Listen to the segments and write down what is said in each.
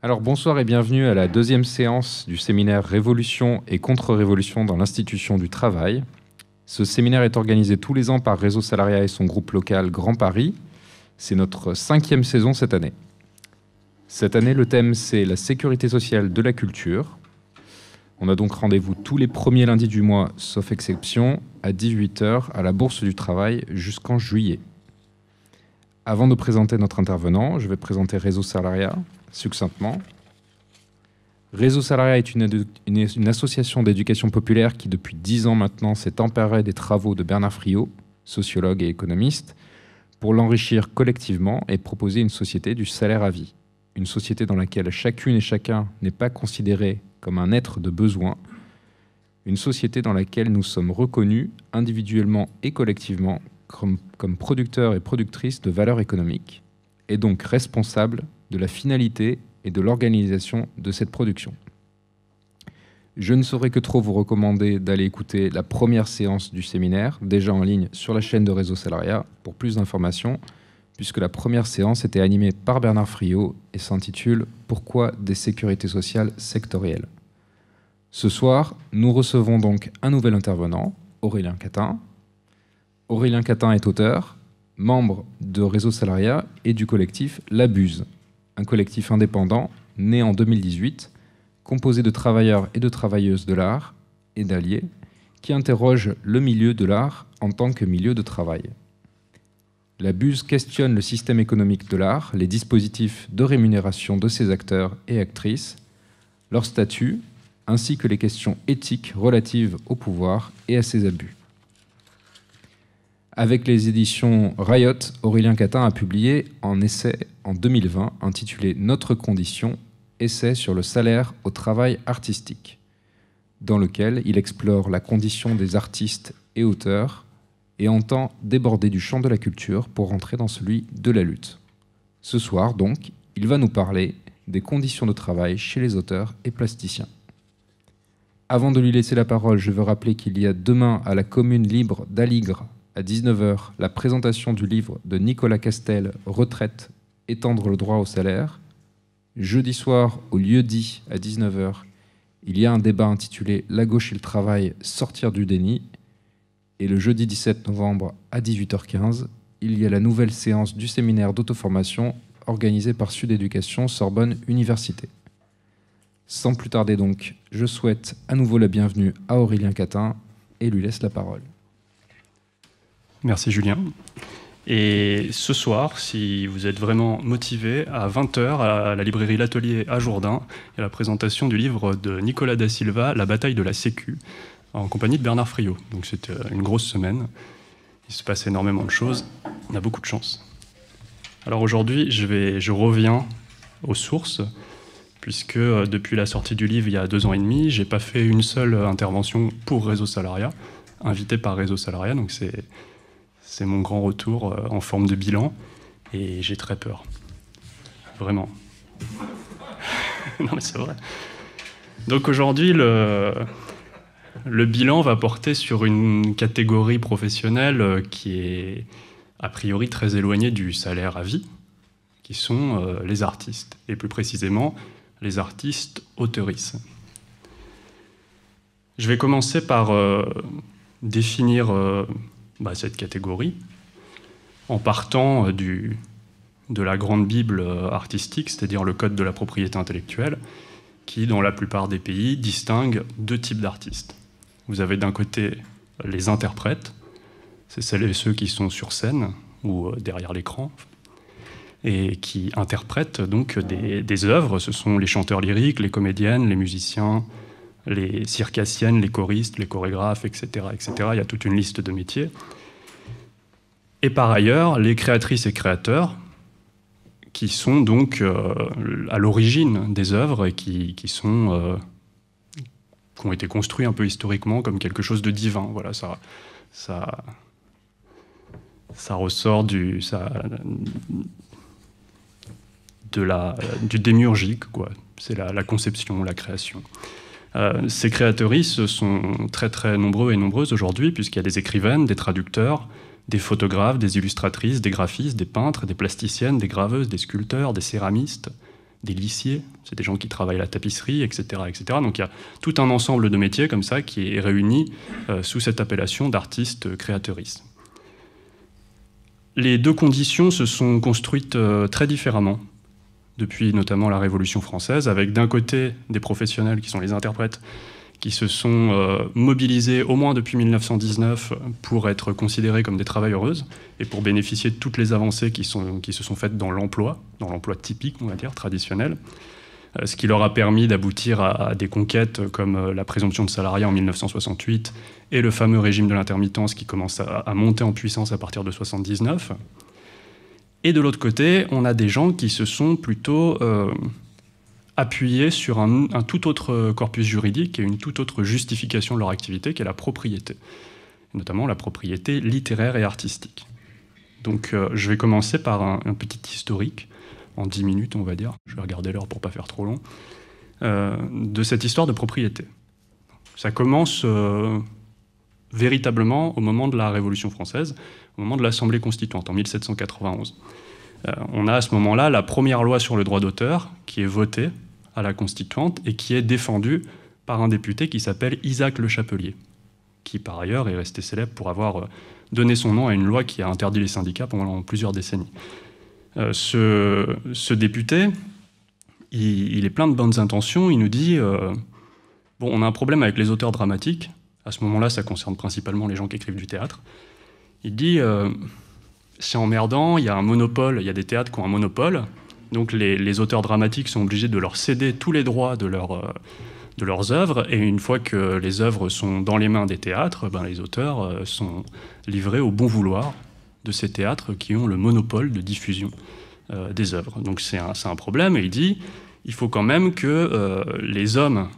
Alors bonsoir et bienvenue à la deuxième séance du séminaire Révolution et contre-révolution dans l'institution du travail. Ce séminaire est organisé tous les ans par Réseau Salariat et son groupe local Grand Paris. C'est notre cinquième saison cette année. Cette année, le thème c'est la sécurité sociale de la culture. On a donc rendez-vous tous les premiers lundis du mois, sauf exception, à 18h à la Bourse du Travail jusqu'en juillet. Avant de présenter notre intervenant, je vais présenter Réseau Salariat, succinctement. Réseau Salariat est une, association d'éducation populaire qui, depuis dix ans maintenant, s'est emparée des travaux de Bernard Friot, sociologue et économiste, pour l'enrichir collectivement et proposer une société du salaire à vie. Une société dans laquelle chacune et chacun n'est pas considéré comme un être de besoin. Une société dans laquelle nous sommes reconnus, individuellement et collectivement, comme producteurs et productrices de valeurs économiques, et donc responsables de la finalité et de l'organisation de cette production. Je ne saurais que trop vous recommander d'aller écouter la première séance du séminaire, déjà en ligne sur la chaîne de Réseau Salariat, pour plus d'informations, puisque la première séance était animée par Bernard Friot et s'intitule Pourquoi des sécurités sociales sectorielles Ce soir, nous recevons donc un nouvel intervenant, Aurélien Catin. Aurélien Catin est auteur, membre de Réseau Salariat et du collectif L'Abuse, un collectif indépendant né en 2018, composé de travailleurs et de travailleuses de l'art et d'alliés, qui interroge le milieu de l'art en tant que milieu de travail. La Buse questionne le système économique de l'art, les dispositifs de rémunération de ses acteurs et actrices, leur statut, ainsi que les questions éthiques relatives au pouvoir et à ses abus avec les éditions Riot, Aurélien Catin a publié un essai en 2020 intitulé Notre condition, essai sur le salaire au travail artistique, dans lequel il explore la condition des artistes et auteurs et entend déborder du champ de la culture pour rentrer dans celui de la lutte. Ce soir, donc, il va nous parler des conditions de travail chez les auteurs et plasticiens. Avant de lui laisser la parole, je veux rappeler qu'il y a demain à la commune libre d'Aligre à 19h la présentation du livre de Nicolas Castel, Retraite, étendre le droit au salaire. Jeudi soir, au lieu dit, à 19h, il y a un débat intitulé La gauche et le travail, sortir du déni. Et le jeudi 17 novembre à 18h15, il y a la nouvelle séance du séminaire d'autoformation organisée par Sud Éducation Sorbonne Université. Sans plus tarder donc, je souhaite à nouveau la bienvenue à Aurélien Catin et lui laisse la parole. Merci Julien. Et ce soir, si vous êtes vraiment motivé, à 20h à la librairie L'Atelier à Jourdain, il y a la présentation du livre de Nicolas da Silva, La bataille de la Sécu, en compagnie de Bernard Friot. Donc c'est euh, une grosse semaine. Il se passe énormément de choses. On a beaucoup de chance. Alors aujourd'hui, je, je reviens aux sources, puisque euh, depuis la sortie du livre il y a deux ans et demi, j'ai pas fait une seule intervention pour Réseau Salariat, invité par Réseau Salariat. Donc c'est c'est mon grand retour euh, en forme de bilan et j'ai très peur. Vraiment. non mais c'est vrai. Donc aujourd'hui, le, bilan va porter sur une catégorie professionnelle euh, qui est a priori très éloignée du salaire à vie, qui sont euh, les artistes, et plus précisément les artistes auteuristes. Je vais commencer par définir bah, cette catégorie, en partant euh, de la grande Bible euh, artistique, c'est-à-dire le Code de la propriété intellectuelle, qui, dans la plupart des pays, distingue deux types d'artistes. Vous avez d'un côté les interprètes, c'est celles et ceux qui sont sur scène ou euh, derrière l'écran, et qui interprètent donc des, des œuvres. Ce sont les chanteurs lyriques, les comédiennes, les musiciens, les circassiennes, les choristes, les chorégraphes, etc., etc. Il y a toute une liste de métiers. Et par ailleurs, les créatrices et créateurs, qui sont donc euh, à l'origine des œuvres et qui, sont euh, ont été construits un peu historiquement comme quelque chose de divin. Voilà, ça, ça, ressort du, ça, démiurgique, C'est la, conception, la création. Euh, ces créatrices sont très très nombreux et nombreuses aujourd'hui, puisqu'il y a des écrivaines, des traducteurs, des photographes, des illustratrices, des graphistes, des peintres, des plasticiennes, des graveuses, des sculpteurs, des céramistes, des lissiers, c'est des gens qui travaillent la tapisserie, etc., etc. Donc il y a tout un ensemble de métiers comme ça qui est réuni euh, sous cette appellation d'artistes créatrices. Les deux conditions se sont construites euh, très différemment depuis notamment la Révolution française, avec d'un côté des professionnels qui sont les interprètes, qui se sont euh, mobilisés au moins depuis 1919 pour être considérés comme des travailleuses et pour bénéficier de toutes les avancées qui, se sont faites dans l'emploi, dans l'emploi typique, on va dire, traditionnel, euh, ce qui leur a permis d'aboutir à, des conquêtes comme euh, la présomption de salariat en 1968 et le fameux régime de l'intermittence qui commence à, à monter en puissance à partir de 1979. Et de l'autre côté, on a des gens qui se sont plutôt euh, appuyés sur un, tout autre euh, corpus juridique et une toute autre justification de leur activité, qui est la propriété, notamment la propriété littéraire et artistique. Donc euh, je vais commencer par un, petit historique, en 10 minutes on va dire, je vais regarder l'heure pour pas faire trop long, de cette histoire de propriété. Ça commence véritablement au moment de la Révolution française, au moment de l'Assemblée constituante en 1791. Euh, on a à ce moment-là la première loi sur le droit d'auteur qui est votée à la constituante et qui est défendue par un député qui s'appelle Isaac Le Chapelier, qui par ailleurs est resté célèbre pour avoir euh, donné son nom à une loi qui a interdit les syndicats pendant plusieurs décennies. Euh, ce, député, il, est plein de bonnes intentions, il nous dit, bon, on a un problème avec les auteurs dramatiques, à ce moment-là, ça concerne principalement les gens qui écrivent du théâtre. Il dit euh, c'est emmerdant, il y a un monopole, il y a des théâtres qui ont un monopole, donc les, auteurs dramatiques sont obligés de leur céder tous les droits de, leur, euh, de leurs œuvres, et une fois que les œuvres sont dans les mains des théâtres, ben, les auteurs euh, sont livrés au bon vouloir de ces théâtres qui ont le monopole de diffusion des œuvres. Donc c'est un, un, problème, et il dit il faut quand même que les hommes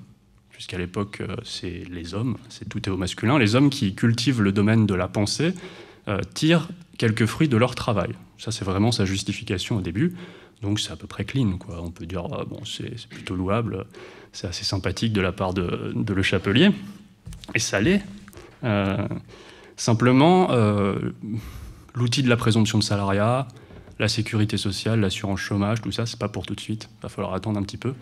puisqu'à l'époque, euh, c'est les hommes, c'est tout est au masculin, les hommes qui cultivent le domaine de la pensée euh, tirent quelques fruits de leur travail. Ça, c'est vraiment sa justification au début. Donc, c'est à peu près clean, quoi. On peut dire, ah, bon, c'est plutôt louable, c'est assez sympathique de la part de, Le Chapelier. Et ça l'est. Euh, simplement, l'outil de la présomption de salariat, la sécurité sociale, l'assurance chômage, tout ça, c'est pas pour tout de suite. Il va falloir attendre un petit peu.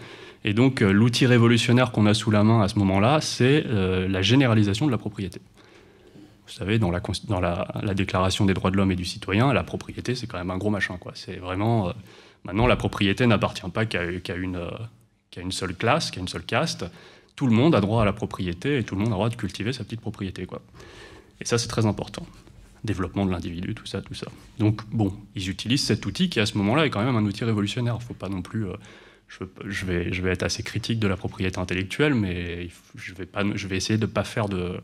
Et donc euh, l'outil révolutionnaire qu'on a sous la main à ce moment-là, c'est euh, la généralisation de la propriété. Vous savez, dans la, dans la, Déclaration des droits de l'homme et du citoyen, la propriété, c'est quand même un gros machin. C'est vraiment... Euh, maintenant, la propriété n'appartient pas qu'à une, une, seule classe, qu'à une seule caste. Tout le monde a droit à la propriété et tout le monde a droit de cultiver sa petite propriété. Quoi. Et ça, c'est très important. Développement de l'individu, tout ça, tout ça. Donc, bon, ils utilisent cet outil qui, à ce moment-là, est quand même un outil révolutionnaire. Il ne faut pas non plus je, vais, être assez critique de la propriété intellectuelle, mais je vais, essayer de ne pas faire de,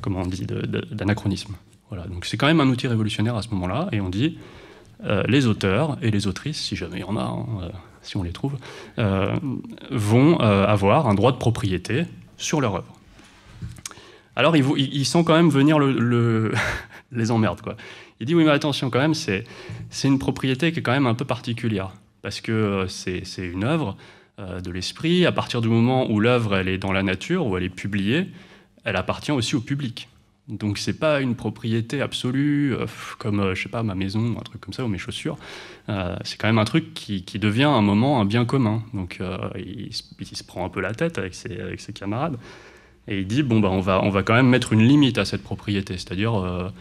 comment on dit, d'anachronisme. Voilà, donc c'est quand même un outil révolutionnaire à ce moment-là, et on dit euh, les auteurs et les autrices, si jamais il y en a, hein, euh, si on les trouve, euh, vont avoir un droit de propriété sur leur œuvre. Alors ils, ils sentent quand même venir les emmerdes. Quoi. Il dit oui mais attention quand même, c'est une propriété qui est quand même un peu particulière parce que euh, c'est une œuvre euh, de l'esprit. À partir du moment où l'œuvre elle est dans la nature, où elle est publiée, elle appartient aussi au public. Donc c'est pas une propriété absolue euh, comme je sais pas ma maison, un truc comme ça ou mes chaussures. c'est quand même un truc qui, devient à un moment un bien commun. Donc il, se prend un peu la tête avec ses, camarades et il dit bon bah on va on va quand même mettre une limite à cette propriété, c'est-à-dire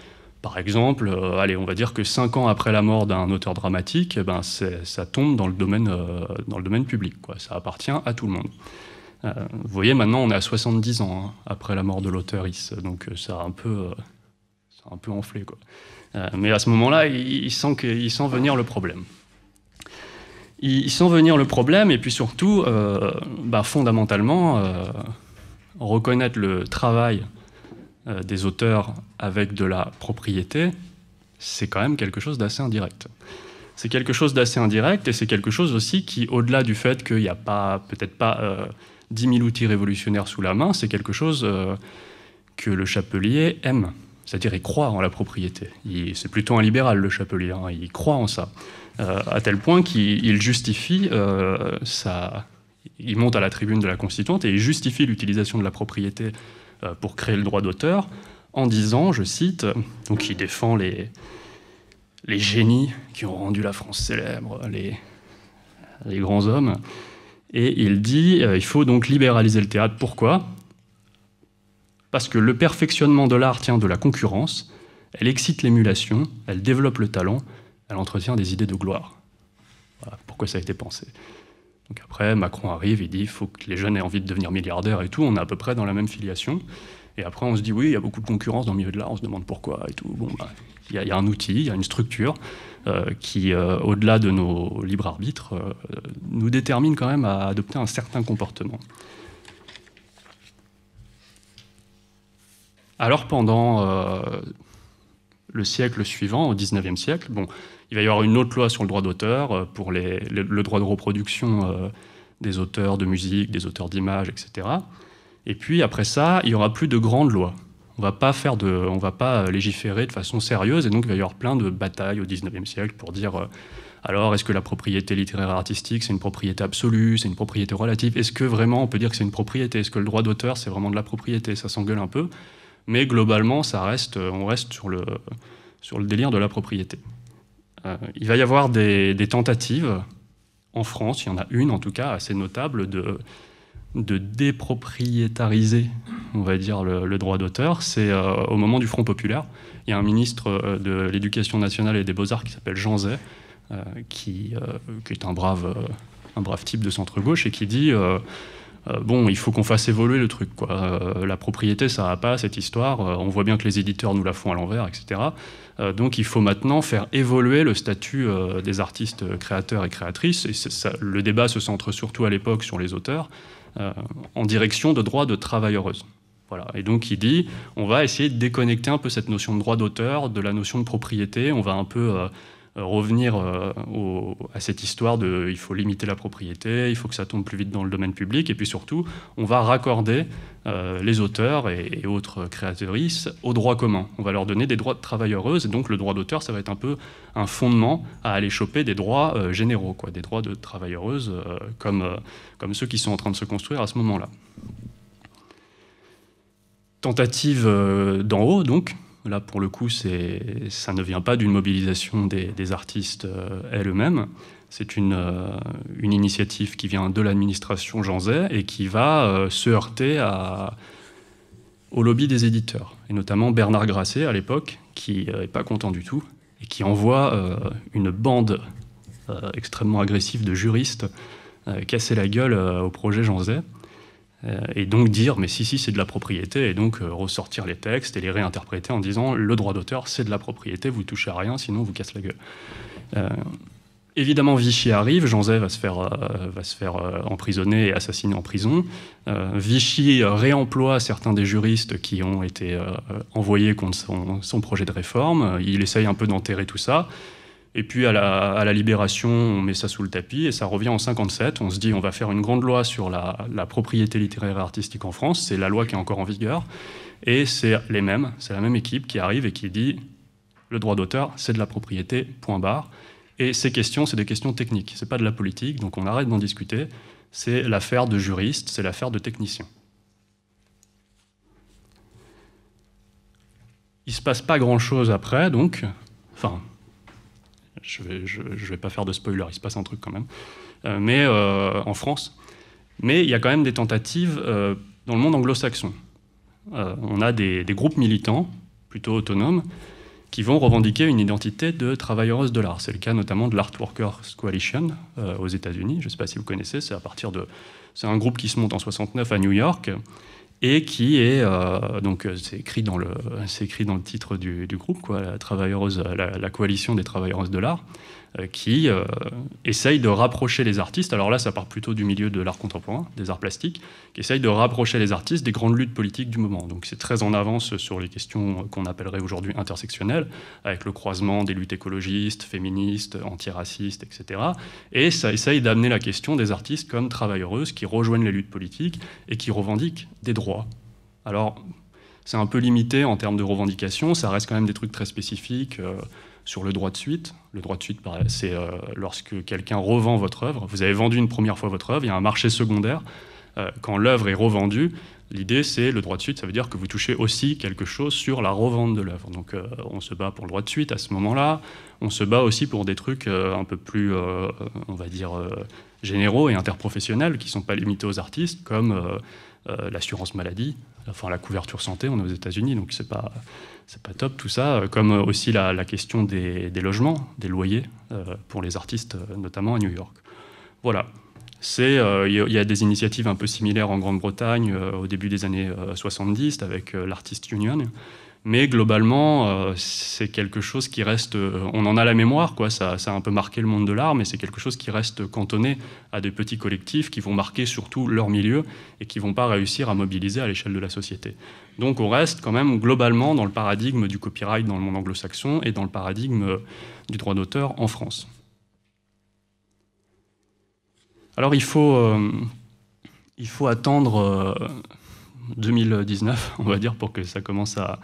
par exemple, euh, allez, on va dire que cinq ans après la mort d'un auteur dramatique, eh ben, ça tombe dans le domaine, euh, dans le domaine public. Ça appartient à tout le monde. Euh, vous voyez, maintenant, on est à 70 ans hein, après la mort de l'auteur donc ça a un peu, un peu enflé. Quoi. mais à ce moment-là, il, sent venir le problème. Il, sent venir le problème, et puis surtout, bah, fondamentalement, reconnaître le travail euh, des auteurs avec de la propriété, c'est quand même quelque chose d'assez indirect. C'est quelque chose d'assez indirect et c'est quelque chose aussi qui, au-delà du fait qu'il n'y a pas, peut-être pas euh, dix 10 000 outils révolutionnaires sous la main, c'est quelque chose euh, que le chapelier aime. C'est-à-dire, il croit en la propriété. C'est plutôt un libéral, le chapelier. Hein. il croit en ça. à tel point qu'il justifie ça. il monte à la tribune de la Constituante et il justifie l'utilisation de la propriété euh, pour créer le droit d'auteur, en disant, je cite, donc il défend les, génies qui ont rendu la France célèbre, les, grands hommes, et il dit, euh, il faut donc libéraliser le théâtre. Pourquoi Parce que le perfectionnement de l'art tient de la concurrence, elle excite l'émulation, elle développe le talent, elle entretient des idées de gloire. Voilà pourquoi ça a été pensé. Donc après, Macron arrive, il dit il faut que les jeunes aient envie de devenir milliardaires et tout. On est à peu près dans la même filiation. Et après, on se dit oui, il y a beaucoup de concurrence dans le milieu de l'art, on se demande pourquoi et tout. Bon, bah, il y, a, un outil, il y a une structure euh, qui, euh, au-delà de nos libres arbitres, euh, nous détermine quand même à adopter un certain comportement. Alors pendant le siècle suivant, au 19e siècle, bon, il va y avoir une autre loi sur le droit d'auteur euh, pour le, droit de reproduction euh, des auteurs de musique, des auteurs d'images, etc. Et puis après ça, il n'y aura plus de grandes lois. On va pas faire de, on va pas euh, légiférer de façon sérieuse et donc il va y avoir plein de batailles au 19e siècle pour dire alors est-ce que la propriété littéraire artistique c'est une propriété absolue, c'est une propriété relative Est-ce que vraiment on peut dire que c'est une propriété Est-ce que le droit d'auteur c'est vraiment de la propriété Ça s'engueule un peu. Mais globalement, ça reste, on reste sur le, sur le délire de la propriété. Euh, il va y avoir des, tentatives en France, il y en a une en tout cas assez notable, de, de dépropriétariser, on va dire, le, droit d'auteur. C'est euh, au moment du Front Populaire. Il y a un ministre euh, de l'Éducation nationale et des Beaux-Arts qui s'appelle Jean Zay, qui, est un brave, un brave type de centre-gauche et qui dit euh, bon, il faut qu'on fasse évoluer le truc. Quoi. Euh, la propriété, ça n'a pas cette histoire. Euh, on voit bien que les éditeurs nous la font à l'envers, etc. donc il faut maintenant faire évoluer le statut des artistes créateurs et créatrices. Et le débat se centre surtout à l'époque sur les auteurs, en direction de droits de travailleuses. Voilà. Et donc il dit, on va essayer de déconnecter un peu cette notion de droit d'auteur de la notion de propriété. On va un peu euh, revenir euh, à cette histoire de il faut limiter la propriété, il faut que ça tombe plus vite dans le domaine public, et puis surtout, on va raccorder euh, les auteurs et, autres créatrices au droit commun. On va leur donner des droits de travailleuses, et donc le droit d'auteur, ça va être un peu un fondement à aller choper des droits généraux, quoi, des droits de travailleuses comme, comme ceux qui sont en train de se construire à ce moment-là. Tentative d'en haut, donc, Là, pour le coup, ça ne vient pas d'une mobilisation des, artistes euh, elles-mêmes. C'est euh, une, initiative qui vient de l'administration Jean Zay et qui va euh, se heurter au lobby des éditeurs, et notamment Bernard Grasset à l'époque, qui n'est pas content du tout, et qui envoie une bande extrêmement agressive de juristes casser la gueule au projet Jean Zay. Euh, et donc dire mais si si c'est de la propriété et donc euh, ressortir les textes et les réinterpréter en disant le droit d'auteur c'est de la propriété vous touchez à rien sinon vous casse la gueule euh, évidemment Vichy arrive Jean va va se faire emprisonner et assassiner en prison Vichy réemploie certains des juristes qui ont été envoyés contre son, projet de réforme il essaye un peu d'enterrer tout ça et puis à la, libération, on met ça sous le tapis et ça revient en 57. On se dit on va faire une grande loi sur la, propriété littéraire et artistique en France. C'est la loi qui est encore en vigueur. Et c'est les mêmes, c'est la même équipe qui arrive et qui dit le droit d'auteur, c'est de la propriété, point barre. Et ces questions, c'est des questions techniques, c'est pas de la politique, donc on arrête d'en discuter. C'est l'affaire de juristes, c'est l'affaire de techniciens. Il se passe pas grand-chose après, donc, enfin, je ne vais pas faire de spoiler, il se passe un truc quand même. Euh, mais euh, en France. Mais il y a quand même des tentatives euh, dans le monde anglo-saxon. on a des, des, groupes militants, plutôt autonomes, qui vont revendiquer une identité de travailleuses de l'art. C'est le cas notamment de l'Art Workers Coalition aux États-Unis. Je ne sais pas si vous connaissez, c'est à partir de. C'est un groupe qui se monte en 69 à New York, et qui est euh, donc euh, c'est écrit dans le c'est écrit dans le titre du, du groupe quoi, la la coalition des travailleuses de l'art euh, qui euh, essaye de rapprocher les artistes, alors là ça part plutôt du milieu de l'art contemporain, des arts plastiques, qui essaye de rapprocher les artistes des grandes luttes politiques du moment. Donc c'est très en avance sur les questions qu'on appellerait aujourd'hui intersectionnelles, avec le croisement des luttes écologistes, féministes, antiracistes, etc. Et ça essaye d'amener la question des artistes comme travailleuses qui rejoignent les luttes politiques et qui revendiquent des droits. Alors c'est un peu limité en termes de revendications, ça reste quand même des trucs très spécifiques. Euh, sur le droit de suite. Le droit de suite, bah, c'est euh, lorsque quelqu'un revend votre œuvre. Vous avez vendu une première fois votre œuvre, il y a un marché secondaire. Euh, quand l'œuvre est revendue, l'idée c'est le droit de suite, ça veut dire que vous touchez aussi quelque chose sur la revente de l'œuvre. Donc euh, on se bat pour le droit de suite à ce moment-là. On se bat aussi pour des trucs un peu plus, on va dire, généraux et interprofessionnels qui ne sont pas limités aux artistes, comme euh, l'assurance maladie, enfin la couverture santé, on est aux États-Unis, donc c'est pas c'est pas top tout ça. Comme aussi la, question des, logements, des loyers euh, pour les artistes, euh, notamment à New York. Voilà. C'est, il y, a des initiatives un peu similaires en Grande-Bretagne au début des années 70 avec l'Artist Union, mais globalement, euh, c'est quelque chose qui reste. Euh, on en a la mémoire, quoi. Ça, a un peu marqué le monde de l'art, mais c'est quelque chose qui reste cantonné à des petits collectifs qui vont marquer surtout leur milieu et qui vont pas réussir à mobiliser à l'échelle de la société. Donc, on reste quand même globalement dans le paradigme du copyright dans le monde anglo-saxon et dans le paradigme euh, du droit d'auteur en France. Alors, il faut, il faut attendre. 2019, on va dire, pour que ça commence à,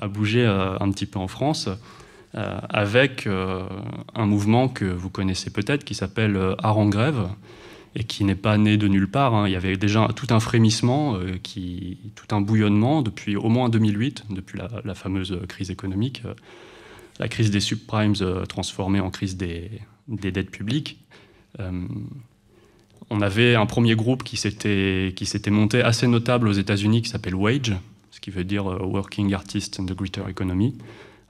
a bouger euh, un petit peu en France euh, avec euh, un mouvement que vous connaissez peut-être qui s'appelle Art en grève et qui n'est pas né de nulle part. Hein. Il y avait déjà tout un frémissement, qui, tout un bouillonnement depuis au moins 2008, depuis la, fameuse crise économique, la crise des subprimes transformée en crise des, des dettes publiques. on avait un premier groupe qui s'était monté assez notable aux États-Unis qui s'appelle Wage, qui veut dire euh, Working Artists in the Greater Economy,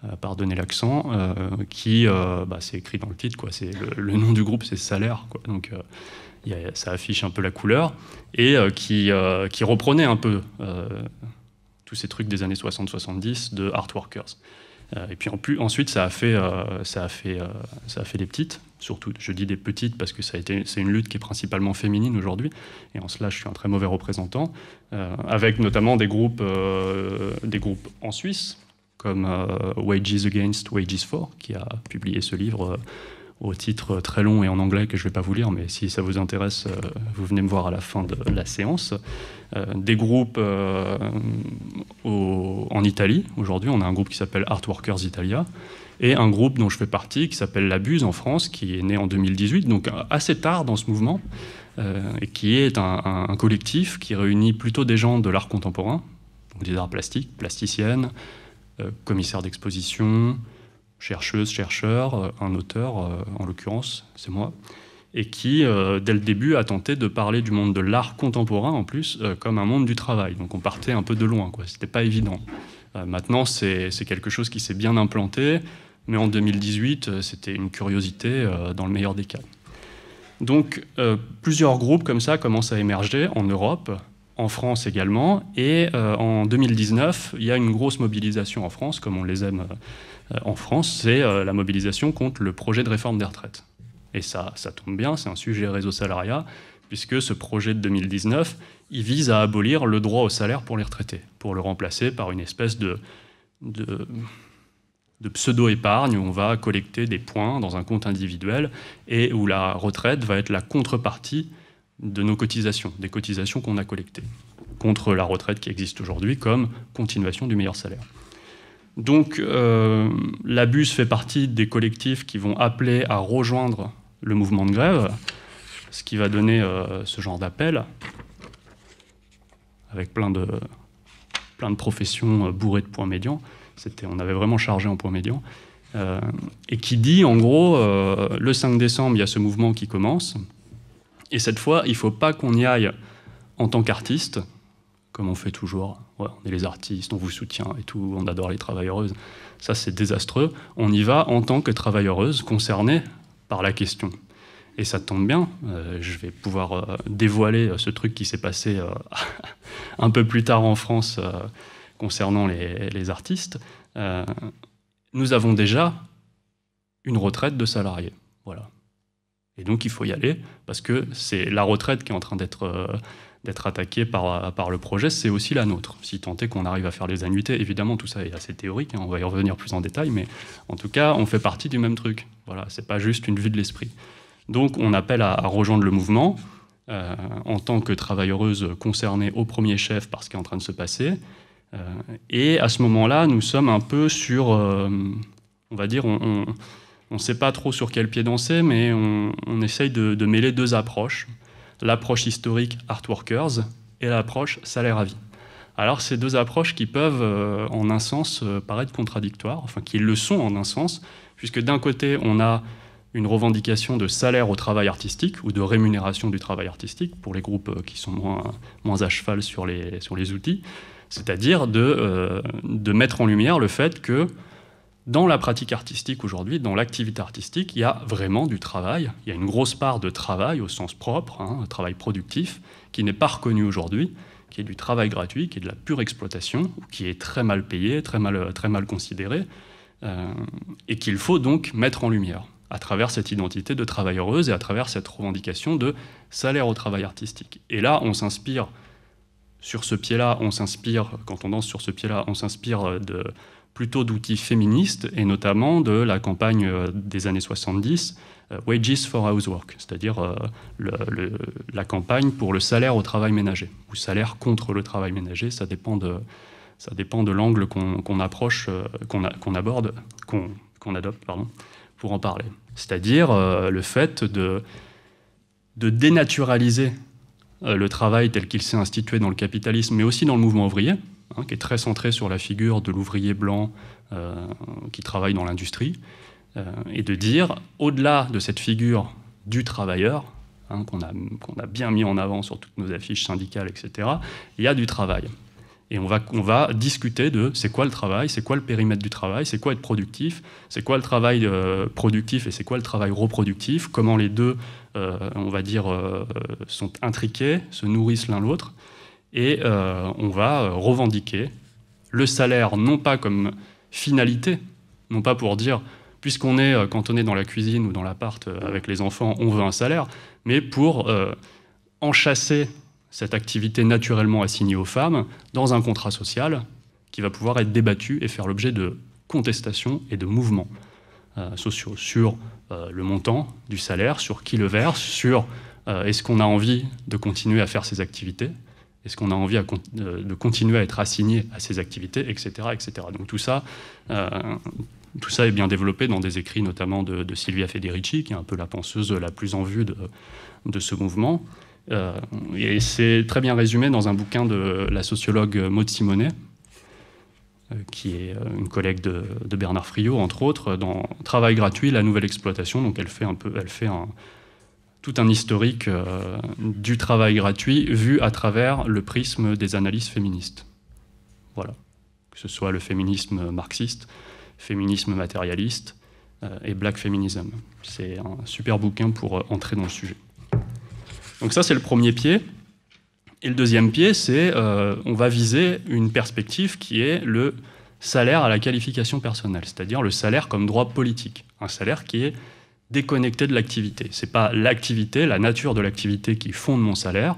euh, pardonnez l'accent, euh, qui, bah, c'est écrit dans le titre, quoi, c'est le, nom du groupe, c'est Salaire, quoi, donc ça affiche un peu la couleur, et qui, qui reprenait un peu tous ces trucs des années 60-70 de Art Workers. Euh, et puis en plus, ensuite, ça a fait, euh, ça a fait, euh, ça a fait des petites. Surtout, je dis des petites parce que c'est une lutte qui est principalement féminine aujourd'hui. Et en cela, je suis un très mauvais représentant, avec notamment des groupes, des groupes en Suisse comme Wages Against Wages for, qui a publié ce livre au titre très long et en anglais que je ne vais pas vous lire, mais si ça vous intéresse, euh, vous venez me voir à la fin de la séance. Euh, des groupes euh, en Italie, aujourd'hui on a un groupe qui s'appelle Artworkers Italia, et un groupe dont je fais partie qui s'appelle L'Abuse en France, qui est né en 2018, donc assez tard dans ce mouvement, et qui est un, collectif qui réunit plutôt des gens de l'art contemporain, des arts plastiques, plasticiennes, commissaires d'exposition, chercheuse, chercheur, euh, un auteur, euh, en l'occurrence, c'est moi, et qui, euh, dès le début, a tenté de parler du monde de l'art contemporain, en plus, comme un monde du travail. Donc on partait un peu de loin, quoi. C'était pas évident. maintenant, c'est quelque chose qui s'est bien implanté, mais en 2018, c'était une curiosité dans le meilleur des cas. Donc plusieurs groupes comme ça commencent à émerger en Europe, en France également, et en 2019, il y a une grosse mobilisation en France, comme on les aime euh, en France, c'est euh, la mobilisation contre le projet de réforme des retraites. Et ça, ça tombe bien, c'est un sujet réseau salariat, puisque ce projet de 2019, il vise à abolir le droit au salaire pour les retraités, pour le remplacer par une espèce de pseudo-épargne où on va collecter des points dans un compte individuel et où la retraite va être la contrepartie de nos cotisations, des cotisations qu'on a collectées, contre la retraite qui existe aujourd'hui comme continuation du meilleur salaire. Donc euh, l'abus fait partie des collectifs qui vont appeler à rejoindre le mouvement de grève, ce qui va donner euh, ce genre d'appel, avec plein de, plein de professions euh, bourrées de points médians. on avait vraiment chargé en points médians. et qui dit, en gros, le 5 décembre, il y a ce mouvement qui commence. Et cette fois, il ne faut pas qu'on y aille en tant qu'artiste, comme on fait toujours on est les artistes, on vous soutient et tout, on adore les travailleuses. Ça, c'est désastreux. On y va en tant que travailleuse concernée par la question. Et ça tombe bien, euh, je vais pouvoir euh, dévoiler euh, ce truc qui s'est passé un peu plus tard en France concernant les, les artistes. nous avons déjà une retraite de salariés. Voilà. Et donc il faut y aller parce que c'est la retraite qui est en train d'être d'être attaqué par, par le projet, c'est aussi la nôtre. Si tant est qu'on arrive à faire les annuités, évidemment tout ça est assez théorique, hein, on va y revenir plus en détail, mais en tout cas on fait partie du même truc. Voilà, c'est pas juste une vue de l'esprit. Donc on appelle à, rejoindre le mouvement euh, en tant que travailleuse concernée au premier chef par ce qui est en train de se passer. Euh, et à ce moment-là, nous sommes un peu sur, euh, on va dire, on, ne sait pas trop sur quel pied danser, mais on, on essaye de, de, mêler deux approches l'approche historique Art Workers et l'approche salaire à vie. Alors ces deux approches qui peuvent, euh, en un sens, euh, paraître contradictoires, enfin qui le sont en un sens, puisque d'un côté, on a une revendication de salaire au travail artistique ou de rémunération du travail artistique pour les groupes euh, qui sont moins, moins à cheval sur les, sur les outils, c'est-à-dire de, de, mettre en lumière le fait que dans la pratique artistique aujourd'hui, dans l'activité artistique, il y a vraiment du travail. Il y a une grosse part de travail au sens propre, hein, un travail productif, qui n'est pas reconnu aujourd'hui, qui est du travail gratuit, qui est de la pure exploitation, qui est très mal payé, très mal, très mal considéré, euh, et qu'il faut donc mettre en lumière à travers cette identité de travailleuse et à travers cette revendication de salaire au travail artistique. Et là, on s'inspire sur ce pied-là, on s'inspire, quand on danse sur ce pied-là, on s'inspire de plutôt d'outils féministes et notamment de la campagne euh, des années 70, euh, Wages for Housework, c'est-à-dire euh, la campagne pour le salaire au travail ménager, ou salaire contre le travail ménager, ça dépend de, ça dépend de l'angle qu'on approche, qu'on qu'on aborde, qu'on adopte, pardon, pour en parler. C'est-à-dire le fait de, de dénaturaliser le travail tel qu'il s'est institué dans le capitalisme, mais aussi dans le mouvement ouvrier, Hein, qui est très centré sur la figure de l'ouvrier blanc euh, qui travaille dans l'industrie, euh, et de dire, au-delà de cette figure du travailleur, hein, qu'on a, bien mis en avant sur toutes nos affiches syndicales, etc., il y a du travail. Et on va, discuter de c'est quoi le travail, c'est quoi le périmètre du travail, c'est quoi être productif, c'est quoi le travail euh, productif et c'est quoi le travail reproductif, comment les deux, on va dire, sont intriqués, se nourrissent l'un l'autre et euh, on va euh, revendiquer le salaire non pas comme finalité, non pas pour dire puisqu'on est quand euh, on est dans la cuisine ou dans l'appart avec les enfants, on veut un salaire, mais pour enchasser cette activité naturellement assignée aux femmes dans un contrat social qui va pouvoir être débattu et faire l'objet de contestations et de mouvements sociaux sur le montant du salaire, sur qui le verse, sur est-ce qu'on a envie de continuer à faire ces activités. Est-ce qu'on a envie de continuer à être assigné à ces activités, etc. etc. Donc tout ça, euh, tout ça est bien développé dans des écrits notamment de, Sylvia Silvia Federici, qui est un peu la penseuse la plus en vue de, de ce mouvement. Euh, et c'est très bien résumé dans un bouquin de la sociologue Maud Simonet, euh, qui est une collègue de, de, Bernard Friot, entre autres, dans Travail gratuit, la nouvelle exploitation. Donc elle fait un peu, elle fait un, tout un historique euh, du travail gratuit vu à travers le prisme des analyses féministes. Voilà. Que ce soit le féminisme marxiste, féminisme matérialiste euh, et Black Feminism. C'est un super bouquin pour euh, entrer dans le sujet. Donc ça, c'est le premier pied. Et le deuxième pied, c'est on va viser une perspective qui est le salaire à la qualification personnelle, c'est-à-dire le salaire comme droit politique. Un salaire qui est déconnecté de l'activité. C'est pas l'activité, la nature de l'activité qui fonde mon salaire.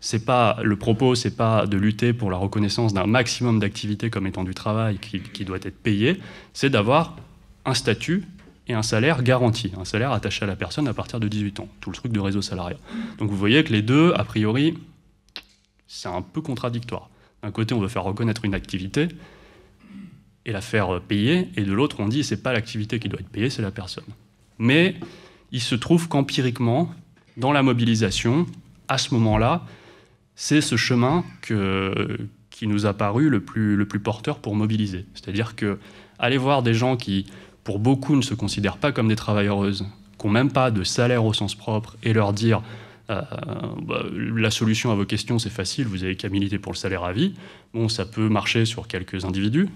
C'est pas le propos, c'est pas de lutter pour la reconnaissance d'un maximum d'activités comme étant du travail qui, doit être payé. C'est d'avoir un statut et un salaire garanti, un salaire attaché à la personne à partir de 18 ans, tout le truc de réseau salarial. Donc vous voyez que les deux, a priori, c'est un peu contradictoire. D'un côté, on veut faire reconnaître une activité et la faire payer, et de l'autre, on dit c'est pas l'activité qui doit être payée, c'est la personne. Mais il se trouve qu'empiriquement, dans la mobilisation, à ce moment-là, c'est ce chemin qui nous a paru le plus, porteur pour mobiliser. C'est-à-dire que aller voir des gens qui, pour beaucoup, ne se considèrent pas comme des travailleuses, qui n'ont même pas de salaire au sens propre, et leur dire euh, bah, la solution à vos questions, c'est facile, vous avez qu'à militer pour le salaire à vie. Bon, ça peut marcher sur quelques individus,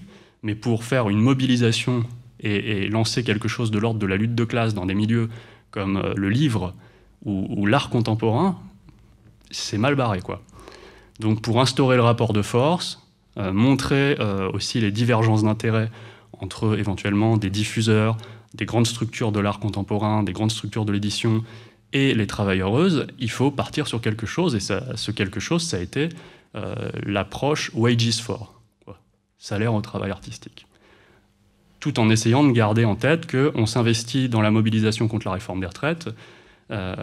mais pour faire une mobilisation et, lancer quelque chose de l'ordre de la lutte de classe dans des milieux comme euh, le livre ou, l'art contemporain, c'est mal barré. quoi. Donc pour instaurer le rapport de force, euh, montrer euh, aussi les divergences d'intérêts entre éventuellement des diffuseurs, des grandes structures de l'art contemporain, des grandes structures de l'édition et les travailleuses, il faut partir sur quelque chose, et ça, ce quelque chose, ça a été l'approche wages for, salaire au travail artistique tout en essayant de garder en tête qu'on s'investit dans la mobilisation contre la réforme des retraites, euh,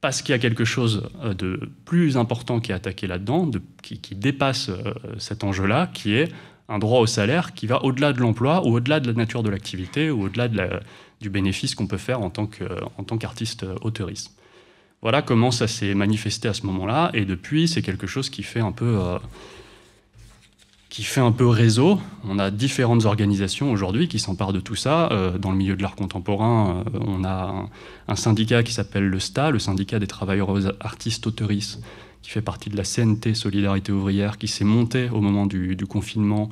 parce qu'il y a quelque chose euh, de plus important qui est attaqué là-dedans, qui, dépasse euh, cet enjeu-là, qui est un droit au salaire qui va au-delà de l'emploi, ou au-delà de la nature de l'activité, ou au-delà du bénéfice qu'on peut faire en tant, qu'artiste auteuriste. Voilà comment ça s'est manifesté à ce moment-là, et depuis, c'est quelque chose qui fait un peu qui fait un peu réseau. On a différentes organisations aujourd'hui qui s'emparent de tout ça. Euh, dans le milieu de l'art contemporain, euh, on a un, syndicat qui s'appelle le STA, le syndicat des travailleurs artistes autoristes, qui fait partie de la CNT Solidarité ouvrière, qui s'est montée au moment du, confinement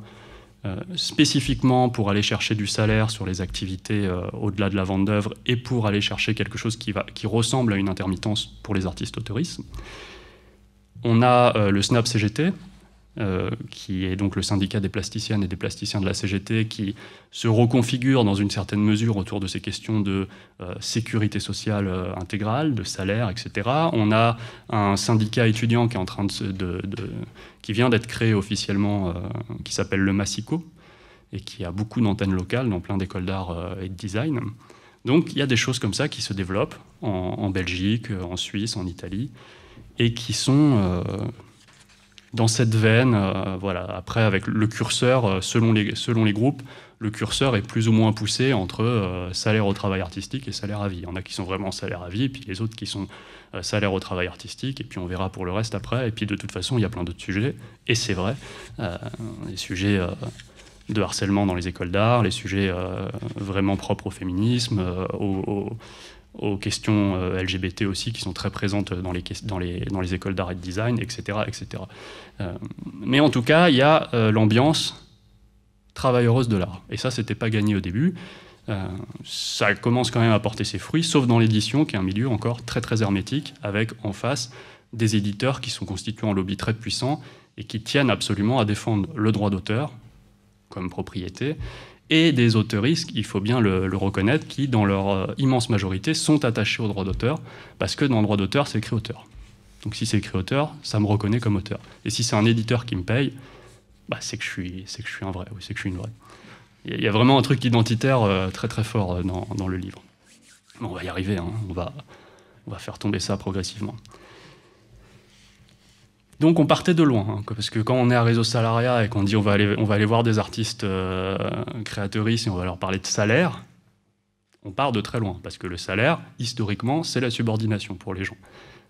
euh, spécifiquement pour aller chercher du salaire sur les activités au-delà de la vente d'œuvres et pour aller chercher quelque chose qui, va, qui ressemble à une intermittence pour les artistes autoristes. On a le SNAP CGT, euh, qui est donc le syndicat des plasticiennes et des plasticiens de la CGT, qui se reconfigure dans une certaine mesure autour de ces questions de euh, sécurité sociale euh, intégrale, de salaire, etc. On a un syndicat étudiant qui, est en train de, qui vient d'être créé officiellement, qui s'appelle le Massico, et qui a beaucoup d'antennes locales dans plein d'écoles d'art et de design. Donc il y a des choses comme ça qui se développent en, en Belgique, en Suisse, en Italie, et qui sont dans cette veine. Euh, voilà. Après, avec le curseur, euh, selon les, selon les groupes, le curseur est plus ou moins poussé entre euh, salaire au travail artistique et salaire à vie. Il y en a qui sont vraiment salaire à vie, puis les autres qui sont salaire au travail artistique, et puis on verra pour le reste après. Et puis de toute façon, il y a plein d'autres sujets, et c'est vrai, les sujets de harcèlement dans les écoles d'art, les sujets vraiment propres au féminisme, au aux questions euh, LGBT aussi, qui sont très présentes dans les, écoles d'art et de design, etc. etc. Euh, mais en tout cas, il y a euh, l'ambiance travailleuse de l'art. Et ça, n'était pas gagné au début. ça commence quand même à porter ses fruits, sauf dans l'édition, qui est un milieu encore très très hermétique, avec en face des éditeurs qui sont constitués en lobby très puissant et qui tiennent absolument à défendre le droit d'auteur comme propriété, et des auteurs il faut bien le, reconnaître, qui, dans leur euh, immense majorité, sont attachés au droit d'auteur, parce que dans le droit d'auteur, c'est écrit auteur. Donc si c'est écrit auteur, ça me reconnaît comme auteur. Et si c'est un éditeur qui me paye, bah, c'est que, je suis, que je suis un vrai, Oui, c'est que je suis une vraie. Il y a vraiment un truc identitaire euh, très très fort euh, dans, le livre. on va y arriver, hein. on va faire tomber ça progressivement. Donc on partait de loin, hein, parce que quand on est à réseau salariat et qu'on dit on va aller, on va aller voir des artistes créateurs créateuristes et on va leur parler de salaire, on part de très loin, parce que le salaire, historiquement, c'est la subordination pour les gens.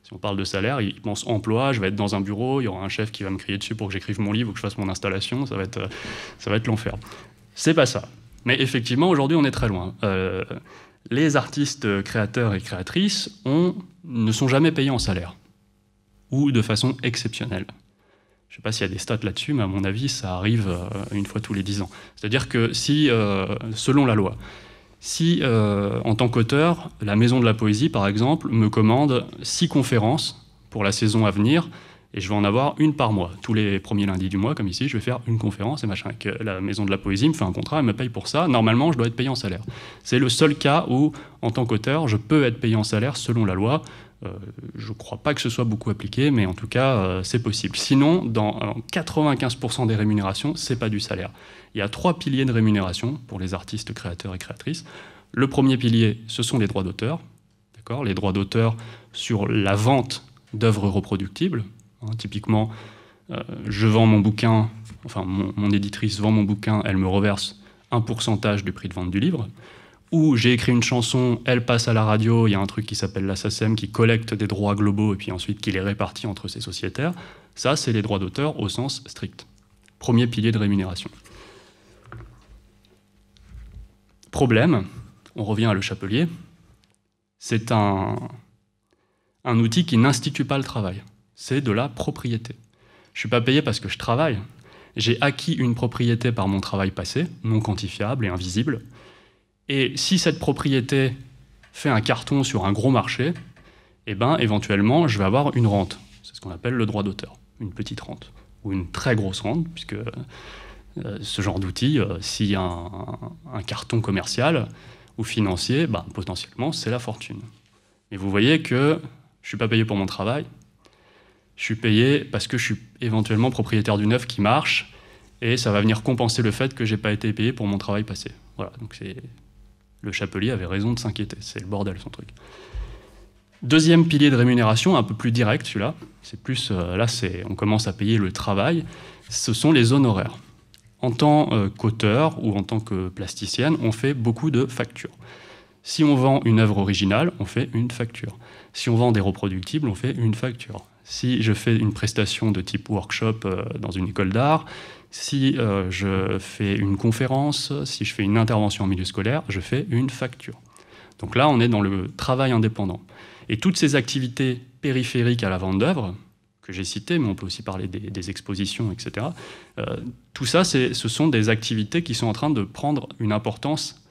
Si on parle de salaire, ils pensent emploi, je vais être dans un bureau, il y aura un chef qui va me crier dessus pour que j'écrive mon livre ou que je fasse mon installation, ça va être, euh, ça va être l'enfer. C'est pas ça. Mais effectivement, aujourd'hui, on est très loin. Euh, les artistes euh, créateurs et créatrices ne sont jamais payés en salaire ou de façon exceptionnelle. Je ne sais pas s'il y a des stats là-dessus, mais à mon avis, ça arrive euh, une fois tous les dix ans. C'est-à-dire que si, euh, selon la loi, si, euh, en tant qu'auteur, la Maison de la Poésie, par exemple, me commande six conférences pour la saison à venir, et je vais en avoir une par mois. Tous les premiers lundis du mois, comme ici, je vais faire une conférence et machin. que la Maison de la Poésie me fait un contrat, elle me paye pour ça. Normalement, je dois être payé en salaire. C'est le seul cas où, en tant qu'auteur, je peux être payé en salaire selon la loi. Euh, je ne crois pas que ce soit beaucoup appliqué, mais en tout cas, euh, c'est possible. Sinon, dans 95% des rémunérations, ce n'est pas du salaire. Il y a trois piliers de rémunération pour les artistes, créateurs et créatrices. Le premier pilier, ce sont les droits d'auteur. D'accord les droits d'auteur sur la vente d'œuvres reproductibles. Hein, typiquement, euh, je vends mon bouquin, enfin mon, éditrice vend mon bouquin, elle me reverse un pourcentage du prix de vente du livre où j'ai écrit une chanson, elle passe à la radio, il y a un truc qui s'appelle la qui collecte des droits globaux et puis ensuite qui les répartit entre ses sociétaires. Ça, c'est les droits d'auteur au sens strict. Premier pilier de rémunération. Problème, on revient à Le Chapelier, c'est un, un outil qui n'institue pas le travail. C'est de la propriété. Je ne suis pas payé parce que je travaille. J'ai acquis une propriété par mon travail passé, non quantifiable et invisible. Et si cette propriété fait un carton sur un gros marché, eh ben, éventuellement, je vais avoir une rente. C'est ce qu'on appelle le droit d'auteur, une petite rente ou une très grosse rente, puisque euh, ce genre d'outil, euh, s'il y a un, carton commercial ou financier, ben, potentiellement, c'est la fortune. Mais vous voyez que je ne suis pas payé pour mon travail, je suis payé parce que je suis éventuellement propriétaire d'une œuvre qui marche, et ça va venir compenser le fait que je n'ai pas été payé pour mon travail passé. Voilà, donc c'est le chapelier avait raison de s'inquiéter, c'est le bordel son truc. Deuxième pilier de rémunération, un peu plus direct celui-là, c'est plus, euh, là c'est, on commence à payer le travail, ce sont les honoraires. En tant euh, qu'auteur ou en tant que plasticienne, on fait beaucoup de factures. Si on vend une œuvre originale, on fait une facture. Si on vend des reproductibles, on fait une facture. Si je fais une prestation de type workshop euh, dans une école d'art, si euh, je fais une conférence, si je fais une intervention en milieu scolaire, je fais une facture. Donc là, on est dans le travail indépendant. Et toutes ces activités périphériques à la vente d'œuvres, que j'ai citées, mais on peut aussi parler des, expositions, etc., euh, tout ça, ce sont des activités qui sont en train de prendre une importance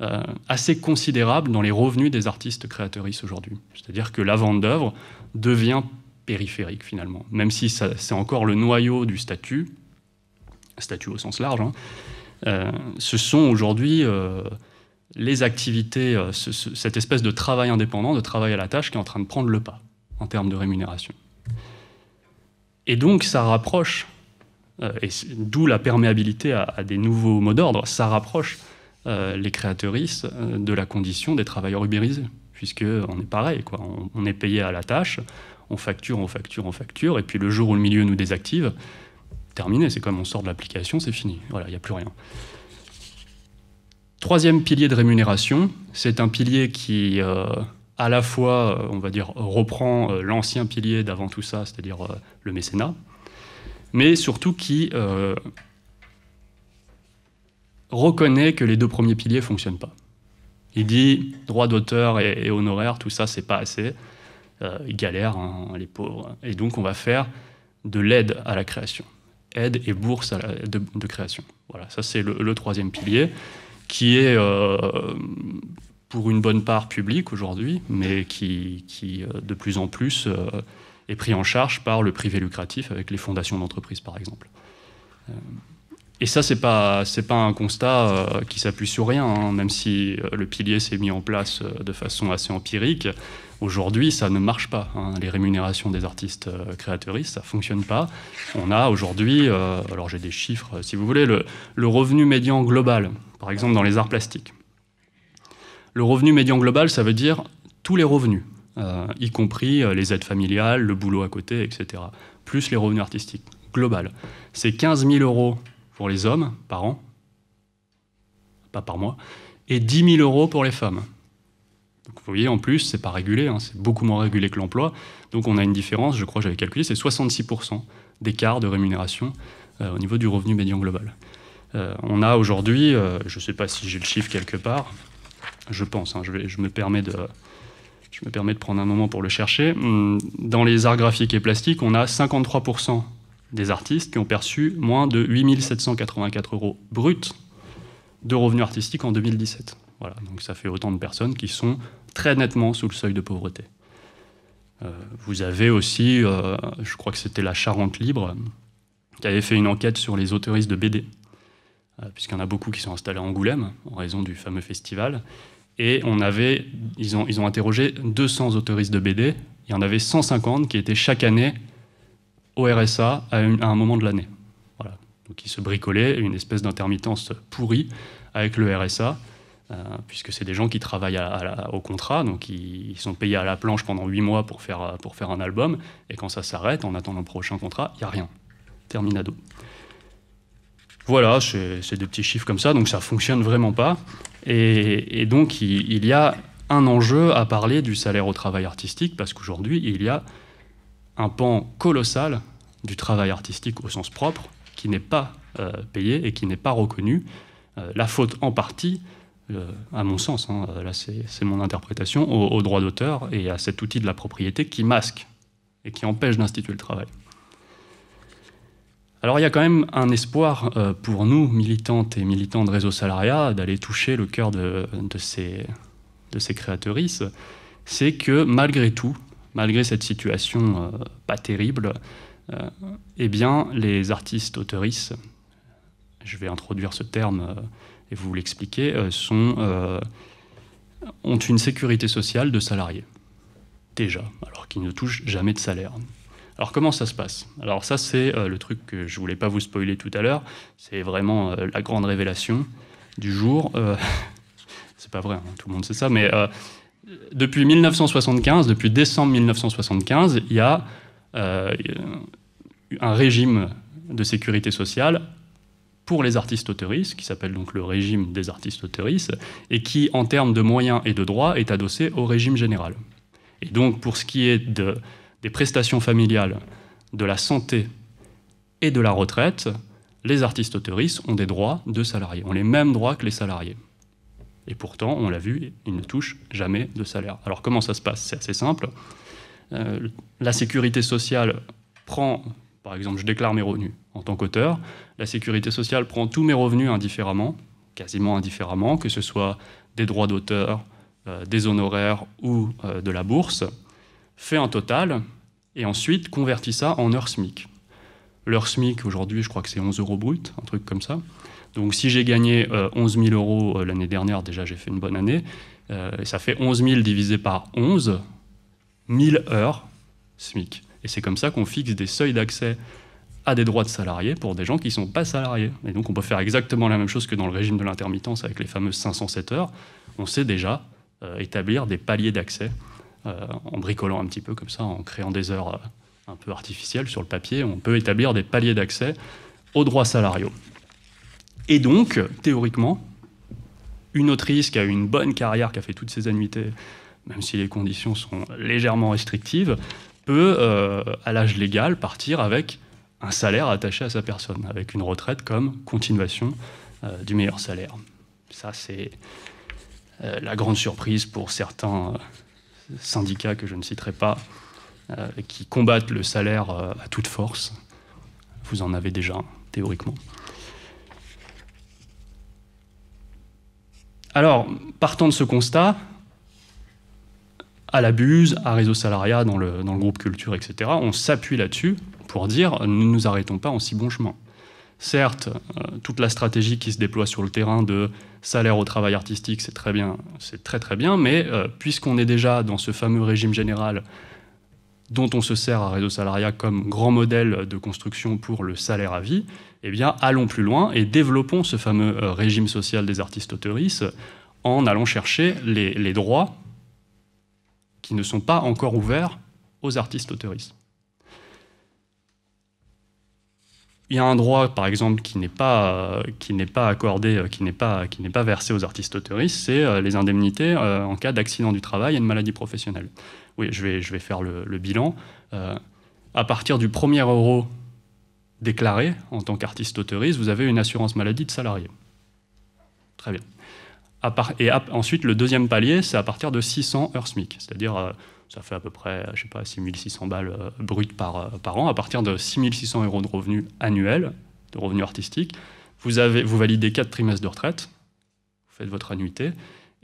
euh, assez considérable dans les revenus des artistes créateuristes aujourd'hui. C'est-à-dire que la vente d'œuvres devient périphérique finalement. Même si c'est encore le noyau du statut, statut au sens large, hein. euh, ce sont aujourd'hui euh, les activités, euh, cette espèce de travail indépendant, de travail à la tâche qui est en train de prendre le pas en termes de rémunération. Et donc ça rapproche, et d'où la perméabilité à, des nouveaux mots d'ordre, ça rapproche les créatrices de la condition des travailleurs ubérisés, puisque on est pareil, quoi, on, on est payé à la tâche, on facture, on facture, on facture, et puis le jour où le milieu nous désactive, terminé. C'est comme on sort de l'application, c'est fini. Voilà, il n'y a plus rien. Troisième pilier de rémunération, c'est un pilier qui euh, à la fois, euh, on va dire, reprend euh, l'ancien pilier d'avant tout ça, c'est-à-dire le mécénat, mais surtout qui reconnaît que les deux premiers piliers ne fonctionnent pas. Il dit droit d'auteur et, honoraire, tout ça, c'est pas assez. il galère hein, les pauvres. Et donc, on va faire de l'aide à la création aide et bourse de, de, création. Voilà, ça c'est le, troisième pilier qui est euh, pour une bonne part publique aujourd'hui, mais qui, qui, euh, de plus en plus euh, est pris en charge par le privé lucratif avec les fondations d'entreprise par exemple. et ça, c'est pas, pas, pas, un constat qui s'appuie sur rien, hein, même si le pilier s'est mis en place de façon assez empirique. Aujourd'hui, ça ne marche pas. Hein. Les rémunérations des artistes euh, créateuristes, ça fonctionne pas. On a aujourd'hui, euh, alors j'ai des chiffres, euh, si vous voulez, le, revenu médian global, par exemple dans les arts plastiques. Le revenu médian global, ça veut dire tous les revenus, y compris les aides familiales, le boulot à côté, etc. Plus les revenus artistiques, global. C'est 15 000 euros pour les hommes par an, pas par mois, et 10 000 euros pour les femmes vous voyez, en plus, c'est pas régulé, hein, c'est beaucoup moins régulé que l'emploi. Donc on a une différence, je crois, j'avais calculé, c'est 66% d'écart de rémunération euh, au niveau du revenu médian global. Euh, on a aujourd'hui, euh, je ne sais pas si j'ai le chiffre quelque part, je pense, hein, je, je, me permets de, je me permets de prendre un moment pour le chercher. Hmm, dans les arts graphiques et plastiques, on a 53% des artistes qui ont perçu moins de 8784 euros bruts de revenus artistiques en 2017 donc ça fait autant de personnes qui sont très nettement sous le seuil de pauvreté. Euh, vous avez aussi, euh, je crois que c'était la Charente Libre, qui avait fait une enquête sur les autoristes de BD, euh, puisqu'il y en a beaucoup qui sont installés à Angoulême en raison du fameux festival. Et on avait, ils, ont, interrogé 200 autoristes de BD. Il y en avait 150 qui étaient chaque année au RSA à, un moment de l'année. Donc ils se bricolaient une espèce d'intermittence pourrie avec le RSA. Euh, puisque c'est des gens qui travaillent au contrat, donc ils, sont payés à la planche pendant huit mois pour faire, euh, pour faire un album, et quand ça s'arrête, en attendant le prochain contrat, il n'y a rien. Terminado. Voilà, c'est des petits chiffres comme ça, donc ça fonctionne vraiment pas. Et, donc il, y a un enjeu à parler du salaire au travail artistique, parce qu'aujourd'hui, il y a un pan colossal du travail artistique au sens propre, qui n'est pas euh, payé et qui n'est pas reconnu. la faute en partie euh, à mon sens, hein, euh, là c'est mon interprétation, au, droit d'auteur et à cet outil de la propriété qui masque et qui empêche d'instituer le travail. Alors il y a quand même un espoir euh, pour nous, militantes et militants de réseau salariat, d'aller toucher le cœur de, ces, de créatrices, c'est que malgré tout, malgré cette situation pas terrible, eh bien les artistes auteuristes, je vais introduire ce terme vous l'expliquez, euh, euh, ont une sécurité sociale de salariés. Déjà, alors qu'ils ne touchent jamais de salaire. Alors comment ça se passe Alors ça c'est euh, le truc que je voulais pas vous spoiler tout à l'heure, c'est vraiment la grande révélation du jour. c'est pas vrai, hein, tout le monde sait ça, mais depuis 1975, depuis décembre 1975, il y a un régime de sécurité sociale pour les artistes autoristes, qui s'appelle donc le régime des artistes autoristes, et qui, en termes de moyens et de droits, est adossé au régime général. Et donc, pour ce qui est des prestations familiales, de la santé et de la retraite, les artistes autoristes ont des droits de salariés, ont les mêmes droits que les salariés. Et pourtant, on l'a vu, ils ne touchent jamais de salaire. Alors comment ça se passe C'est assez simple. Euh, la sécurité sociale prend par exemple, je déclare mes revenus en tant qu'auteur. La sécurité sociale prend tous mes revenus indifféremment, quasiment indifféremment, que ce soit des droits d'auteur, euh, des honoraires ou euh, de la bourse, fait un total et ensuite convertit ça en heures SMIC. L'heure SMIC, aujourd'hui, je crois que c'est 11 euros brut, un truc comme ça. Donc si j'ai gagné 11 euh, 000 euros l'année dernière, déjà j'ai fait une bonne année, ça fait 11 000 divisé par 11, 1000 heures SMIC. Et c'est comme ça qu'on fixe des seuils d'accès à des droits de salariés pour des gens qui ne sont pas salariés. Et donc on peut faire exactement la même chose que dans le régime de l'intermittence avec les fameuses 507 heures. On sait déjà euh, établir des paliers d'accès euh, en bricolant un petit peu comme ça, en créant des heures euh, un peu artificielles sur le papier. On peut établir des paliers d'accès aux droits salariaux. Et donc, théoriquement, une autrice qui a une bonne carrière, qui a fait toutes ses annuités, même si les conditions sont légèrement restrictives, peut, euh, à l'âge légal, partir avec un salaire attaché à sa personne, avec une retraite comme continuation euh, du meilleur salaire. Ça, c'est euh, la grande surprise pour certains syndicats que je ne citerai pas, qui combattent le salaire à toute force. Vous en avez déjà théoriquement. Alors, partant de ce constat, à l'Abuse, à Réseau Salariat, dans le, groupe Culture, etc. On s'appuie là-dessus pour dire ne nous arrêtons pas en si bon chemin. Certes, euh, toute la stratégie qui se déploie sur le terrain de salaire au travail artistique, c'est très bien, c'est très très bien, mais euh, puisqu'on est déjà dans ce fameux régime général dont on se sert à Réseau Salariat comme grand modèle de construction pour le salaire à vie, eh bien allons plus loin et développons ce fameux euh, régime social des artistes autoristes en allant chercher les droits qui ne sont pas encore ouverts aux artistes autoristes. Il y a un droit, par exemple, qui n'est pas, euh, qui n'est pas accordé, euh, qui n'est pas, qui n'est pas versé aux artistes autoristes, c'est euh, les indemnités en cas d'accident du travail et de maladie professionnelle. Oui, je vais, je vais faire le, bilan. à partir du premier euro déclaré en tant qu'artiste autoriste, vous avez une assurance maladie de salarié. Très bien et ensuite, le deuxième palier, c'est à partir de 600 heures SMIC, c'est-à-dire euh, ça fait à peu près, je sais pas, 6600 balles euh, brutes euh, par, an. À partir de 6600 euros de revenus annuels, de revenus artistiques, vous, validez 4 trimestres de retraite, vous faites votre annuité,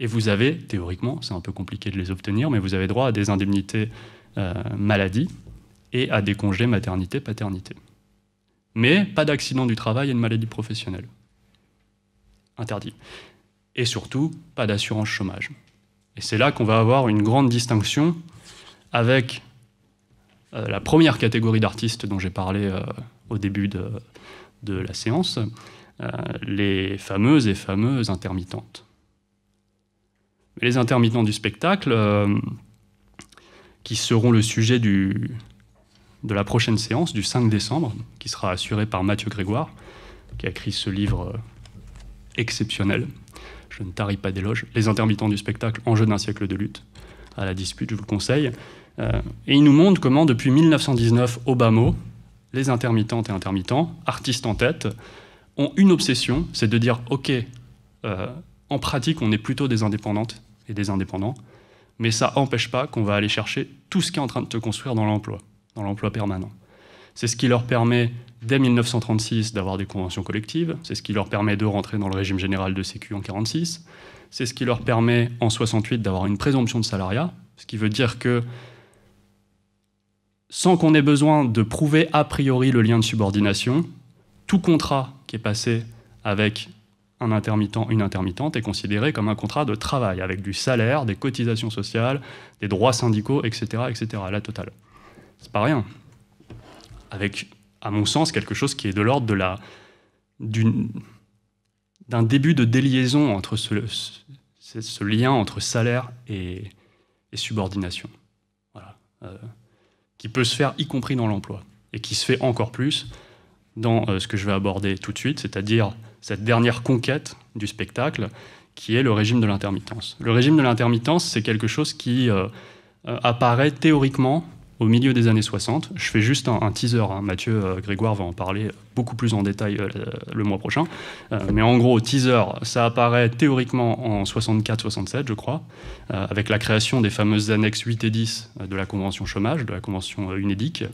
et vous avez, théoriquement, c'est un peu compliqué de les obtenir, mais vous avez droit à des indemnités maladie et à des congés maternité-paternité. Mais pas d'accident du travail et de maladie professionnelle. Interdit et surtout pas d'assurance chômage. Et c'est là qu'on va avoir une grande distinction avec euh, la première catégorie d'artistes dont j'ai parlé euh, au début de, la séance, euh, les fameuses et fameuses intermittentes. les intermittents du spectacle, qui seront le sujet de la prochaine séance du 5 décembre, qui sera assurée par Mathieu Grégoire, qui a écrit ce livre exceptionnel je ne tarie pas d'éloges, Les intermittents du spectacle, jeu d'un siècle de lutte, à la dispute, je vous le conseille. Euh, et il nous montre comment, depuis 1919, Obama, les intermittentes et intermittents, artistes en tête, ont une obsession, c'est de dire, OK, euh, en pratique, on est plutôt des indépendantes et des indépendants, mais ça n'empêche pas qu'on va aller chercher tout ce qui est en train de te construire dans l'emploi, dans l'emploi permanent. C'est ce qui leur permet, dès 1936, d'avoir des conventions collectives. C'est ce qui leur permet de rentrer dans le régime général de Sécu en 1946. C'est ce qui leur permet, en 68, d'avoir une présomption de salariat. Ce qui veut dire que, sans qu'on ait besoin de prouver a priori le lien de subordination, tout contrat qui est passé avec un intermittent, une intermittente est considéré comme un contrat de travail, avec du salaire, des cotisations sociales, des droits syndicaux, etc. etc. la totale. C'est pas rien avec, à mon sens, quelque chose qui est de l'ordre de la d'un début de déliaison entre ce, lien entre salaire et, subordination, euh, qui peut se faire y compris dans l'emploi et qui se fait encore plus dans euh, ce que je vais aborder tout de suite, c'est-à-dire cette dernière conquête du spectacle qui est le régime de l'intermittence. Le régime de l'intermittence, c'est quelque chose qui euh, apparaît théoriquement au milieu des années 60. Je fais juste un, teaser, hein. Mathieu euh, Grégoire va en parler beaucoup plus en détail euh, le mois prochain. Euh, mais en gros, teaser, ça apparaît théoriquement en 64-67, je crois, avec la création des fameuses annexes 8 et 10 de la Convention chômage, de la Convention UNEDIC,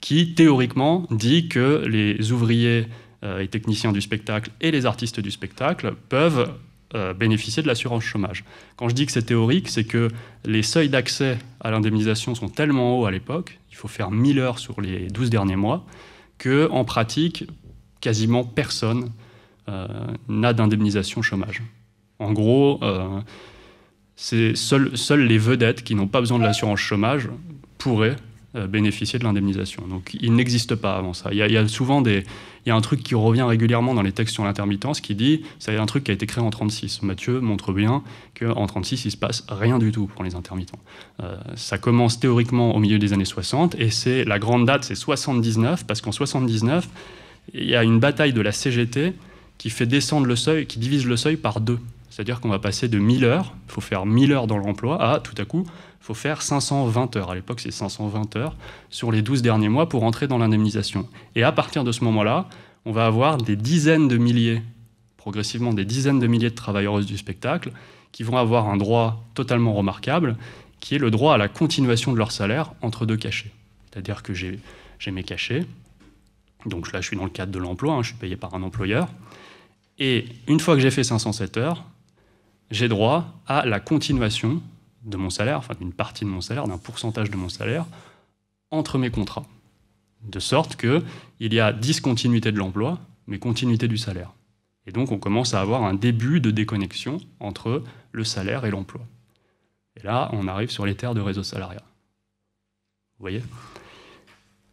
qui théoriquement dit que les ouvriers et techniciens du spectacle et les artistes du spectacle peuvent euh, bénéficier de l'assurance chômage. Quand je dis que c'est théorique, c'est que les seuils d'accès à l'indemnisation sont tellement hauts à l'époque, il faut faire 1000 heures sur les 12 derniers mois, que en pratique, quasiment personne euh, n'a d'indemnisation chômage. En gros, euh, c'est seuls les vedettes qui n'ont pas besoin de l'assurance chômage pourraient bénéficier de l'indemnisation. Donc il n'existe pas avant ça. Il il y a souvent des, il y a un truc qui revient régulièrement dans les textes sur l'intermittence qui dit, c'est un truc qui a été créé en 36. Mathieu montre bien qu'en 36, il se passe rien du tout pour les intermittents. Euh, ça commence théoriquement au milieu des années 60, et c'est la grande date, c'est 79, parce qu'en 79, il y a une bataille de la CGT qui fait descendre le seuil, qui divise le seuil par deux. C'est-à-dire qu'on va passer de 1000 heures, il faut faire 1000 heures dans l'emploi, à tout à coup faut faire 520 heures. À l'époque, c'est 520 heures sur les 12 derniers mois pour entrer dans l'indemnisation. Et à partir de ce moment-là, on va avoir des dizaines de milliers, progressivement des dizaines de milliers de travailleuses du spectacle qui vont avoir un droit totalement remarquable, qui est le droit à la continuation de leur salaire entre deux cachets. C'est-à-dire que j'ai mes cachets, donc là je suis dans le cadre de l'emploi, hein, je suis payé par un employeur, et une fois que j'ai fait 507 heures, j'ai droit à la continuation de mon salaire, enfin d'une partie de mon salaire, d'un pourcentage de mon salaire, entre mes contrats. De sorte qu'il y a discontinuité de l'emploi, mais continuité du salaire. Et donc on commence à avoir un début de déconnexion entre le salaire et l'emploi. Et là, on arrive sur les terres de réseau salarial. Vous voyez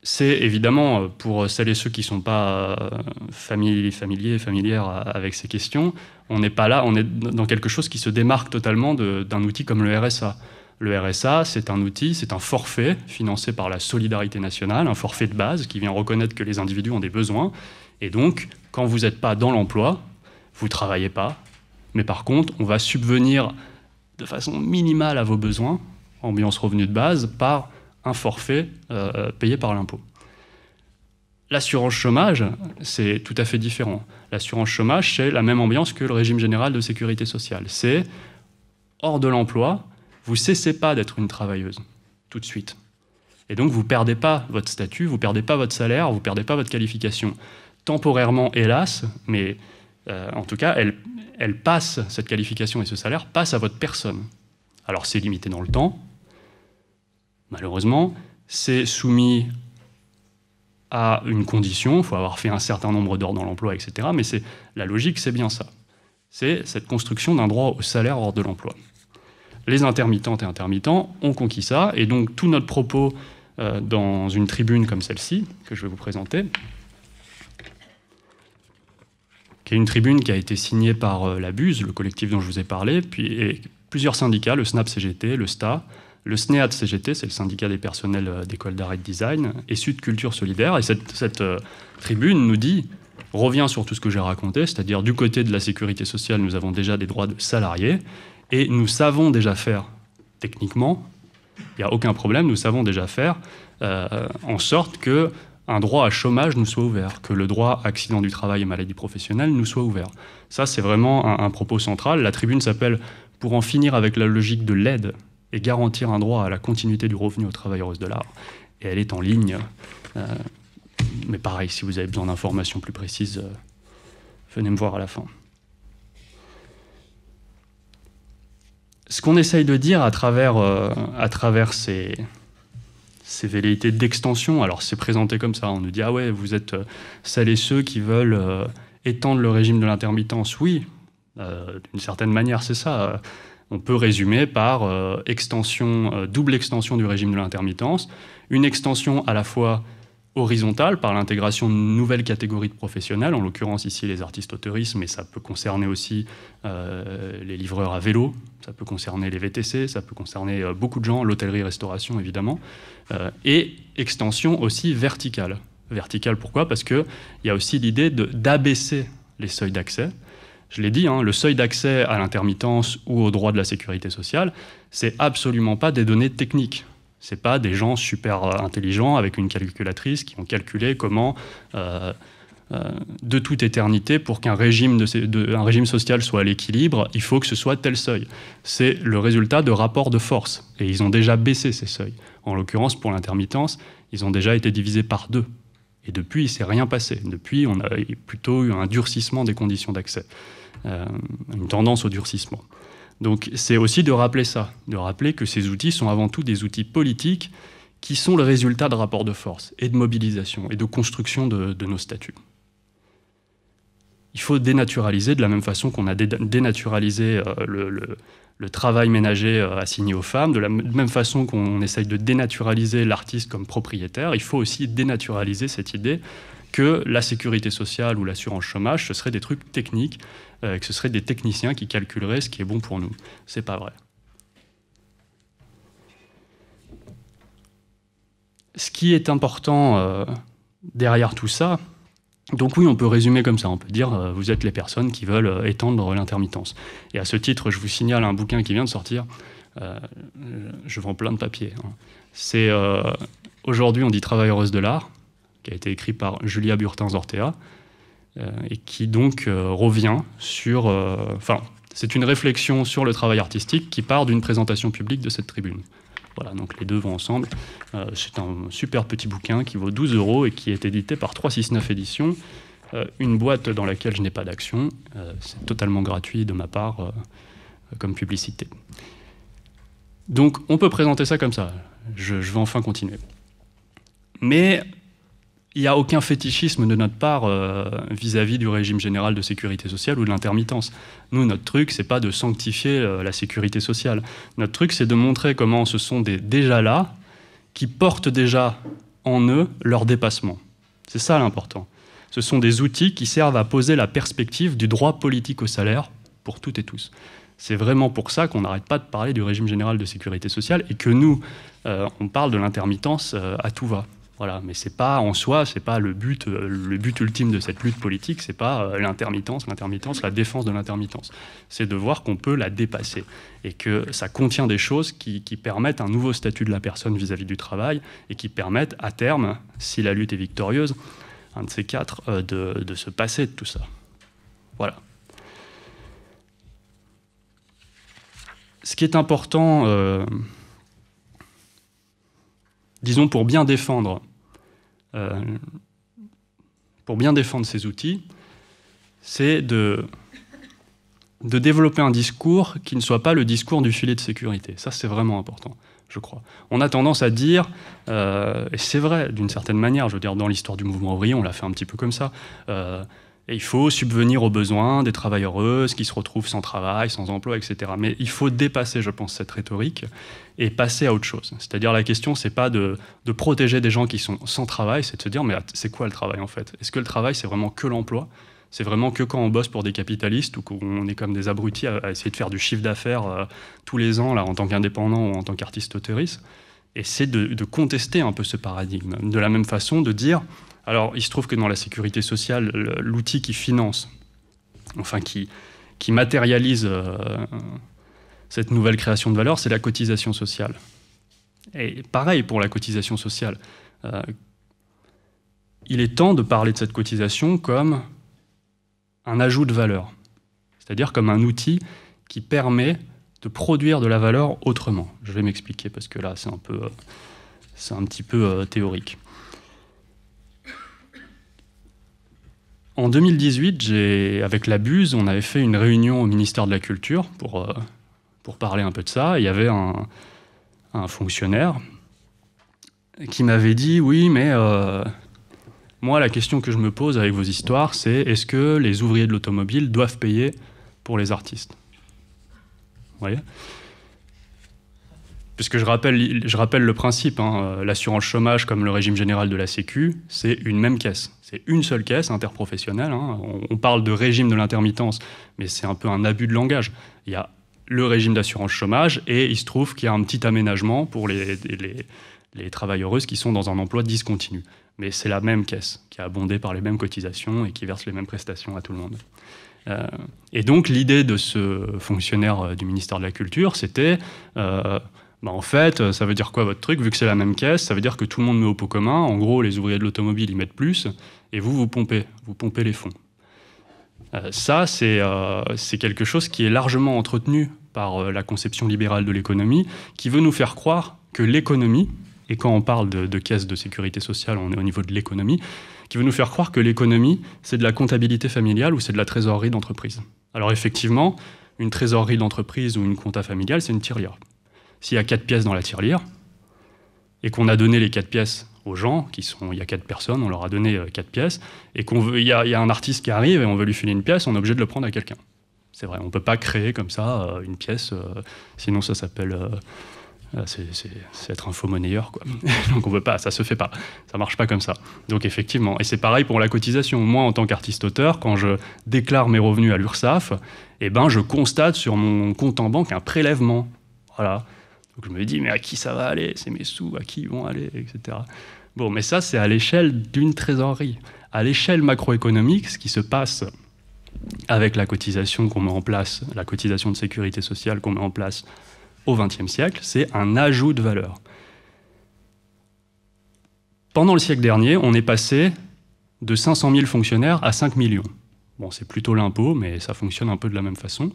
C'est évidemment, euh, pour celles et ceux qui ne sont pas euh, familiers, familières euh, avec ces questions, on n'est pas là, on est dans quelque chose qui se démarque totalement d'un outil comme le RSA. Le RSA, c'est un outil, c'est un forfait financé par la solidarité nationale, un forfait de base qui vient reconnaître que les individus ont des besoins. Et donc, quand vous n'êtes pas dans l'emploi, vous ne travaillez pas. Mais par contre, on va subvenir de façon minimale à vos besoins, ambiance revenu de base, par un forfait euh, payé par l'impôt. L'assurance chômage, c'est tout à fait différent. L'assurance chômage, c'est la même ambiance que le régime général de sécurité sociale. C'est hors de l'emploi, vous ne cessez pas d'être une travailleuse tout de suite. Et donc vous ne perdez pas votre statut, vous perdez pas votre salaire, vous perdez pas votre qualification. Temporairement, hélas, mais euh, en tout cas, elle, elle passe, cette qualification et ce salaire passe à votre personne. Alors c'est limité dans le temps, malheureusement, c'est soumis à une condition, il faut avoir fait un certain nombre d'heures dans l'emploi, etc. Mais c'est la logique, c'est bien ça. C'est cette construction d'un droit au salaire hors de l'emploi. Les intermittentes et intermittents ont conquis ça, et donc tout notre propos euh, dans une tribune comme celle-ci, que je vais vous présenter, qui est une tribune qui a été signée par l'Abuse, euh, la BUSE, le collectif dont je vous ai parlé, puis et plusieurs syndicats, le SNAP CGT, le STA, le SNEAD CGT, c'est le syndicat des personnels euh, d'école d'art et de design, et Sud Culture Solidaire. Et cette, euh, tribune nous dit revient sur tout ce que j'ai raconté, c'est-à-dire du côté de la sécurité sociale, nous avons déjà des droits de salariés, et nous savons déjà faire techniquement, il n'y a aucun problème, nous savons déjà faire euh, en sorte que un droit à chômage nous soit ouvert, que le droit accident du travail et maladie professionnelle nous soit ouvert. Ça, c'est vraiment un propos central. La tribune s'appelle Pour en finir avec la logique de l'aide et garantir un droit à la continuité du revenu aux travailleuses de l'art. Et elle est en ligne. Euh, mais pareil, si vous avez besoin d'informations plus précises, euh, venez me voir à la fin. Ce qu'on essaye de dire à travers, euh, à travers ces, ces velléités d'extension, alors c'est présenté comme ça, on nous dit Ah ouais, vous êtes celles et ceux qui veulent étendre le régime de l'intermittence. Oui, d'une certaine manière, c'est ça on peut résumer par euh, extension, euh, double extension du régime de l'intermittence, une extension à la fois horizontale par l'intégration de nouvelles catégories de professionnels, en l'occurrence ici les artistes autoristes, mais ça peut concerner aussi euh, les livreurs à vélo, ça peut concerner les VTC, ça peut concerner beaucoup de gens, l'hôtellerie-restauration évidemment, et extension aussi verticale. Verticale pourquoi Parce qu'il y a aussi l'idée d'abaisser les seuils d'accès je l'ai dit, hein, le seuil d'accès à l'intermittence ou au droit de la sécurité sociale, c'est absolument pas des données techniques. C'est pas des gens super euh, intelligents avec une calculatrice qui ont calculé comment euh, euh, de toute éternité pour qu'un régime, régime social soit à l'équilibre, il faut que ce soit tel seuil. C'est le résultat de rapports de force. Et ils ont déjà baissé ces seuils. En l'occurrence, pour l'intermittence, ils ont déjà été divisés par deux. Et depuis, il ne s'est rien passé. Depuis, on a plutôt eu un durcissement des conditions d'accès. Euh, une tendance au durcissement. Donc c'est aussi de rappeler ça, de rappeler que ces outils sont avant tout des outils politiques qui sont le résultat de rapports de force et de mobilisation et de construction de, nos statuts. Il faut dénaturaliser de la même façon qu'on a dénaturalisé euh, le, travail ménager euh, assigné aux femmes, de la même façon qu'on essaye de dénaturaliser l'artiste comme propriétaire, il faut aussi dénaturaliser cette idée que la sécurité sociale ou l'assurance chômage, ce seraient des trucs techniques euh, que ce seraient des techniciens qui calculeraient ce qui est bon pour nous. C'est pas vrai. Ce qui est important euh, derrière tout ça, donc oui, on peut résumer comme ça, on peut dire euh, vous êtes les personnes qui veulent étendre l'intermittence. Et à ce titre, je vous signale un bouquin qui vient de sortir, je vends plein de papiers. Hein. C'est aujourd'hui on dit travailleuse de l'art, qui a été écrit par Julia Burtin-Zortea, euh, et qui donc euh, revient sur... Euh, enfin, c'est une réflexion sur le travail artistique qui part d'une présentation publique de cette tribune. Voilà, donc les deux vont ensemble. c'est un super petit bouquin qui vaut 12 euros et qui est édité par 369 Éditions, une boîte dans laquelle je n'ai pas d'action. c'est totalement gratuit de ma part comme publicité. Donc on peut présenter ça comme ça. Je, je vais enfin continuer. Mais il n'y a aucun fétichisme de notre part euh, vis-à-vis du régime général de sécurité sociale ou de l'intermittence. Nous, notre truc, c'est pas de sanctifier euh, la sécurité sociale. Notre truc, c'est de montrer comment ce sont des déjà là qui portent déjà en eux leur dépassement. C'est ça l'important. Ce sont des outils qui servent à poser la perspective du droit politique au salaire pour toutes et tous. C'est vraiment pour ça qu'on n'arrête pas de parler du régime général de sécurité sociale et que nous, euh, on parle de l'intermittence à tout va. Voilà, mais c'est pas en soi, c'est pas le but, euh, le but ultime de cette lutte politique, c'est pas euh, l'intermittence, l'intermittence, la défense de l'intermittence. C'est de voir qu'on peut la dépasser et que ça contient des choses qui, permettent un nouveau statut de la personne vis-à-vis du travail et qui permettent à terme, si la lutte est victorieuse, un de ces quatre, euh, de, se passer de tout ça. Voilà. Ce qui est important disons pour bien défendre, euh, pour bien défendre ces outils, c'est de, de développer un discours qui ne soit pas le discours du filet de sécurité. Ça, c'est vraiment important, je crois. On a tendance à dire, euh, et c'est vrai d'une certaine manière, je veux dire, dans l'histoire du mouvement ouvrier, on l'a fait un petit peu comme ça, euh, et il faut subvenir aux besoins des travailleuses qui se retrouvent sans travail, sans emploi, etc. Mais il faut dépasser, je pense, cette rhétorique et passer à autre chose. C'est-à-dire la question, ce n'est pas de, protéger des gens qui sont sans travail, c'est de se dire, mais c'est quoi le travail en fait Est-ce que le travail, c'est vraiment que l'emploi c'est vraiment que quand on bosse pour des capitalistes ou qu'on est comme des abrutis à, essayer de faire du chiffre d'affaires euh, tous les ans là, en tant qu'indépendant ou en tant qu'artiste auteuriste. Et c'est de contester un peu ce paradigme. De la même façon, de dire alors, il se trouve que dans la sécurité sociale, l'outil qui finance, enfin qui, qui matérialise euh, cette nouvelle création de valeur, c'est la cotisation sociale. Et pareil pour la cotisation sociale. Euh, il est temps de parler de cette cotisation comme un ajout de valeur, c'est-à-dire comme un outil qui permet de produire de la valeur autrement. Je vais m'expliquer parce que là, c'est un, peu, euh, c'est un petit peu théorique. En 2018, avec la Buse, on avait fait une réunion au ministère de la Culture pour, euh, pour parler un peu de ça. Il y avait un, fonctionnaire qui m'avait dit Oui, mais euh, moi, la question que je me pose avec vos histoires, c'est est-ce que les ouvriers de l'automobile doivent payer pour les artistes Vous voyez Puisque je rappelle, je rappelle le principe, hein, euh, l'assurance chômage comme le régime général de la Sécu, c'est une même caisse. C'est une seule caisse interprofessionnelle. Hein. On, parle de régime de l'intermittence, mais c'est un peu un abus de langage. Il y a le régime d'assurance chômage et il se trouve qu'il y a un petit aménagement pour les, les, les travailleuses qui sont dans un emploi discontinu. Mais c'est la même caisse qui est abondée par les mêmes cotisations et qui verse les mêmes prestations à tout le monde. Euh, et donc l'idée de ce fonctionnaire euh, du ministère de la Culture, c'était... Bah, en fait, euh, ça veut dire quoi votre truc Vu que c'est la même caisse, ça veut dire que tout le monde met au pot commun. En gros, les ouvriers de l'automobile y mettent plus, et vous, vous pompez, vous pompez les fonds. Euh, ça, euh, c'est quelque chose qui est largement entretenu par la conception libérale de l'économie, qui veut nous faire croire que l'économie, et quand on parle de, caisse de sécurité sociale, on est au niveau de l'économie, qui veut nous faire croire que l'économie, c'est de la comptabilité familiale ou c'est de la trésorerie d'entreprise. Alors effectivement, une trésorerie d'entreprise ou une compta familiale, c'est une tirelire. S'il y a quatre pièces dans la tirelire, et qu'on a donné les quatre pièces aux gens, qui sont, il y a quatre personnes, on leur a donné euh, quatre pièces, et qu'on veut, il y, a, un artiste qui arrive et on veut lui filer une pièce, on est obligé de le prendre à quelqu'un. C'est vrai, on ne peut pas créer comme ça euh, une pièce, euh, sinon ça s'appelle c'est être un faux monnayeur, quoi. Donc on veut pas, ça se fait pas, ça marche pas comme ça. Donc effectivement, et c'est pareil pour la cotisation. Moi, en tant qu'artiste-auteur, quand je déclare mes revenus à l'URSSAF, eh ben, je constate sur mon compte en banque un prélèvement. Voilà. Donc je me dis, mais à qui ça va aller C'est mes sous, à qui ils vont aller, etc. Bon, mais ça, c'est à l'échelle d'une trésorerie. À l'échelle macroéconomique, ce qui se passe avec la cotisation qu'on met en place, la cotisation de sécurité sociale qu'on met en place au XXe siècle, c'est un ajout de valeur. Pendant le siècle dernier, on est passé de 500 000 fonctionnaires à 5 millions. Bon, c'est plutôt l'impôt, mais ça fonctionne un peu de la même façon.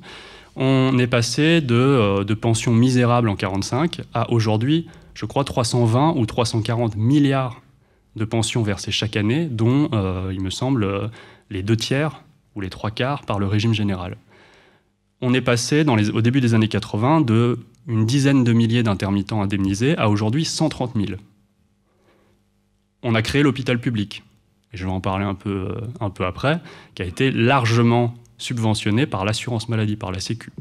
On est passé de, euh, pensions misérables en 1945 à aujourd'hui, je crois, 320 ou 340 milliards de pensions versées chaque année, dont, euh, il me semble, euh, les deux tiers ou les trois quarts par le régime général. On est passé, au début des années 80, de une dizaine de milliers d'intermittents indemnisés à aujourd'hui 130 000. On a créé l'hôpital public, et je vais en parler un peu, un peu après, qui a été largement subventionné par l'assurance maladie, par la Sécu.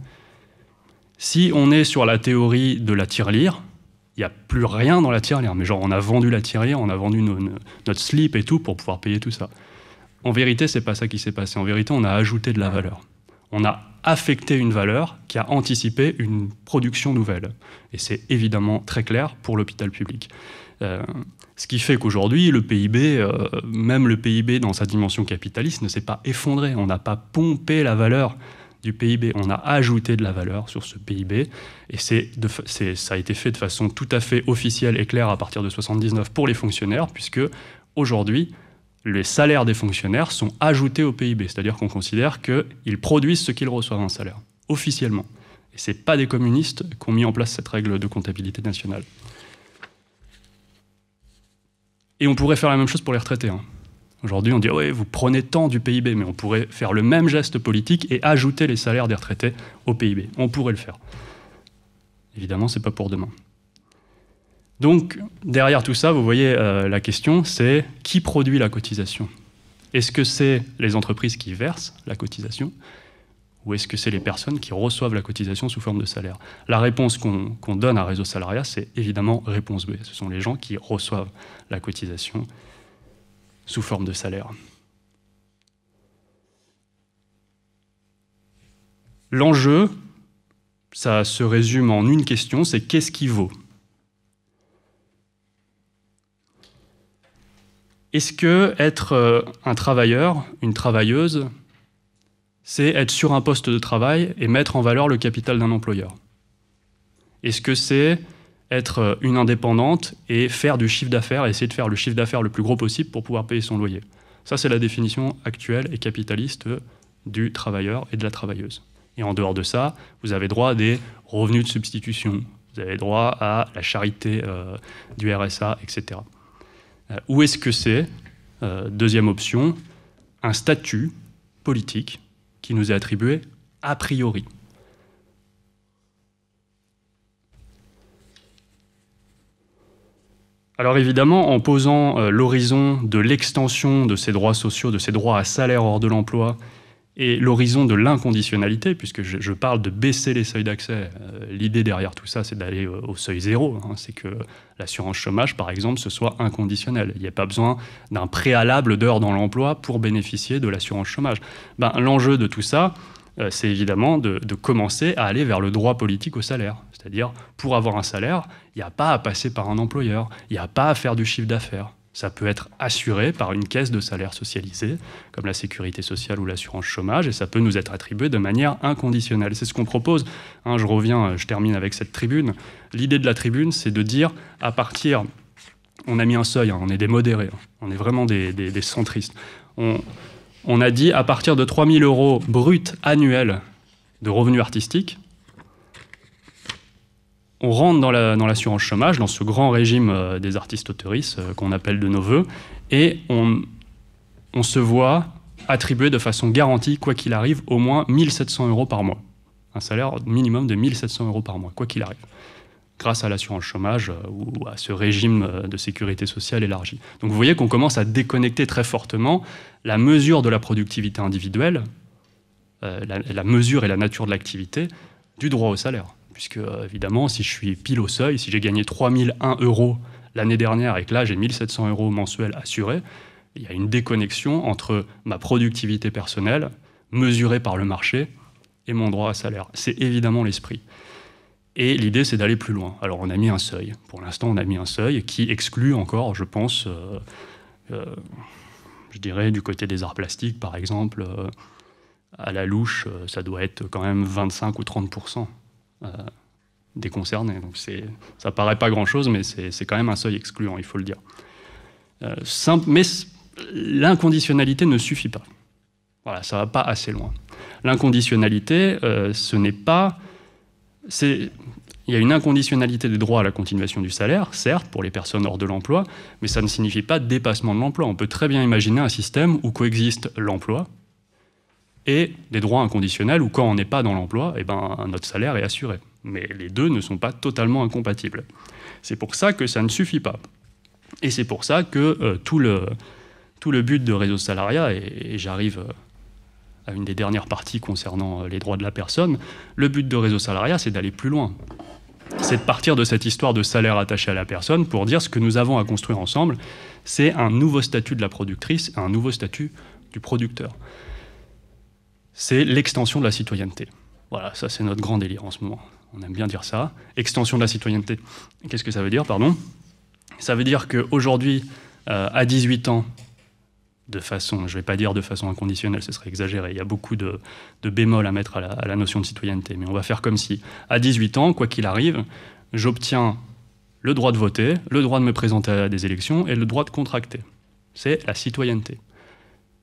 Si on est sur la théorie de la tirelire, il n'y a plus rien dans la tirelire. Mais genre, on a vendu la tirelire, on a vendu notre slip et tout pour pouvoir payer tout ça. En vérité, c'est pas ça qui s'est passé. En vérité, on a ajouté de la valeur. On a affecté une valeur qui a anticipé une production nouvelle. Et c'est évidemment très clair pour l'hôpital public. Euh, ce qui fait qu'aujourd'hui, le PIB, euh, même le PIB dans sa dimension capitaliste, ne s'est pas effondré. On n'a pas pompé la valeur du PIB, on a ajouté de la valeur sur ce PIB. Et c'est ça a été fait de façon tout à fait officielle et claire à partir de 79 pour les fonctionnaires, puisque aujourd'hui, les salaires des fonctionnaires sont ajoutés au PIB, c'est-à-dire qu'on considère qu'ils produisent ce qu'ils reçoivent en salaire, officiellement. Et ce n'est pas des communistes qui ont mis en place cette règle de comptabilité nationale. Et on pourrait faire la même chose pour les retraités. Hein. Aujourd'hui, on dit oui, vous prenez tant du PIB, mais on pourrait faire le même geste politique et ajouter les salaires des retraités au PIB. On pourrait le faire. Évidemment, ce n'est pas pour demain. Donc, derrière tout ça, vous voyez, euh, la question, c'est qui produit la cotisation Est-ce que c'est les entreprises qui versent la cotisation ou est-ce que c'est les personnes qui reçoivent la cotisation sous forme de salaire La réponse qu'on donne à Réseau Salariat, c'est évidemment réponse B. Ce sont les gens qui reçoivent la cotisation sous forme de salaire. L'enjeu, ça se résume en une question, c'est qu'est-ce qui vaut Est-ce que être euh, un travailleur, une travailleuse, c'est être sur un poste de travail et mettre en valeur le capital d'un employeur Est-ce que c'est être euh, une indépendante et faire du chiffre d'affaires, essayer de faire le chiffre d'affaires le plus gros possible pour pouvoir payer son loyer Ça, c'est la définition actuelle et capitaliste du travailleur et de la travailleuse. Et en dehors de ça, vous avez droit à des revenus de substitution, vous avez droit à la charité euh, du RSA, etc. Euh, Ou est-ce que c'est, deuxième option, un statut politique qui nous est attribué a priori. Alors évidemment, en posant euh, l'horizon de l'extension de ces droits sociaux, de ces droits à salaire hors de l'emploi et l'horizon de l'inconditionnalité, puisque je, parle de baisser les seuils d'accès, euh, l'idée derrière tout ça, c'est d'aller au seuil zéro. Hein, c'est que l'assurance chômage, par exemple, ce soit inconditionnel. Il n'y a pas besoin d'un préalable d'heures dans l'emploi pour bénéficier de l'assurance chômage. Ben, L'enjeu de tout ça, euh, c'est évidemment de, commencer à aller vers le droit politique au salaire. C'est-à-dire, pour avoir un salaire, il n'y a pas à passer par un employeur, il n'y a pas à faire du chiffre d'affaires. Ça peut être assuré par une caisse de salaire socialisée, comme la sécurité sociale ou l'assurance chômage, et ça peut nous être attribué de manière inconditionnelle. C'est ce qu'on propose. Hein, je reviens, euh, je termine avec cette tribune. L'idée de la tribune, c'est de dire à partir. On a mis un seuil, hein, on est des modérés, hein, on est vraiment des, centristes. On, on, a dit à partir de 3 000 euros bruts annuels de revenus artistiques, on rentre dans, l'assurance chômage, dans ce grand régime euh, des artistes auteuristes euh, qu'on appelle de nos voeux, et on, se voit attribuer de façon garantie, quoi qu'il arrive, au moins 1700 euros par mois. Un salaire minimum de 1700 euros par mois, quoi qu'il arrive, grâce à l'assurance chômage euh, ou à ce régime de sécurité sociale élargi. Donc vous voyez qu'on commence à déconnecter très fortement la mesure de la productivité individuelle, la mesure et la nature de l'activité, du droit au salaire puisque euh, évidemment, si je suis pile au seuil, si j'ai gagné 3001 euros l'année dernière et que là j'ai 1700 euros mensuels assurés, il y a une déconnexion entre ma productivité personnelle, mesurée par le marché, et mon droit à salaire. C'est évidemment l'esprit. Et l'idée, c'est d'aller plus loin. Alors on a mis un seuil. Pour l'instant, on a mis un seuil qui exclut encore, je pense, euh, euh, je dirais, du côté des arts plastiques, par exemple, à la louche, ça doit être quand même 25 ou 30 euh, des concernés. Donc ça paraît pas grand-chose, mais c'est quand même un seuil excluant, il faut le dire. Euh, simple, mais l'inconditionnalité ne suffit pas. Voilà, ça va pas assez loin. L'inconditionnalité, euh, ce n'est pas. Il y a une inconditionnalité des droits à la continuation du salaire, certes, pour les personnes hors de l'emploi, mais ça ne signifie pas dépassement de l'emploi. On peut très bien imaginer un système où coexiste l'emploi, et des droits inconditionnels où quand on n'est pas dans l'emploi, eh ben, notre salaire est assuré. Mais les deux ne sont pas totalement incompatibles. C'est pour ça que ça ne suffit pas. Et c'est pour ça que euh, tout, le, tout le but de Réseau Salariat, et, j'arrive euh, à une des dernières parties concernant euh, les droits de la personne, le but de Réseau Salariat, c'est d'aller plus loin. C'est de partir de cette histoire de salaire attaché à la personne pour dire ce que nous avons à construire ensemble, c'est un nouveau statut de la productrice, un nouveau statut du producteur c'est l'extension de la citoyenneté. Voilà, ça c'est notre grand délire en ce moment. On aime bien dire ça. Extension de la citoyenneté. Qu'est-ce que ça veut dire, pardon Ça veut dire qu'aujourd'hui, aujourd'hui, à 18 ans, de façon, je ne vais pas dire de façon inconditionnelle, ce serait exagéré, il y a beaucoup de, bémols à mettre à la notion de citoyenneté, mais on va faire comme si, à 18 ans, quoi qu'il arrive, j'obtiens le droit de voter, le droit de me présenter à des élections et le droit de contracter. C'est la citoyenneté.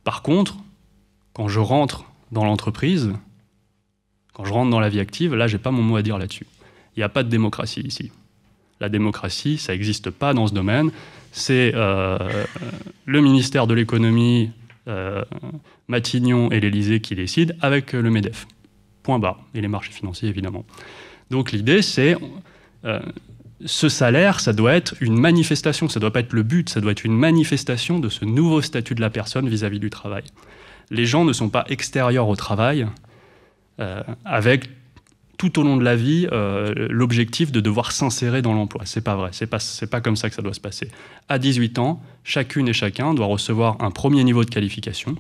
Par contre, quand je rentre dans l'entreprise, quand je rentre dans la vie active, là, j'ai pas mon mot à dire là-dessus. Il n'y a pas de démocratie ici. La démocratie, ça n'existe pas dans ce domaine. C'est euh, le ministère de l'économie, euh, Matignon et l'Élysée qui décident, avec le MEDEF. Point bas. Et les marchés financiers, évidemment. Donc l'idée, c'est euh, ce salaire, ça doit être une manifestation, ça doit pas être le but, ça doit être une manifestation de ce nouveau statut de la personne vis à -vis du travail les gens ne sont pas extérieurs au travail, euh, avec tout au long de la vie euh, l'objectif de devoir s'insérer dans l'emploi. C'est pas vrai, c'est pas, pas comme ça que ça doit se passer. À 18 ans, chacune et chacun doit recevoir un premier niveau de qualification,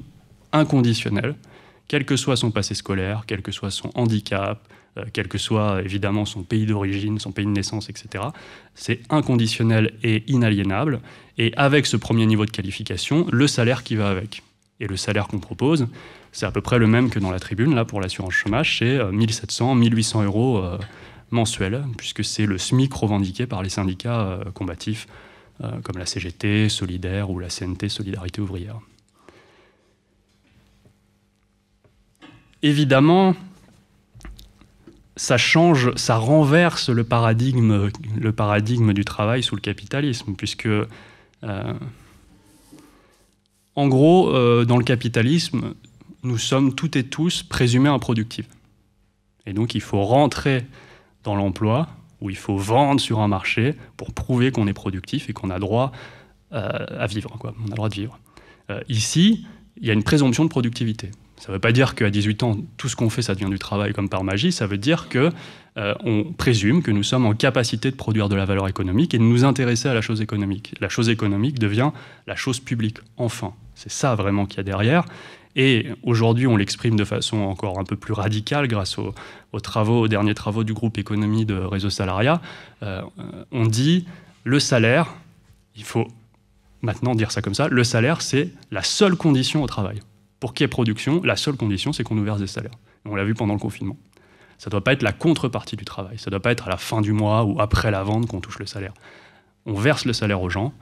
inconditionnel, quel que soit son passé scolaire, quel que soit son handicap, euh, quel que soit évidemment son pays d'origine, son pays de naissance, etc. C'est inconditionnel et inaliénable. Et avec ce premier niveau de qualification, le salaire qui va avec et le salaire qu'on propose, c'est à peu près le même que dans la tribune, là, pour l'assurance chômage, c'est 1700, euh, 1800 euros euh, mensuels, puisque c'est le SMIC revendiqué par les syndicats euh, combatifs, comme la CGT, Solidaire ou la CNT, Solidarité Ouvrière. Évidemment, ça change, ça renverse le paradigme, le paradigme du travail sous le capitalisme, puisque en gros, euh, dans le capitalisme, nous sommes toutes et tous présumés improductifs. Et donc il faut rentrer dans l'emploi, où il faut vendre sur un marché pour prouver qu'on est productif et qu'on a droit euh, à vivre. On a droit de vivre. Euh, ici, il y a une présomption de productivité. Ça ne veut pas dire qu'à 18 ans, tout ce qu'on fait, ça devient du travail comme par magie. Ça veut dire qu'on présume que nous sommes en capacité de produire de la valeur économique et de nous intéresser à la chose économique. La chose économique devient la chose publique, enfin. C'est ça vraiment qu'il y a derrière. Et aujourd'hui, on l'exprime de façon encore un peu plus radicale grâce aux, travaux, aux derniers travaux du groupe économie de réseau salariat. Euh, on dit le salaire, il faut maintenant dire ça comme ça, le salaire, c'est la seule condition au travail. Pour qu'il y ait production, la seule condition, c'est qu'on nous verse des salaires. On l'a vu pendant le confinement. Ça ne doit pas être la contrepartie du travail. Ça ne doit pas être à la fin du mois ou après la vente qu'on touche le salaire. On verse le salaire aux gens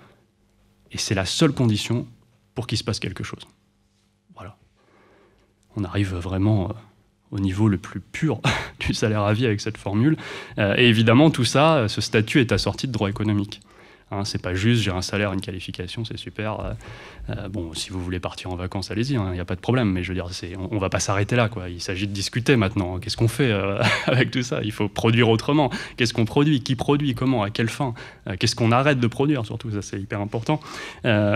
et c'est la seule condition pour qu'il se passe quelque chose. Voilà. On arrive vraiment euh, au niveau le plus pur du salaire à vie avec cette formule. Euh, et évidemment, tout ça, euh, ce statut est assorti de droit économique. Hein, c'est pas juste j'ai un salaire, une qualification, c'est super. Euh, euh, bon, si vous voulez partir en vacances, allez-y, il hein, n'y a pas de problème. Mais je veux dire, on, ne va pas s'arrêter là. Quoi. Il s'agit de discuter maintenant. Hein. Qu'est-ce qu'on fait euh, avec tout ça Il faut produire autrement. Qu'est-ce qu'on produit Qui produit Comment À quelle fin Qu'est-ce qu'on arrête de produire Surtout, ça c'est hyper important.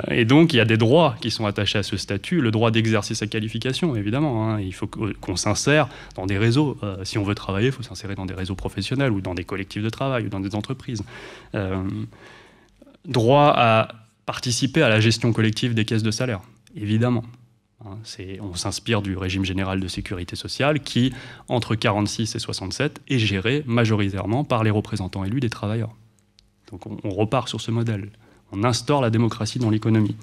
et donc, il y a des droits qui sont attachés à ce statut. Le droit d'exercer sa qualification, évidemment. Il faut qu'on s'insère dans des réseaux. si on veut travailler, il faut s'insérer dans des réseaux professionnels ou dans des collectifs de travail ou dans des entreprises droit à participer à la gestion collective des caisses de salaire, évidemment. Hein, on s'inspire du régime général de sécurité sociale qui, entre 46 et 67, est géré majoritairement par les représentants élus des travailleurs. Donc on, repart sur ce modèle. On instaure la démocratie dans l'économie.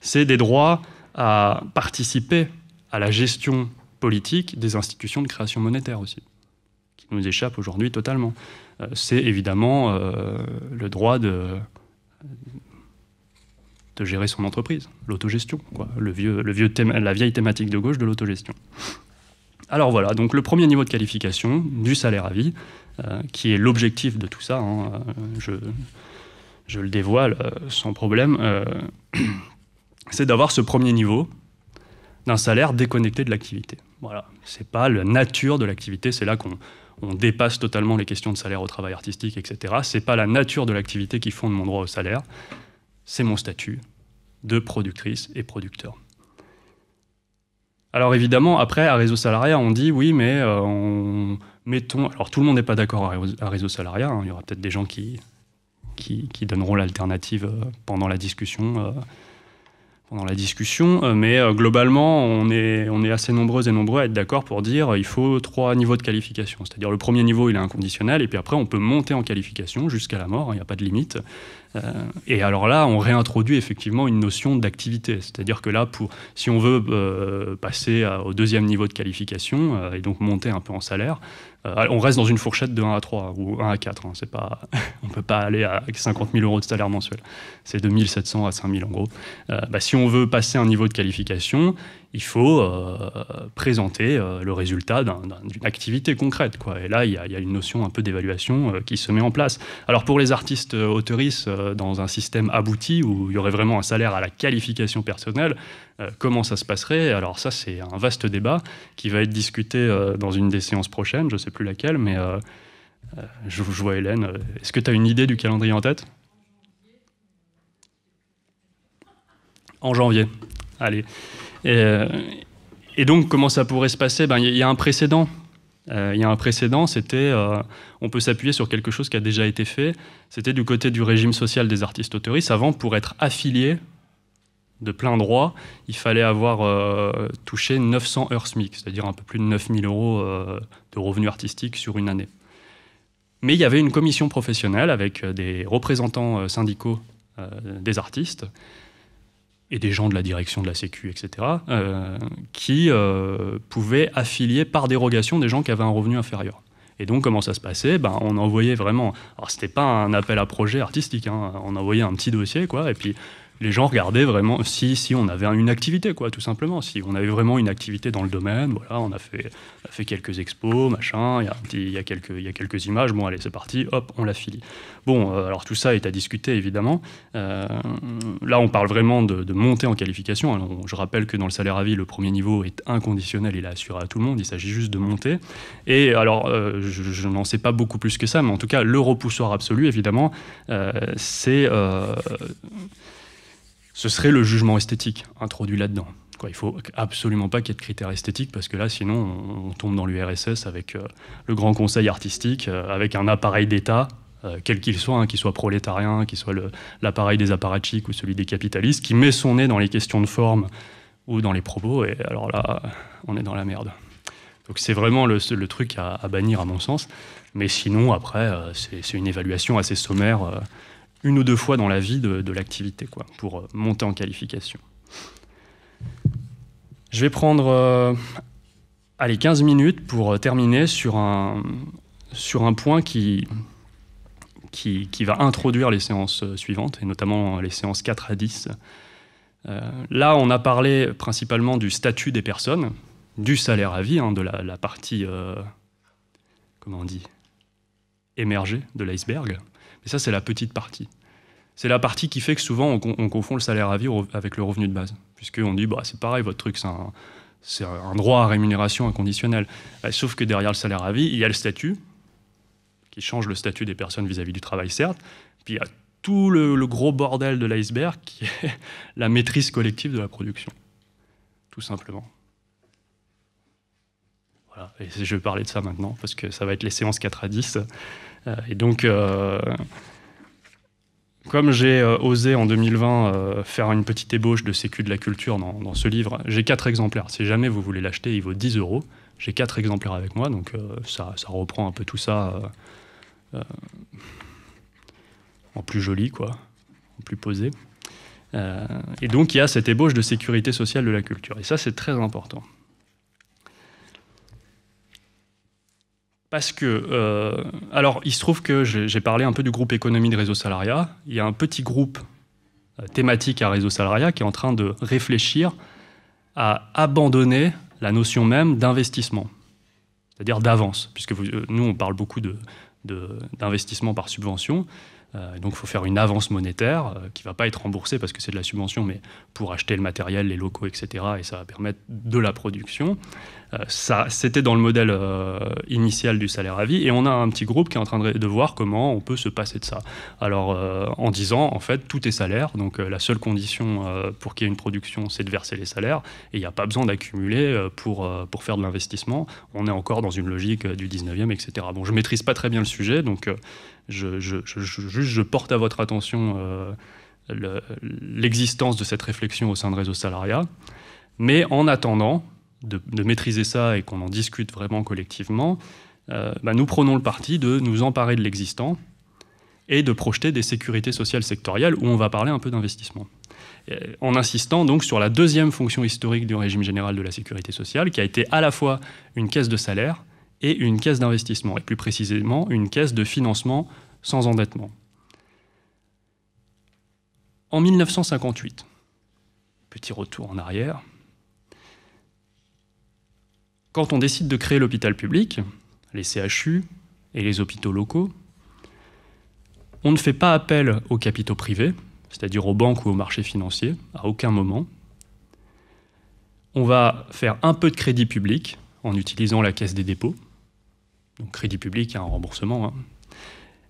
C'est des droits à participer à la gestion politique des institutions de création monétaire aussi, qui nous échappent aujourd'hui totalement. Euh, c'est évidemment euh, le droit de, de gérer son entreprise, l'autogestion, le vieux, la vieille thématique de gauche de l'autogestion. Alors voilà, donc le premier niveau de qualification du salaire à vie, euh, qui est l'objectif de tout ça, hein, euh, je, le dévoile euh, sans problème, c'est d'avoir ce premier niveau d'un salaire déconnecté de l'activité. Voilà, c'est pas la nature de l'activité, c'est là qu'on on dépasse totalement les questions de salaire au travail artistique, etc. C'est pas la nature de l'activité qui fonde mon droit au salaire, c'est mon statut de productrice et producteur. Alors évidemment, après, à Réseau Salariat, on dit oui, mais euh, on, mettons... Alors tout le monde n'est pas d'accord à Réseau Salariat, hein. il y aura peut-être des gens qui, qui, donneront l'alternative euh, pendant la discussion. Euh, dans la discussion, euh, mais euh, globalement, on est, assez nombreux et nombreux à être d'accord pour dire euh, il faut trois niveaux de qualification. C'est-à-dire le premier niveau, il est inconditionnel, et puis après, on peut monter en qualification jusqu'à la mort, hein, il n'y a pas de limite. et alors là, on réintroduit effectivement une notion d'activité. C'est-à-dire que là, pour, si on veut passer au deuxième niveau de qualification, et donc monter un peu en salaire, euh, on reste dans une fourchette de 1 à 3 ou 1 à 4. Hein. pas, on ne peut pas aller à 50 000 euros de salaire mensuel. C'est de 1 700 à 5 000 en gros. Euh, bah, si on veut passer un niveau de qualification, il faut euh, présenter le résultat d'une activité concrète. Quoi. Et là, il y, a, une notion un peu d'évaluation qui se met en place. Alors pour les artistes autoristes, dans un système abouti où il y aurait vraiment un salaire à la qualification personnelle, euh, comment ça se passerait Alors ça, c'est un vaste débat qui va être discuté euh, dans une des séances prochaines, je ne sais plus laquelle, mais euh, je, vois Hélène. Est-ce que tu as une idée du calendrier en tête En janvier. Allez. Et, donc, comment ça pourrait se passer ben, Il ben, y, a un précédent. Il y a un précédent, c'était, on peut s'appuyer sur quelque chose qui a déjà été fait, c'était du côté du régime social des artistes autoristes. Avant, pour être affilié de plein droit, il fallait avoir euh, touché 900 heures SMIC, c'est-à-dire un peu plus de 9000 euros euh, de revenus artistiques sur une année. Mais il y avait une commission professionnelle avec euh, des représentants syndicaux des artistes et des gens de la direction de la Sécu, etc., qui pouvaient affilier par dérogation des gens qui avaient un revenu inférieur. Et donc, comment ça se passait ben, On envoyait vraiment. Alors, ce c'était pas un appel à projet artistique, hein, on envoyait un petit dossier, quoi, et puis les gens regardaient vraiment si, si on avait une activité, quoi, tout simplement. Si on avait vraiment une activité dans le domaine, voilà, on a fait, fait quelques expos, machin, il y, y, a quelques images, bon, allez, c'est parti, hop, on la file. Bon, euh, alors tout ça est à discuter, évidemment. Euh, là, on parle vraiment de, de montée en qualification. je rappelle que dans le salaire à vie, le premier niveau est inconditionnel, il est assuré à tout le monde, il s'agit juste de monter. Et alors, euh, je, je n'en sais pas beaucoup plus que ça, mais en tout cas, le repoussoir absolu, évidemment, c'est ce serait le jugement esthétique introduit là-dedans. Il ne faut absolument pas qu'il y ait de critères esthétiques parce que là, sinon, on, tombe dans l'URSS avec euh, le Grand Conseil artistique, euh, avec un appareil d'État, euh, quel qu'il soit, hein, qu'il soit prolétarien, qu'il soit l'appareil des apparatchiks ou celui des capitalistes, qui met son nez dans les questions de forme ou dans les propos. Et alors là, on est dans la merde. Donc c'est vraiment le, truc à, bannir à mon sens. Mais sinon, après, c'est une évaluation assez sommaire une ou deux fois dans la vie de, l'activité, quoi, pour euh, monter en qualification. Je vais prendre 15 euh, minutes pour euh, terminer sur un, sur un point qui, qui, va introduire les séances suivantes, et notamment les séances 4 à 10. là, on a parlé principalement du statut des personnes, du salaire à vie, hein, de la, partie, on dit, émergée de l'iceberg. Et ça, c'est la petite partie. C'est la partie qui fait que souvent on, confond le salaire à vie avec le revenu de base. Puisqu'on dit, bah, c'est pareil, votre truc, c'est un, droit à rémunération inconditionnelle. Bah, sauf que derrière le salaire à vie, il y a le statut, qui change le statut des personnes vis-à-vis du travail, certes. Puis il y a tout le, le gros bordel de l'iceberg qui est la maîtrise collective de la production, tout simplement. Voilà, et je vais parler de ça maintenant, parce que ça va être les séances 4 à 10. Euh, et donc, euh, comme j'ai euh, osé en 2020 faire une petite ébauche de sécu de la culture dans, ce livre, j'ai quatre exemplaires. Si jamais vous voulez l'acheter, il vaut 10 euros. J'ai quatre exemplaires avec moi, donc ça, reprend un peu tout ça en plus joli, quoi, en plus posé. et donc, il y a cette ébauche de sécurité sociale de la culture. Et ça, c'est très important. Parce que, euh, alors, il se trouve que j'ai parlé un peu du groupe économie de réseau salariat. Il y a un petit groupe euh, thématique à réseau salariat qui est en train de réfléchir à abandonner la notion même d'investissement, c'est-à-dire d'avance, puisque euh, nous, on parle beaucoup d'investissement par subvention. donc, il faut faire une avance monétaire qui ne va pas être remboursée parce que c'est de la subvention, mais pour acheter le matériel, les locaux, etc. Et ça va permettre de la production. Euh, c'était dans le modèle euh, initial du salaire à vie. Et on a un petit groupe qui est en train de voir comment on peut se passer de ça. Alors, euh, en disant, en fait, tout est salaire. Donc, la seule condition pour qu'il y ait une production, c'est de verser les salaires. Et il n'y a pas besoin d'accumuler pour, pour faire de l'investissement. On est encore dans une logique du 19e, etc. Bon, je ne maîtrise pas très bien le sujet, donc je, juste je porte à votre attention l'existence de cette réflexion au sein de Réseau Salariat. Mais en attendant, de, maîtriser ça et qu'on en discute vraiment collectivement, euh, bah, nous prenons le parti de nous emparer de l'existant et de projeter des sécurités sociales sectorielles où on va parler un peu d'investissement. Euh, en insistant donc sur la deuxième fonction historique du régime général de la sécurité sociale, qui a été à la fois une caisse de salaire et une caisse d'investissement, et plus précisément une caisse de financement sans endettement. En 1958, petit retour en arrière, quand on décide de créer l'hôpital public, les CHU et les hôpitaux locaux, on ne fait pas appel aux capitaux privés, c'est-à-dire aux banques ou aux marchés financiers, à aucun moment. On va faire un peu de crédit public en utilisant la caisse des dépôts. Donc crédit public, un hein, remboursement. Hein.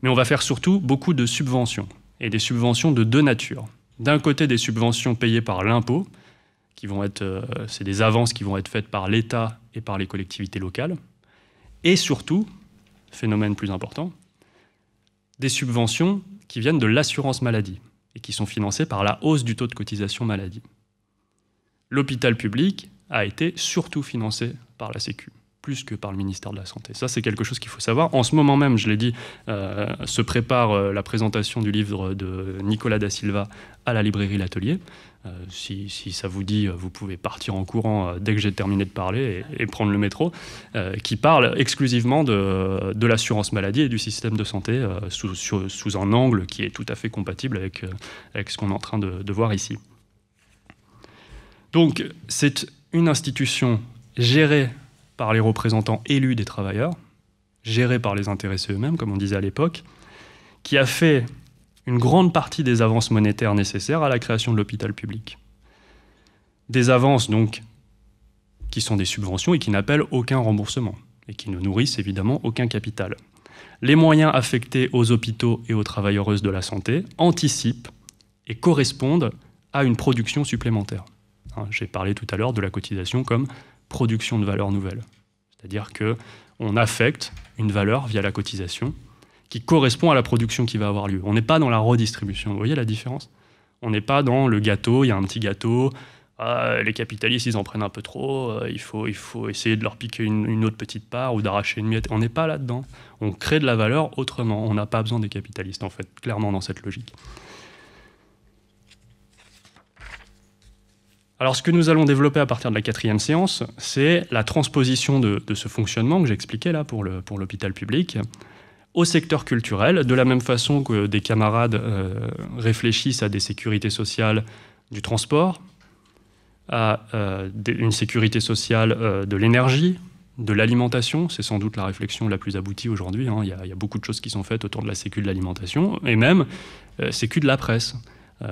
Mais on va faire surtout beaucoup de subventions, et des subventions de deux natures. D'un côté, des subventions payées par l'impôt, vont être, euh, c'est des avances qui vont être faites par l'État et par les collectivités locales. Et surtout, phénomène plus important, des subventions qui viennent de l'assurance maladie et qui sont financées par la hausse du taux de cotisation maladie. L'hôpital public a été surtout financé par la Sécu, plus que par le ministère de la Santé. Ça, c'est quelque chose qu'il faut savoir. En ce moment même, je l'ai dit, euh, se prépare euh, la présentation du livre de Nicolas da Silva à la librairie L'Atelier. Euh, si, ça vous dit, euh, vous pouvez partir en courant euh, dès que j'ai terminé de parler et, prendre le métro, qui parle exclusivement de, l'assurance maladie et du système de santé sous, un angle qui est tout à fait compatible avec, ce qu'on est en train de, de voir ici. Donc c'est une institution gérée par les représentants élus des travailleurs, gérée par les intéressés eux-mêmes, comme on disait à l'époque, qui a fait une grande partie des avances monétaires nécessaires à la création de l'hôpital public. Des avances donc qui sont des subventions et qui n'appellent aucun remboursement et qui ne nourrissent évidemment aucun capital. Les moyens affectés aux hôpitaux et aux travailleuses de la santé anticipent et correspondent à une production supplémentaire. Hein, j'ai parlé tout à l'heure de la cotisation comme production de valeur nouvelle, c'est-à-dire qu'on affecte une valeur via la cotisation qui correspond à la production qui va avoir lieu. On n'est pas dans la redistribution, vous voyez la différence On n'est pas dans le gâteau, il y a un petit gâteau, ah, les capitalistes, ils en prennent un peu trop, euh, il, faut, essayer de leur piquer une, autre petite part ou d'arracher une miette. On n'est pas là-dedans. On crée de la valeur autrement. On n'a pas besoin des capitalistes, en fait, clairement dans cette logique. Alors ce que nous allons développer à partir de la quatrième séance, c'est la transposition de, ce fonctionnement que j'expliquais là pour l'hôpital public au secteur culturel, de la même façon que des camarades euh, réfléchissent à des sécurités sociales du transport, à euh, une sécurité sociale euh, de l'énergie, de l'alimentation. C'est sans doute la réflexion la plus aboutie aujourd'hui. Hein. Il, y a beaucoup de choses qui sont faites autour de la sécu de l'alimentation, et même sécu de la presse.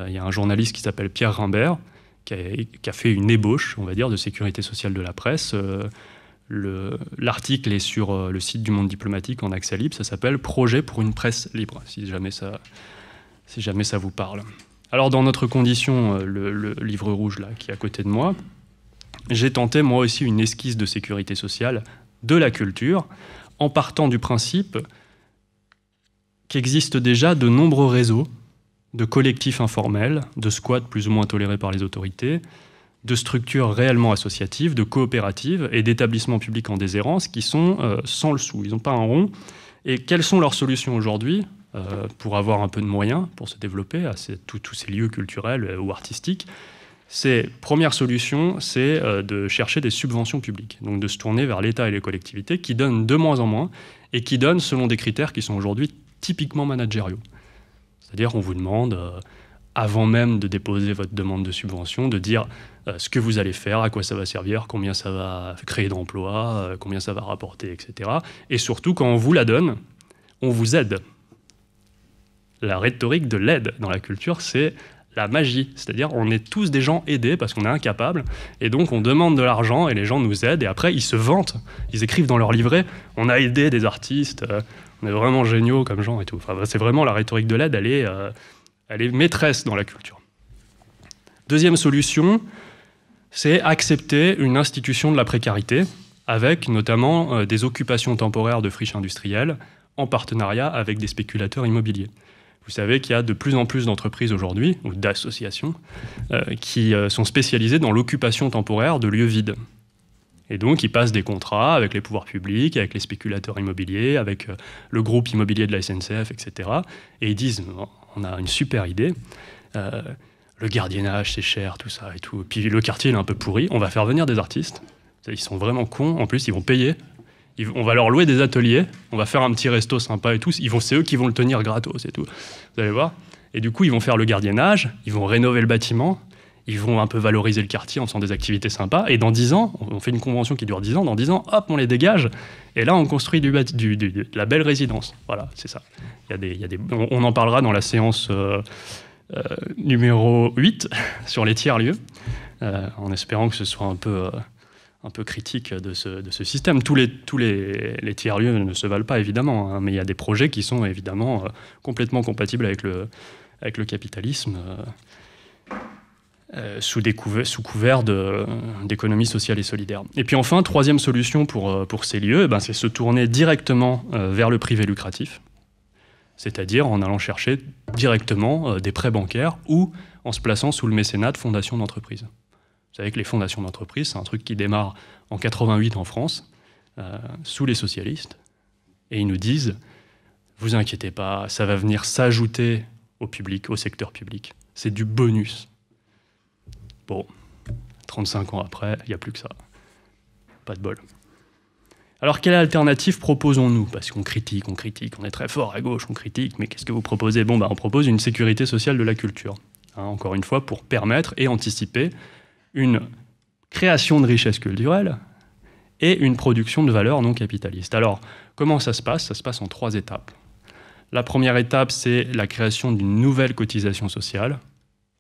il y a un journaliste qui s'appelle Pierre Rimbert, qui a, qui a, fait une ébauche, on va dire, de sécurité sociale de la presse L'article est sur euh, le site du Monde diplomatique en accès libre. Ça s'appelle Projet pour une presse libre, si jamais ça, vous parle. Alors, dans notre condition, euh, le, livre rouge qui est à côté de moi, j'ai tenté moi aussi une esquisse de sécurité sociale de la culture en partant du principe qu'existent déjà de nombreux réseaux de collectifs informels, de squats plus ou moins tolérés par les autorités, de structures réellement associatives, de coopératives et d'établissements publics en déshérence qui sont euh, sans le sou, ils n'ont pas un rond. Et quelles sont leurs solutions aujourd'hui euh, pour avoir un peu de moyens pour se développer à tous ces lieux culturels euh, ou artistiques C'est première solution, c'est de chercher des subventions publiques, donc de se tourner vers l'État et les collectivités qui donnent de moins en moins et qui donnent selon des critères qui sont aujourd'hui typiquement managériaux. C'est-à-dire qu'on vous demande avant même de déposer votre demande de subvention, de dire euh, ce que vous allez faire, à quoi ça va servir, combien ça va créer d'emplois, euh, combien ça va rapporter, etc. Et surtout, quand on vous la donne, on vous aide. La rhétorique de l'aide dans la culture, c'est la magie. C'est-à-dire, on est tous des gens aidés parce qu'on est incapables. Et donc, on demande de l'argent et les gens nous aident. Et après, ils se vantent. Ils écrivent dans leur livret On a aidé des artistes, euh, on est vraiment géniaux comme gens et tout. c'est vraiment la rhétorique de l'aide, elle, est, elle est maîtresse dans la culture. Deuxième solution, c'est accepter une institution de la précarité, avec notamment euh, des occupations temporaires de friches industrielles, en partenariat avec des spéculateurs immobiliers. Vous savez qu'il y a de plus en plus d'entreprises aujourd'hui, ou d'associations, euh, qui euh, sont spécialisées dans l'occupation temporaire de lieux vides. Et donc, ils passent des contrats avec les pouvoirs publics, avec les spéculateurs immobiliers, avec le groupe immobilier de la SNCF, etc. Et ils disent, on a une super idée le gardiennage, c'est cher, tout ça et tout. Puis le quartier, il est un peu pourri. On va faire venir des artistes. Ils sont vraiment cons. En plus, ils vont payer. on va leur louer des ateliers. On va faire un petit resto sympa et tout. Ils vont, c'est eux qui vont le tenir gratos c'est tout. Vous allez voir. Et du coup, ils vont faire le gardiennage. Ils vont rénover le bâtiment. Ils vont un peu valoriser le quartier en faisant des activités sympas. Et dans dix ans, on fait une convention qui dure dix ans. Dans dix ans, hop, on les dégage. Et là, on construit la belle résidence. Voilà, c'est ça. Y a des, y a des, on, en parlera dans la séance. Euh, euh, numéro 8 sur les tiers-lieux, euh, en espérant que ce soit un peu, euh, un peu critique de ce, système. Tous les, tous les, tiers-lieux ne se valent pas, évidemment, hein, mais il y a des projets qui sont évidemment complètement compatibles avec le, avec le capitalisme. sous, sous, couvert d'économie sociale et solidaire. Et puis enfin, troisième solution pour, pour ces lieux, eh ben, c'est se tourner directement vers le privé lucratif c'est-à-dire en allant chercher directement euh, des prêts bancaires ou en se plaçant sous le mécénat de fondations d'entreprise. Vous savez que les fondations d'entreprise, c'est un truc qui démarre en 88 en France, euh, sous les socialistes, et ils nous disent, vous inquiétez pas, ça va venir s'ajouter au public, au secteur public. C'est du bonus. Bon, 35 ans après, il n'y a plus que ça. Pas de bol. Alors quelle alternative proposons-nous Parce qu'on critique, on critique, on est très fort à gauche, on critique, mais qu'est-ce que vous proposez Bon, bah, on propose une sécurité sociale de la culture, hein, encore une fois, pour permettre et anticiper une création de richesses culturelles et une production de valeurs non capitalistes. Alors, comment ça se passe Ça se passe en trois étapes. La première étape, c'est la création d'une nouvelle cotisation sociale.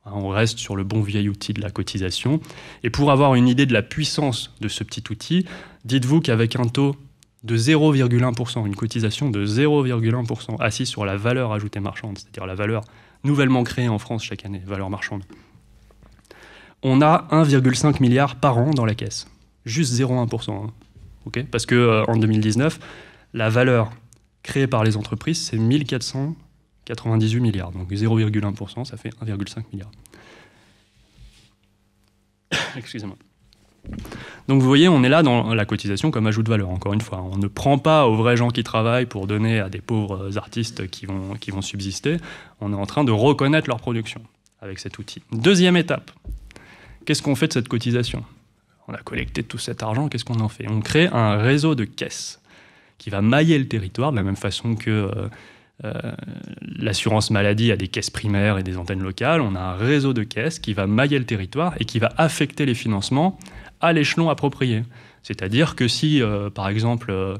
Hein, on reste sur le bon vieil outil de la cotisation. Et pour avoir une idée de la puissance de ce petit outil, dites-vous qu'avec un taux de 0,1%, une cotisation de 0,1% assise sur la valeur ajoutée marchande, c'est-à-dire la valeur nouvellement créée en France chaque année, valeur marchande, on a 1,5 milliard par an dans la caisse. Juste 0,1%. Hein. Parce que euh, en 2019, la valeur créée par les entreprises, c'est 1498 milliards. Donc 0,1%, ça fait 1,5 milliard. Excusez-moi. Donc vous voyez, on est là dans la cotisation comme ajout de valeur, encore une fois. On ne prend pas aux vrais gens qui travaillent pour donner à des pauvres artistes qui vont, qui vont subsister. On est en train de reconnaître leur production avec cet outil. Deuxième étape, qu'est-ce qu'on fait de cette cotisation On a collecté tout cet argent, qu'est-ce qu'on en fait On crée un réseau de caisses qui va mailler le territoire de la même façon que... Euh, euh, l'assurance maladie a des caisses primaires et des antennes locales, on a un réseau de caisses qui va mailler le territoire et qui va affecter les financements à l'échelon approprié. C'est-à-dire que si, euh, par exemple, euh,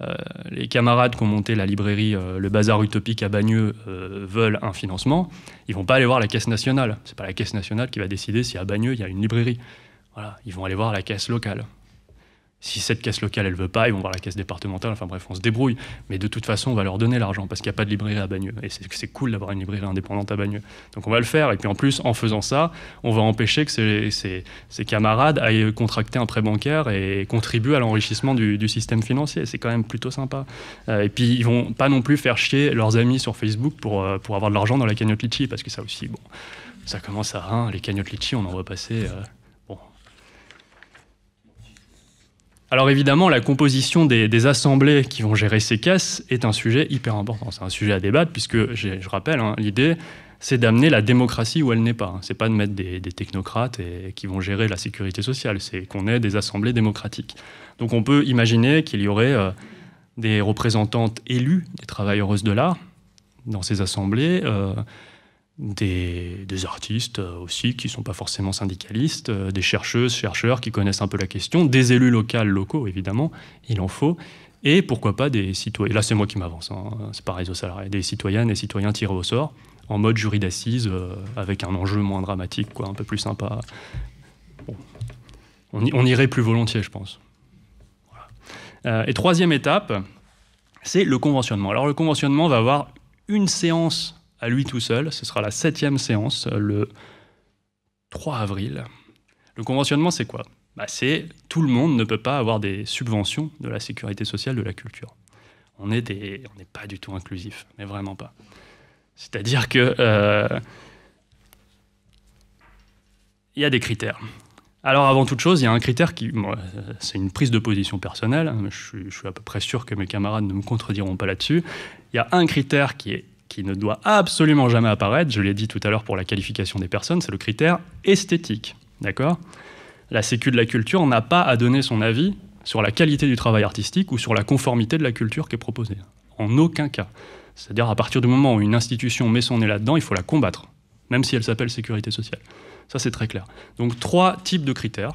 euh, les camarades qui ont monté la librairie Le Bazar Utopique à Bagneux veulent un financement, ils vont pas aller voir la Caisse nationale. C'est pas la Caisse nationale qui va décider si à Bagneux il y a une librairie. ils vont aller voir la Caisse locale. Si cette caisse locale, elle veut pas, ils vont voir la caisse départementale. Enfin bref, on se débrouille. Mais de toute façon, on va leur donner l'argent parce qu'il n'y a pas de librairie à Bagneux. Et c'est cool d'avoir une librairie indépendante à Bagneux. Donc on va le faire. Et puis en plus, en faisant ça, on va empêcher que ses, camarades aillent contracter un prêt bancaire et contribuent à l'enrichissement du, système financier. C'est quand même plutôt sympa. Euh, et puis ils vont pas non plus faire chier leurs amis sur Facebook pour, euh, pour avoir de l'argent dans la cagnotte Litchi parce que ça aussi, bon, ça commence à. rien. Hein, les cagnottes Litchi, on en voit passer. Euh, Alors évidemment, la composition des, assemblées qui vont gérer ces caisses est un sujet hyper important. C'est un sujet à débattre puisque, je rappelle, hein, l'idée, c'est d'amener la démocratie où elle n'est pas. Hein. C'est pas de mettre des, technocrates et, qui vont gérer la sécurité sociale. C'est qu'on ait des assemblées démocratiques. Donc on peut imaginer qu'il y aurait euh, des représentantes élues des travailleuses de l'art dans ces assemblées. Euh, des, artistes euh, aussi qui ne sont pas forcément syndicalistes, euh, des chercheuses, chercheurs qui connaissent un peu la question, des élus locaux, locaux évidemment, il en faut, et pourquoi pas des citoyens, là c'est moi qui m'avance, hein, c'est pareil aux salariés, des citoyennes et citoyens tirés au sort, en mode jury d'assises, euh, avec un enjeu moins dramatique, quoi, un peu plus sympa. On, irait plus volontiers, je pense. et troisième étape, c'est le conventionnement. Alors le conventionnement va avoir une séance à lui tout seul. Ce sera la septième séance euh, le 3 avril. Le conventionnement, c'est quoi bah, C'est tout le monde ne peut pas avoir des subventions de la sécurité sociale de la culture. On n'est pas du tout inclusif, mais vraiment pas. C'est-à-dire que euh, il y a des critères. Alors avant toute chose, il y a un critère qui, moi, euh, c'est une prise de position personnelle, hein, je suis, je suis, à peu près sûr que mes camarades ne me contrediront pas là-dessus, il y a un critère qui est qui ne doit absolument jamais apparaître, je l'ai dit tout à l'heure pour la qualification des personnes, c'est le critère esthétique. D'accord La sécu de la culture n'a pas à donner son avis sur la qualité du travail artistique ou sur la conformité de la culture qui est proposée. En aucun cas. C'est-à-dire à partir du moment où une institution met son nez là-dedans, il faut la combattre, même si elle s'appelle sécurité sociale. Ça, c'est très clair. Donc trois types de critères.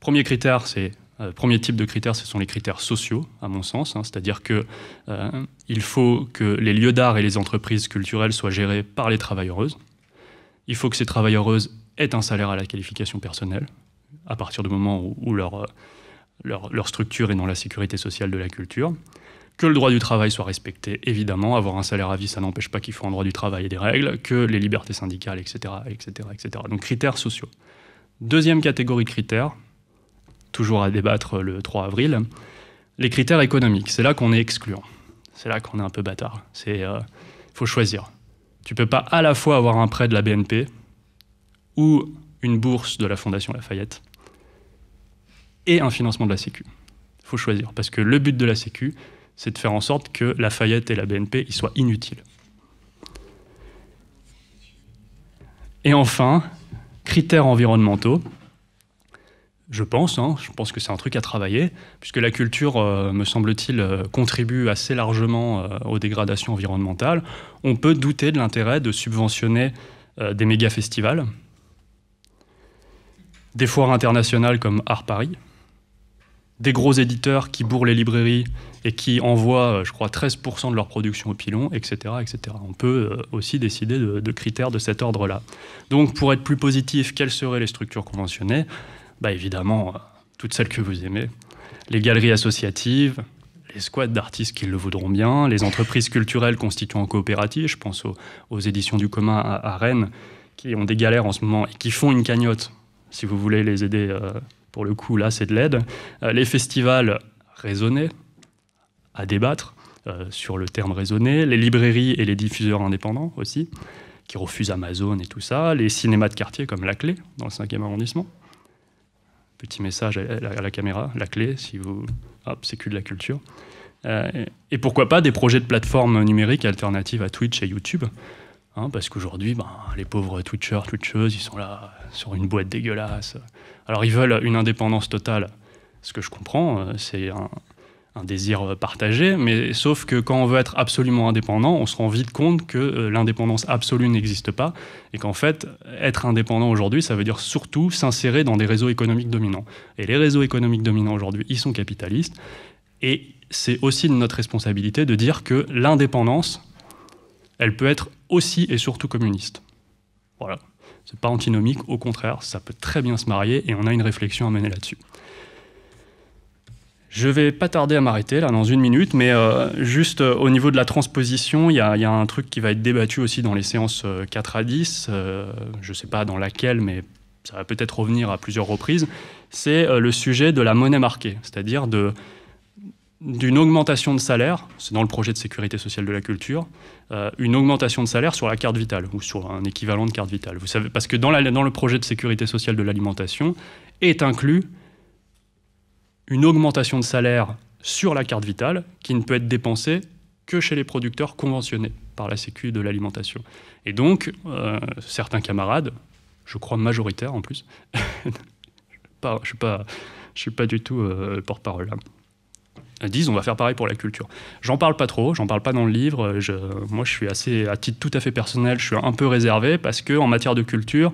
Premier critère, c'est euh, premier type de critères, ce sont les critères sociaux, à mon sens, hein. c'est-à-dire que euh, il faut que les lieux d'art et les entreprises culturelles soient gérés par les travailleuses. Il faut que ces travailleuses aient un salaire à la qualification personnelle, à partir du moment où, euh, leur, leur, structure est dans la sécurité sociale de la culture. Que le droit du travail soit respecté, évidemment, avoir un salaire à vie, ça n'empêche pas qu'il faut un droit du travail et des règles, que les libertés syndicales, etc., etc., etc. Donc critères sociaux. Deuxième catégorie de critères, toujours à débattre le 3 avril, les critères économiques. C'est là qu'on est excluant. C'est là qu'on est un peu bâtard. C'est euh, faut choisir. Tu peux pas à la fois avoir un prêt de la BNP ou une bourse de la Fondation Lafayette et un financement de la Sécu. Faut choisir parce que le but de la Sécu, c'est de faire en sorte que Lafayette et la BNP ils soient inutiles. Et enfin, critères environnementaux je pense, hein. je pense que c'est un truc à travailler, puisque la culture, euh, me semble-t-il, euh, contribue assez largement euh, aux dégradations environnementales. On peut douter de l'intérêt de subventionner des méga festivals, des foires internationales comme Art Paris, des gros éditeurs qui bourrent les librairies et qui envoient, je crois, 13% de leur production au pilon, etc. etc. On peut aussi décider de critères de cet ordre-là. Donc, pour être plus positif, quelles seraient les structures conventionnées bah, évidemment, euh, toutes celles que vous aimez. Les galeries associatives, les squats d'artistes qui le voudront bien, les entreprises culturelles constituant en coopérative, je pense aux, éditions du commun à, Rennes, qui ont des galères en ce moment et qui font une cagnotte. Si vous voulez les aider, euh, pour le coup, là, c'est de l'aide. Euh, les festivals raisonnés, à débattre sur le terme raisonné, les librairies et les diffuseurs indépendants aussi, qui refusent Amazon et tout ça, les cinémas de quartier comme La Clé, dans le 5e arrondissement petit message à la, caméra, la clé, si vous. Hop, c'est cul de la culture. Euh, et pourquoi pas des projets de plateformes numériques alternatives à Twitch et YouTube hein, Parce qu'aujourd'hui, ben, les pauvres Twitchers, Twitcheuses, ils sont là sur une boîte dégueulasse. Alors ils veulent une indépendance totale. Ce que je comprends, euh, c'est un, un désir euh, partagé, mais sauf que quand on veut être absolument indépendant, on se rend vite compte que euh, l'indépendance absolue n'existe pas, et qu'en fait, être indépendant aujourd'hui, ça veut dire surtout s'insérer dans des réseaux économiques dominants. Et les réseaux économiques dominants aujourd'hui, ils sont capitalistes, et c'est aussi de notre responsabilité de dire que l'indépendance, elle peut être aussi et surtout communiste. Voilà. C'est pas antinomique, au contraire, ça peut très bien se marier, et on a une réflexion à mener là-dessus. Je vais pas tarder à m'arrêter là dans une minute, mais euh, juste euh, au niveau de la transposition, il y, a un truc qui va être débattu aussi dans les séances 4 euh, à 10, je ne sais pas dans laquelle, mais ça va peut-être revenir à plusieurs reprises, c'est le sujet de la monnaie marquée, c'est-à-dire d'une augmentation de salaire, c'est dans le projet de sécurité sociale de la culture, une augmentation de salaire sur la carte vitale ou sur un équivalent de carte vitale. Vous savez, parce que dans, dans le projet de sécurité sociale de l'alimentation est inclus une augmentation de salaire sur la carte vitale qui ne peut être dépensée que chez les producteurs conventionnés par la Sécu de l'alimentation. Et donc, euh, certains camarades, je crois majoritaires en plus, je ne suis, pas, suis pas du tout euh, porte-parole là hein, disent on va faire pareil pour la culture. J'en parle pas trop, j'en parle pas dans le livre. moi, je suis assez, à titre tout à fait personnel, je suis un peu réservé parce qu'en matière de culture,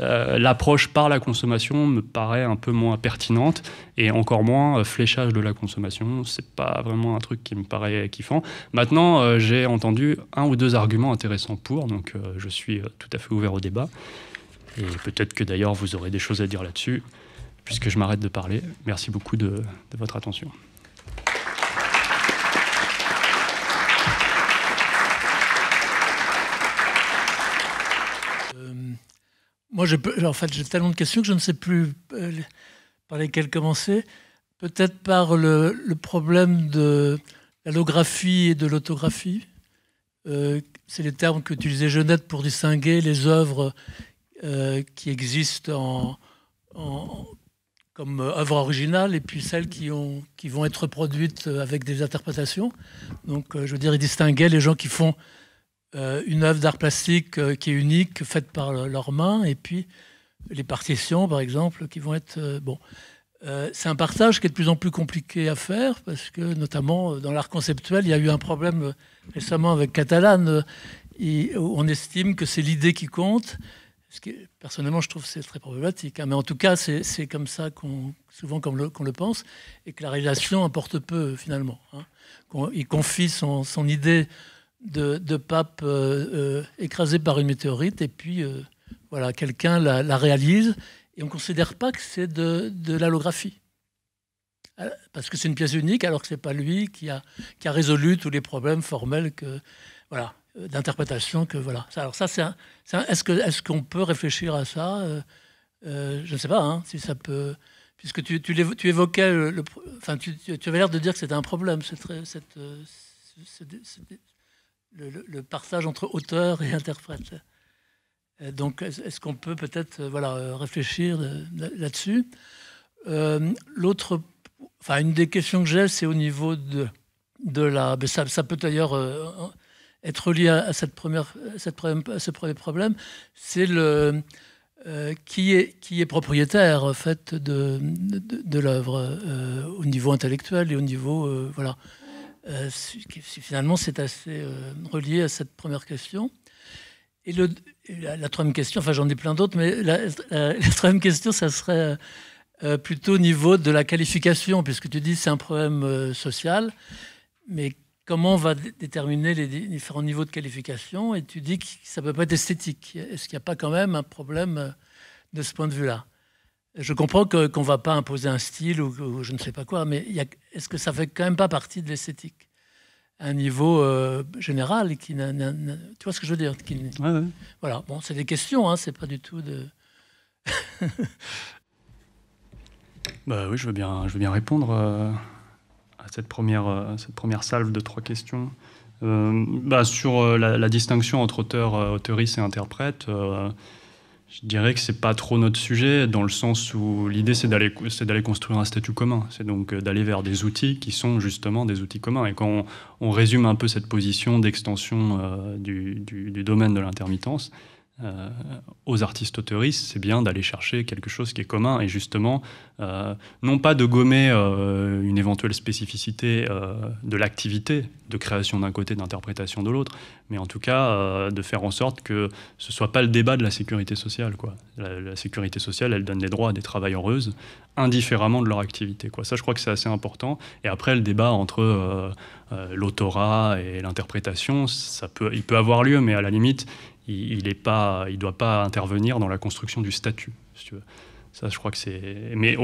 euh, l'approche par la consommation me paraît un peu moins pertinente et encore moins euh, fléchage de la consommation. Ce n'est pas vraiment un truc qui me paraît kiffant. Maintenant, euh, j'ai entendu un ou deux arguments intéressants pour, donc je suis tout à fait ouvert au débat. Et peut-être que d'ailleurs vous aurez des choses à dire là-dessus, puisque je m'arrête de parler. Merci beaucoup de votre attention. Moi, en fait, j'ai tellement de questions que je ne sais plus euh, par lesquelles commencer. Peut-être par le, problème de l'allographie et de l'autographie. Euh, c'est les termes que utilisait Genette pour distinguer les œuvres euh, qui existent en, comme œuvres originales et puis celles qui, ont, qui vont être produites avec des interprétations. Donc, je veux dire, il distinguait les gens qui font euh, une œuvre d'art plastique euh, qui est unique, faite par leurs mains, et puis les partitions, par exemple, qui vont être... Euh, bon. c'est un partage qui est de plus en plus compliqué à faire, parce que notamment dans l'art conceptuel, il y a eu un problème récemment avec Catalan on estime que c'est l'idée qui compte. Ce qui, personnellement, je trouve que c'est très problématique. Hein. mais en tout cas, c'est comme ça qu'on souvent qu'on le, pense, et que la réalisation importe peu, finalement. Hein. il confie son, son idée de, pape euh, euh, écrasé par une météorite, et puis euh, voilà, quelqu'un la, réalise, et on ne considère pas que c'est de, l'allographie. Parce que c'est une pièce unique, alors que ce n'est pas lui qui a, qui a résolu tous les problèmes formels que, voilà, d'interprétation. Que, voilà. Alors ça, c'est est-ce, que, est-ce qu'on peut réfléchir à ça je ne sais pas hein, si ça peut. Puisque tu, tu, évoquais. Le, enfin, tu, avais l'air de dire que c'était un problème, C'est très le, partage entre auteur et interprète. donc, est-ce qu'on peut peut-être euh, voilà, euh, réfléchir là-dessus euh, L'autre, enfin, une des questions que j'ai, c'est au niveau de, de la. Ben, ça, peut d'ailleurs être lié à, cette première, cette ce premier problème. C'est le. qui, est, qui est propriétaire en fait de, de, de l'œuvre au niveau intellectuel et au niveau voilà euh, finalement, c'est assez euh, relié à cette première question. Et, le, la, troisième question, enfin j'en ai plein d'autres, mais la, troisième question, ça serait euh, plutôt au niveau de la qualification, puisque tu dis c'est un problème social, mais comment on va déterminer les différents niveaux de qualification Et tu dis que ça ne peut pas être esthétique. Est-ce qu'il n'y a pas quand même un problème de ce point de vue-là je comprends qu'on ne va pas imposer un style ou, je ne sais pas quoi, mais est-ce que ça fait quand même pas partie de l'esthétique à un niveau euh, général qui Tu vois ce que je veux dire Voilà, bon, c'est des questions, hein, c'est pas du tout de... bah oui, je veux bien, je veux bien répondre euh, à cette première, euh, cette première salve de trois questions. Bah sur la, distinction entre auteur, auteuriste et interprète... Je dirais que c'est pas trop notre sujet, dans le sens où l'idée c'est d'aller construire un statut commun. C'est donc euh, d'aller vers des outils qui sont justement des outils communs. Et quand on, résume un peu cette position d'extension euh, du, domaine de l'intermittence, euh, aux artistes auteuristes, c'est bien d'aller chercher quelque chose qui est commun et justement, euh, non pas de gommer euh, une éventuelle spécificité de l'activité de création d'un côté, d'interprétation de l'autre, mais en tout cas de faire en sorte que ce soit pas le débat de la sécurité sociale. Quoi. La, sécurité sociale, elle donne des droits à des travailleuses indifféremment de leur activité. Quoi. Ça, je crois que c'est assez important. Et après, le débat entre l'autorat et l'interprétation, ça peut, il peut avoir lieu, mais à la limite, il ne doit pas intervenir dans la construction du statut. Ça, je crois que c'est. Mais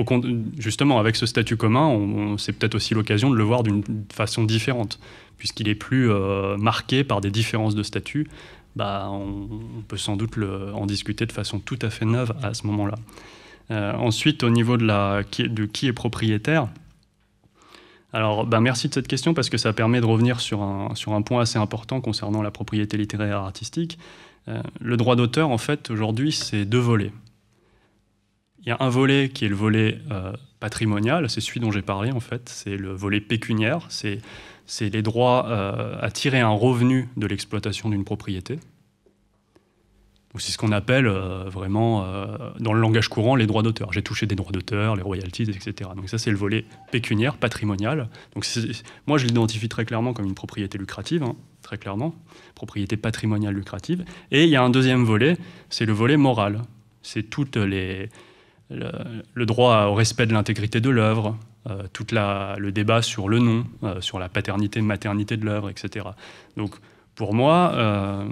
justement, avec ce statut commun, c'est peut-être aussi l'occasion de le voir d'une façon différente, puisqu'il est plus euh, marqué par des différences de statut. Bah, on, peut sans doute en discuter de façon tout à fait neuve à ce moment-là. Euh, ensuite, au niveau de, la, qui, est propriétaire, alors, bah, merci de cette question parce que ça permet de revenir sur un, sur un point assez important concernant la propriété littéraire et artistique. Euh, le droit d'auteur, en fait, aujourd'hui, c'est deux volets. Il y a un volet qui est le volet euh, patrimonial, c'est celui dont j'ai parlé en fait, c'est le volet pécuniaire, c'est les droits euh, à tirer un revenu de l'exploitation d'une propriété c'est ce qu'on appelle euh, vraiment, euh, dans le langage courant, les droits d'auteur. J'ai touché des droits d'auteur, les royalties, etc. Donc ça, c'est le volet pécuniaire, patrimonial. Donc moi, je l'identifie très clairement comme une propriété lucrative, hein, très clairement, propriété patrimoniale lucrative. Et il y a un deuxième volet, c'est le volet moral. C'est tout les, le, droit au respect de l'intégrité de l'œuvre, euh, toute tout le débat sur le nom, sur la paternité, maternité de l'œuvre, etc. Donc pour moi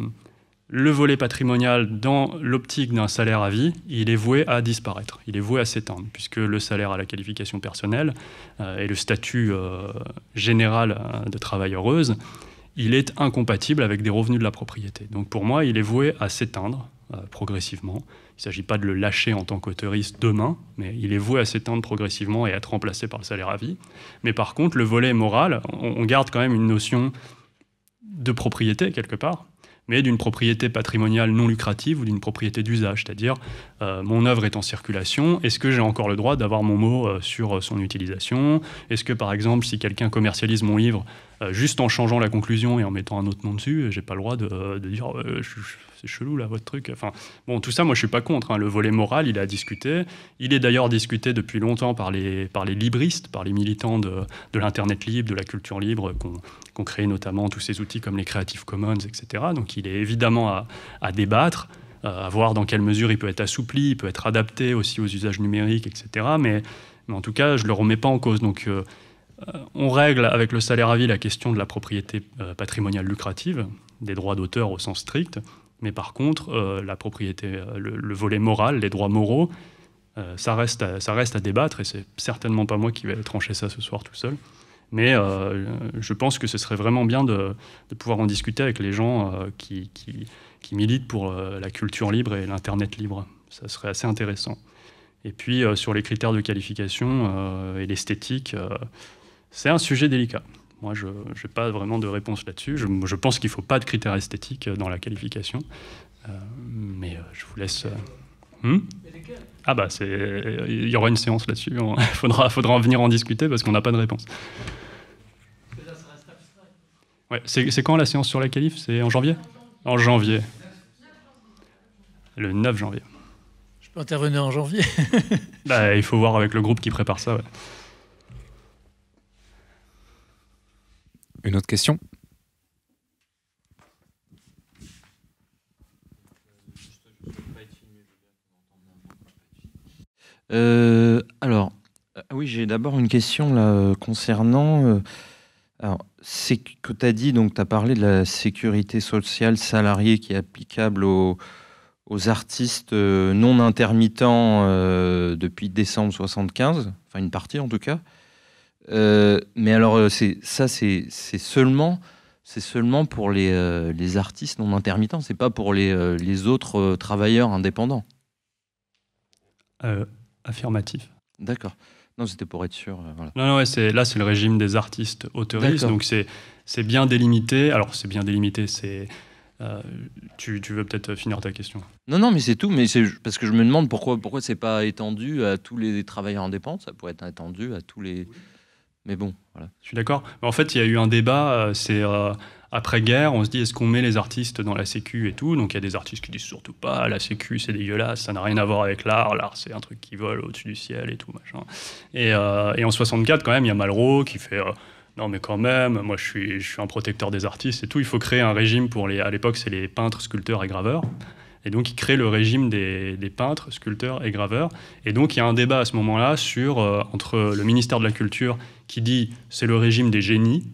le volet patrimonial, dans l'optique d'un salaire à vie, il est voué à disparaître, il est voué à s'éteindre, puisque le salaire à la qualification personnelle euh, et le statut euh, général euh, de travailleuse, il est incompatible avec des revenus de la propriété. Donc pour moi, il est voué à s'éteindre progressivement. Il ne s'agit pas de le lâcher en tant qu'autoriste demain, mais il est voué à s'éteindre progressivement et à être remplacé par le salaire à vie. Mais par contre, le volet moral, on garde quand même une notion de propriété quelque part mais d'une propriété patrimoniale non lucrative ou d'une propriété d'usage, c'est-à-dire euh, mon œuvre est en circulation, est-ce que j'ai encore le droit d'avoir mon mot euh, sur euh, son utilisation Est-ce que par exemple si quelqu'un commercialise mon livre juste en changeant la conclusion et en mettant un autre nom dessus, j'ai pas le droit de, dire c'est chelou là votre truc. Enfin, bon, tout ça, moi je suis pas contre. Hein. Le volet moral, il est à discuter. Il est d'ailleurs discuté depuis longtemps par les, par les libristes, par les militants de, de l'Internet libre, de la culture libre, qu'on qu crée notamment tous ces outils comme les Creative Commons, etc. Donc il est évidemment à, à débattre euh, à voir dans quelle mesure il peut être assoupli, il peut être adapté aussi aux usages numériques, etc. Mais, en tout cas, je ne le remets pas en cause. Donc, euh, euh, on règle avec le salaire à vie la question de la propriété patrimoniale lucrative, des droits d'auteur au sens strict. Mais par contre, euh, la propriété, euh, le, volet moral, les droits moraux, euh, ça, reste à, ça reste à débattre et c'est certainement pas moi qui vais trancher ça ce soir tout seul. Mais je pense que ce serait vraiment bien de, pouvoir en discuter avec les gens qui, militent pour la culture libre et l'Internet libre. Ça serait assez intéressant. Et puis sur les critères de qualification et l'esthétique, c'est un sujet délicat. Moi, je n'ai pas vraiment de réponse là-dessus. Je, pense qu'il ne faut pas de critères esthétiques euh, dans la qualification. Euh, mais euh, je vous laisse. Hmm? ah bah, il y aura une séance là-dessus. Il faudra, faudra venir en discuter parce qu'on n'a pas de réponse. c'est quand la séance sur la qualif C'est en janvier En janvier. Le 9 janvier. Je peux intervenir en janvier bah, Il faut voir avec le groupe qui prépare ça. Une autre question euh, alors, euh, oui, j'ai d'abord une question euh, concernant. alors, c'est que tu as dit, donc tu as parlé de la sécurité sociale salariée qui est applicable aux, artistes non intermittents depuis décembre 75, enfin une partie en tout cas. Euh, mais alors, euh, ça, c'est, seulement, c'est seulement pour euh, les, artistes non intermittents, c'est pas pour les, autres travailleurs indépendants. affirmatif. D'accord. Non, c'était pour être sûr. Non, non, là, c'est le régime des artistes autoristes, donc c'est, bien délimité. Alors, c'est bien délimité, c'est. tu, veux peut-être finir ta question Non, non, mais c'est tout. Mais parce que je me demande pourquoi pourquoi c'est pas étendu à tous les travailleurs indépendants. Ça pourrait être étendu à tous les. Mais bon, voilà. Je suis d'accord. En fait, il y a eu un débat, euh, c'est euh, après-guerre, on se dit est-ce qu'on met les artistes dans la sécu et tout Donc il y a des artistes qui disent surtout pas, la sécu c'est dégueulasse, ça n'a rien à voir avec l'art, l'art c'est un truc qui vole au-dessus du ciel et tout, machin. Et, euh, en 64, quand même, il y a Malraux qui fait. non mais quand même, moi je suis, je suis un protecteur des artistes et tout, il faut créer un régime pour les... À l'époque c'est les peintres, sculpteurs et graveurs. Et donc, il crée le régime des, peintres, sculpteurs et graveurs. Et donc, il y a un débat à ce moment-là euh, entre le ministère de la Culture qui dit c'est le régime des génies,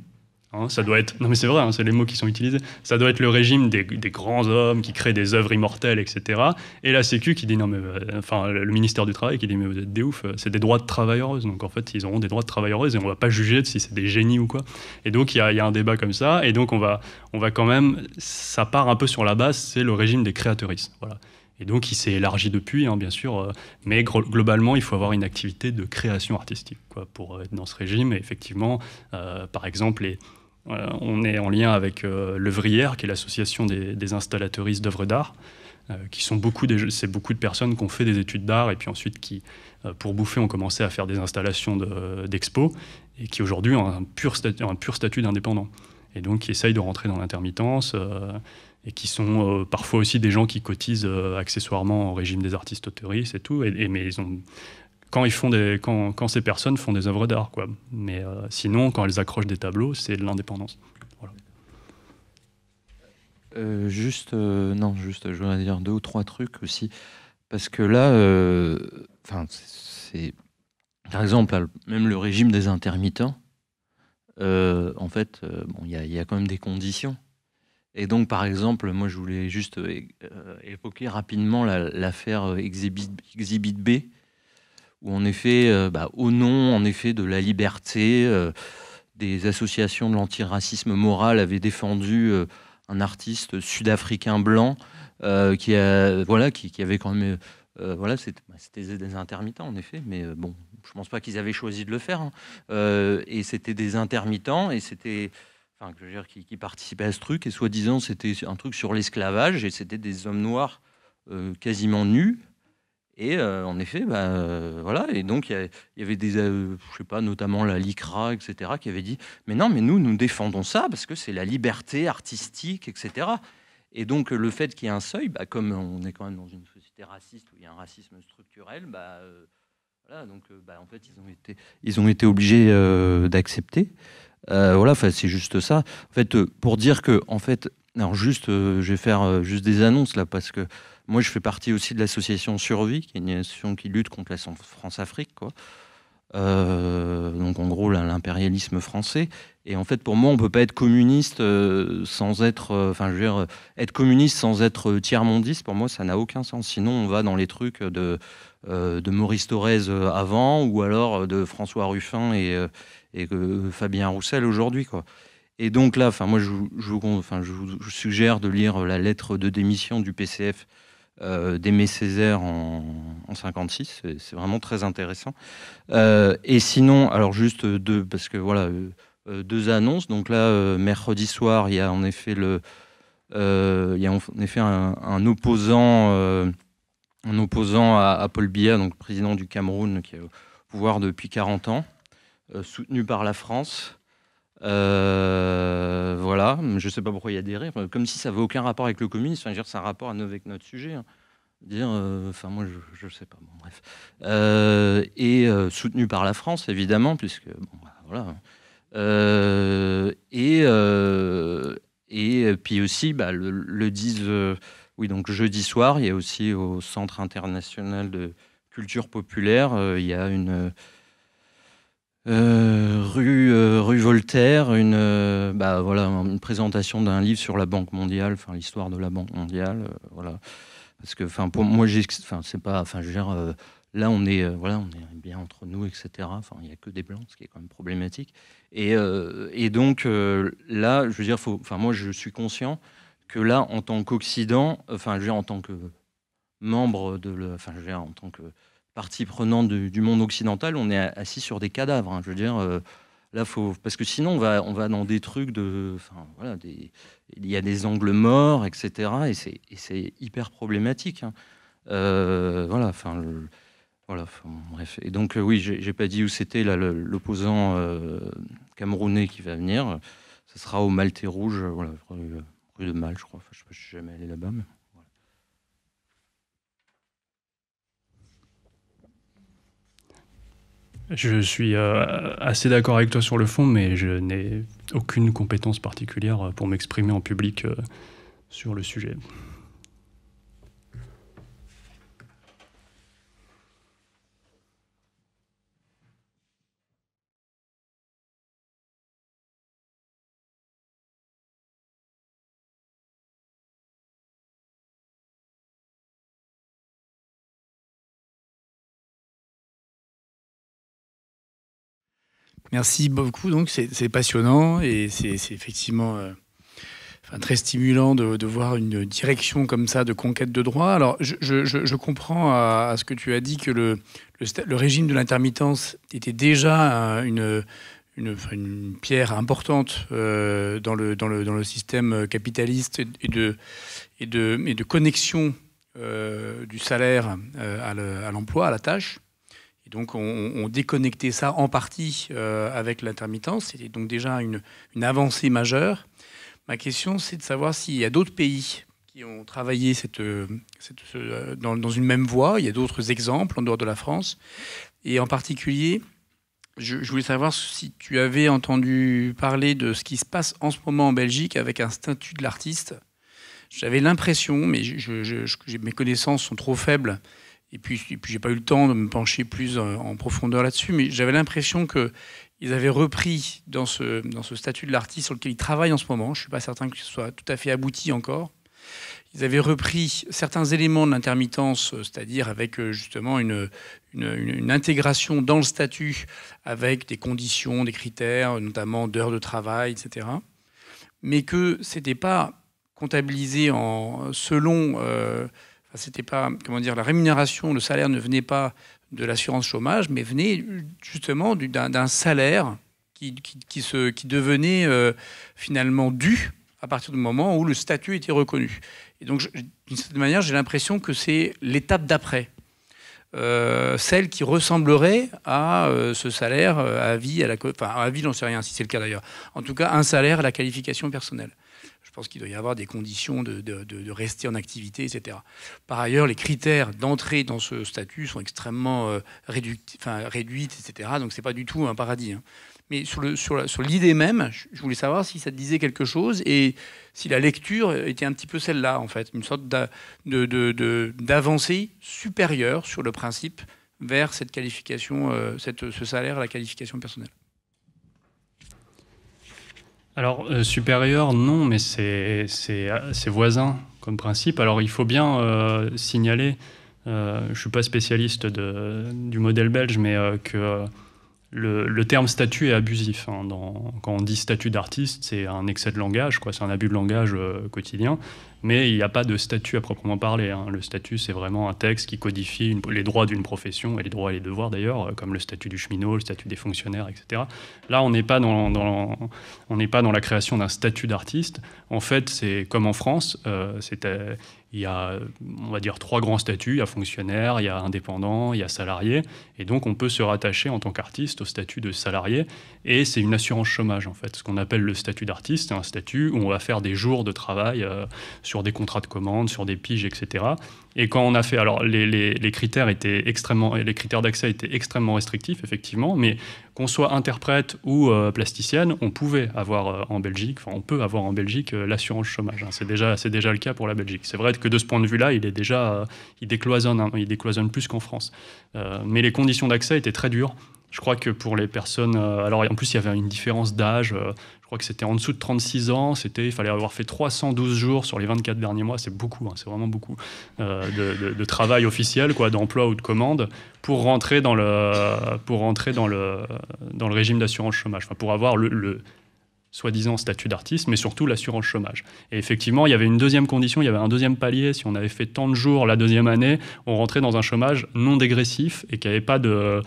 Hein, ça doit être, non mais c'est vrai, hein, c'est les mots qui sont utilisés. Ça doit être le régime des, grands hommes qui créent des œuvres immortelles, etc. Et la Sécu qui dit non mais, euh, enfin le ministère du travail qui dit mais vous êtes des ouf euh, c'est des droits de travailleuses. Donc en fait ils auront des droits de travailleuses et on va pas juger si c'est des génies ou quoi. Et donc il y, a un débat comme ça. Et donc on va, on va quand même, ça part un peu sur la base, c'est le régime des créateuristes. Voilà. Et donc, il s'est élargi depuis, hein, bien sûr, euh, mais globalement, il faut avoir une activité de création artistique quoi, pour être dans ce régime. Et effectivement, par exemple, les, on est en lien avec euh, l'œuvrière, qui est l'association des, des installateuristes d'œuvres d'art euh, qui sont beaucoup c'est beaucoup de personnes qui ont fait des études d'art et puis ensuite qui, euh, pour bouffer, ont commencé à faire des installations d'expo et qui aujourd'hui ont un pur, statut, d'indépendant et donc qui essayent de rentrer dans l'intermittence et qui sont parfois aussi des gens qui cotisent accessoirement au régime des artistes autoristes et tout, et mais ils ont quand, ils font des, quand, quand ces personnes font des œuvres d'art. Quoi. Mais euh, sinon, quand elles accrochent des tableaux, c'est de l'indépendance. Euh, juste, euh, non, juste, je voudrais dire deux ou trois trucs aussi. Parce que là, enfin, c'est. Par exemple, même le régime des intermittents, en fait, il y, a, y a quand même des conditions. Et donc, par exemple, moi, je voulais juste évoquer rapidement l'affaire Exhibit, Exhibit, B, où en effet, euh, bah, au nom en effet de la liberté, euh, des associations de l'antiracisme moral avaient défendu euh, un artiste sud-africain blanc qui, voilà, qui, avait quand même... voilà, c'était bah, des intermittents en effet, mais bon, je pense pas qu'ils avaient choisi de le faire. Hein. et c'était des intermittents, et c'était, qui, participaient à ce truc. Et soi-disant, c'était un truc sur l'esclavage, et c'était des hommes noirs quasiment nus, et euh, en effet, ben, euh, voilà. Et donc, il y, avait des, euh, je sais pas, notamment la LICRA, etc., qui avait dit Mais non, mais nous, nous défendons ça parce que c'est la liberté artistique, etc. Et donc, le fait qu'il y ait un seuil, bah, comme on est quand même dans une société raciste où il y a un racisme structurel, bah, voilà, donc, bah, en fait, ils ont été, ils ont été obligés d'accepter. voilà, c'est juste ça. En fait, pour dire que, en fait, alors juste, euh, je vais faire euh, juste des annonces là, parce que moi je fais partie aussi de l'association Survie, qui est une association qui lutte contre la France-Afrique, quoi. Euh, donc en gros l'impérialisme français. Et en fait pour moi on peut pas être communiste sans être, enfin je veux être communiste sans être tiers mondiste. Pour moi ça n'a aucun sens. Sinon on va dans les trucs de Maurice Thorez avant ou alors de François Ruffin et, et Fabien Roussel aujourd'hui quoi. Et donc là, enfin, moi, je, enfin, je vous suggère de lire euh, la lettre de démission du PCF euh, d'Aimé Césaire en, 1956, 56. C'est vraiment très intéressant. Euh, et sinon, alors juste deux, parce que voilà, deux annonces. Donc là, mercredi soir, il y a en effet le, il en effet un, opposant, un opposant à, Paul Biya, donc président du Cameroun, qui est au pouvoir depuis 40 ans, soutenu par la France. Euh, voilà, je ne sais pas pourquoi il y a des rires, comme si ça n'avait aucun rapport avec le communisme, enfin, ça un rapport à nous avec notre sujet. Hein. Euh, enfin moi je ne sais pas, bref. Euh, et soutenu par la France évidemment, puisque bah, voilà. et, et puis aussi, bah, le, 10, oui donc jeudi soir, il y a aussi au Centre international de culture populaire, il y a une euh, rue, euh, rue Voltaire, une, euh, bah, voilà, une présentation d'un livre sur la Banque mondiale, enfin l'histoire de la Banque mondiale, voilà. Parce que, enfin, pour moi, enfin, c'est pas, enfin, je veux là, on est, voilà, on est bien entre nous, etc. Enfin, il n'y a que des blancs, ce qui est quand même problématique. Et, et donc là, je veux dire, faut, enfin, moi, je suis conscient que là, en tant qu'Occident, enfin, je veux dire, en tant que membre de, le, enfin, je veux en tant que partie prenante du, monde occidental, on est assis sur des cadavres. Hein. je veux dire, euh, là, faut, parce que sinon, on va, on va dans des trucs de. voilà, des, il y a des angles morts, etc. Et c'est hyper problématique. Hein. Euh, voilà, enfin. voilà, bref. Et donc, euh, oui, j'ai pas dit où c'était l'opposant camerounais qui va venir. Ce sera au Maltais Rouge, rue, de Mal, je crois. je sais suis jamais allé là-bas. Mais... Je suis euh, assez d'accord avec toi sur le fond, mais je n'ai aucune compétence particulière euh, pour m'exprimer en public euh, sur le sujet. Merci beaucoup. Donc, c'est passionnant et c'est effectivement euh, très stimulant de, voir une direction comme ça de conquête de droit. Alors, je, comprends à, ce que tu as dit que le, régime de l'intermittence était déjà une, pierre importante euh, dans, le, dans, le, système capitaliste et de, connexion euh, du salaire à l'emploi, à la tâche donc, on, déconnectait ça en partie euh, avec l'intermittence. C'était donc déjà une, avancée majeure. Ma question, c'est de savoir s'il y a d'autres pays qui ont travaillé euh, euh, dans, une même voie. Il y a d'autres exemples en dehors de la France. Et en particulier, je, voulais savoir si tu avais entendu parler de ce qui se passe en ce moment en Belgique avec un statut de l'artiste. J'avais l'impression, mais mes connaissances sont trop faibles, et puis, et puis j'ai pas eu le temps de me pencher plus euh, en profondeur là-dessus, mais j'avais l'impression qu'ils avaient repris dans ce, dans ce statut de l'artiste sur lequel ils travaillent en ce moment. Je suis pas certain que ce soit tout à fait abouti encore. Ils avaient repris certains éléments de l'intermittence, euh, c'est-à-dire avec euh, justement une, une, intégration dans le statut avec des conditions, des critères, notamment d'heures de travail, etc. Mais que c'était pas comptabilisé en, selon ah, c'était pas, comment dire, la rémunération, le salaire ne venait pas de l'assurance chômage, mais venait justement d'un salaire qui, qui, qui, se, qui devenait euh, finalement dû à partir du moment où le statut était reconnu. Et donc, d'une certaine manière, j'ai l'impression que c'est l'étape d'après. Euh, celle qui ressemblerait à euh, ce salaire à vie, à la, enfin à vie, j'en sais rien si c'est le cas d'ailleurs. En tout cas, un salaire à la qualification personnelle. Je pense qu'il doit y avoir des conditions de, rester en activité, etc. Par ailleurs, les critères d'entrée dans ce statut sont extrêmement euh, réduits, etc. Donc ce n'est pas du tout un paradis. Hein. Mais sur, l'idée même, je voulais savoir si ça disait quelque chose et si la lecture était un petit peu celle-là, en fait, une sorte d'avancée supérieure sur le principe vers cette qualification, euh, ce salaire la qualification personnelle. Alors, euh, supérieur, non, mais c'est voisin comme principe. Alors, il faut bien euh, signaler, euh, je ne suis pas spécialiste du modèle belge, mais que le, terme statut est abusif. Hein. quand on dit statut d'artiste, c'est un excès de langage, c'est un abus de langage quotidien mais il n'y a pas de statut à proprement parler. Hein. Le statut, c'est vraiment un texte qui codifie les droits d'une profession, et les droits et les devoirs d'ailleurs, euh, comme le statut du cheminot, le statut des fonctionnaires, etc. Là, on n'est pas dans, on n'est pas dans la création d'un statut d'artiste. En fait, c'est comme en France, euh, euh, il y a, on va dire, trois grands statuts. Il y a fonctionnaire, il y a indépendant, il y a salarié. Et donc, on peut se rattacher en tant qu'artiste au statut de salarié. Et c'est une assurance chômage, en fait. Ce qu'on appelle le statut d'artiste, c'est un statut où on va faire des jours de travail euh, sur des contrats de commande, sur des piges, etc. Et quand on a fait, alors les, critères étaient extrêmement, les critères d'accès étaient extrêmement restrictifs effectivement, mais qu'on soit interprète ou euh, plasticienne, on pouvait avoir euh, en Belgique, enfin on peut avoir en Belgique euh, l'assurance chômage. Hein. C'est déjà, c'est déjà le cas pour la Belgique. C'est vrai que de ce point de vue-là, il est déjà, il décloisonne, hein, il décloisonne plus qu'en France. mais les conditions d'accès étaient très dures. Je crois que pour les personnes, alors en plus il y avait une différence d'âge. Je crois que c'était en dessous de 36 ans, c'était, il fallait avoir fait 312 jours sur les 24 derniers mois, c'est beaucoup, hein, c'est vraiment beaucoup euh, de, travail officiel, quoi, d'emploi ou de commande, pour rentrer dans le, pour rentrer dans le, dans le régime d'assurance chômage, pour avoir le, le soi-disant statut d'artiste, mais surtout l'assurance chômage. Et effectivement, il y avait une deuxième condition, il y avait un deuxième palier. Si on avait fait tant de jours la deuxième année, on rentrait dans un chômage non dégressif et qui n'avait pas de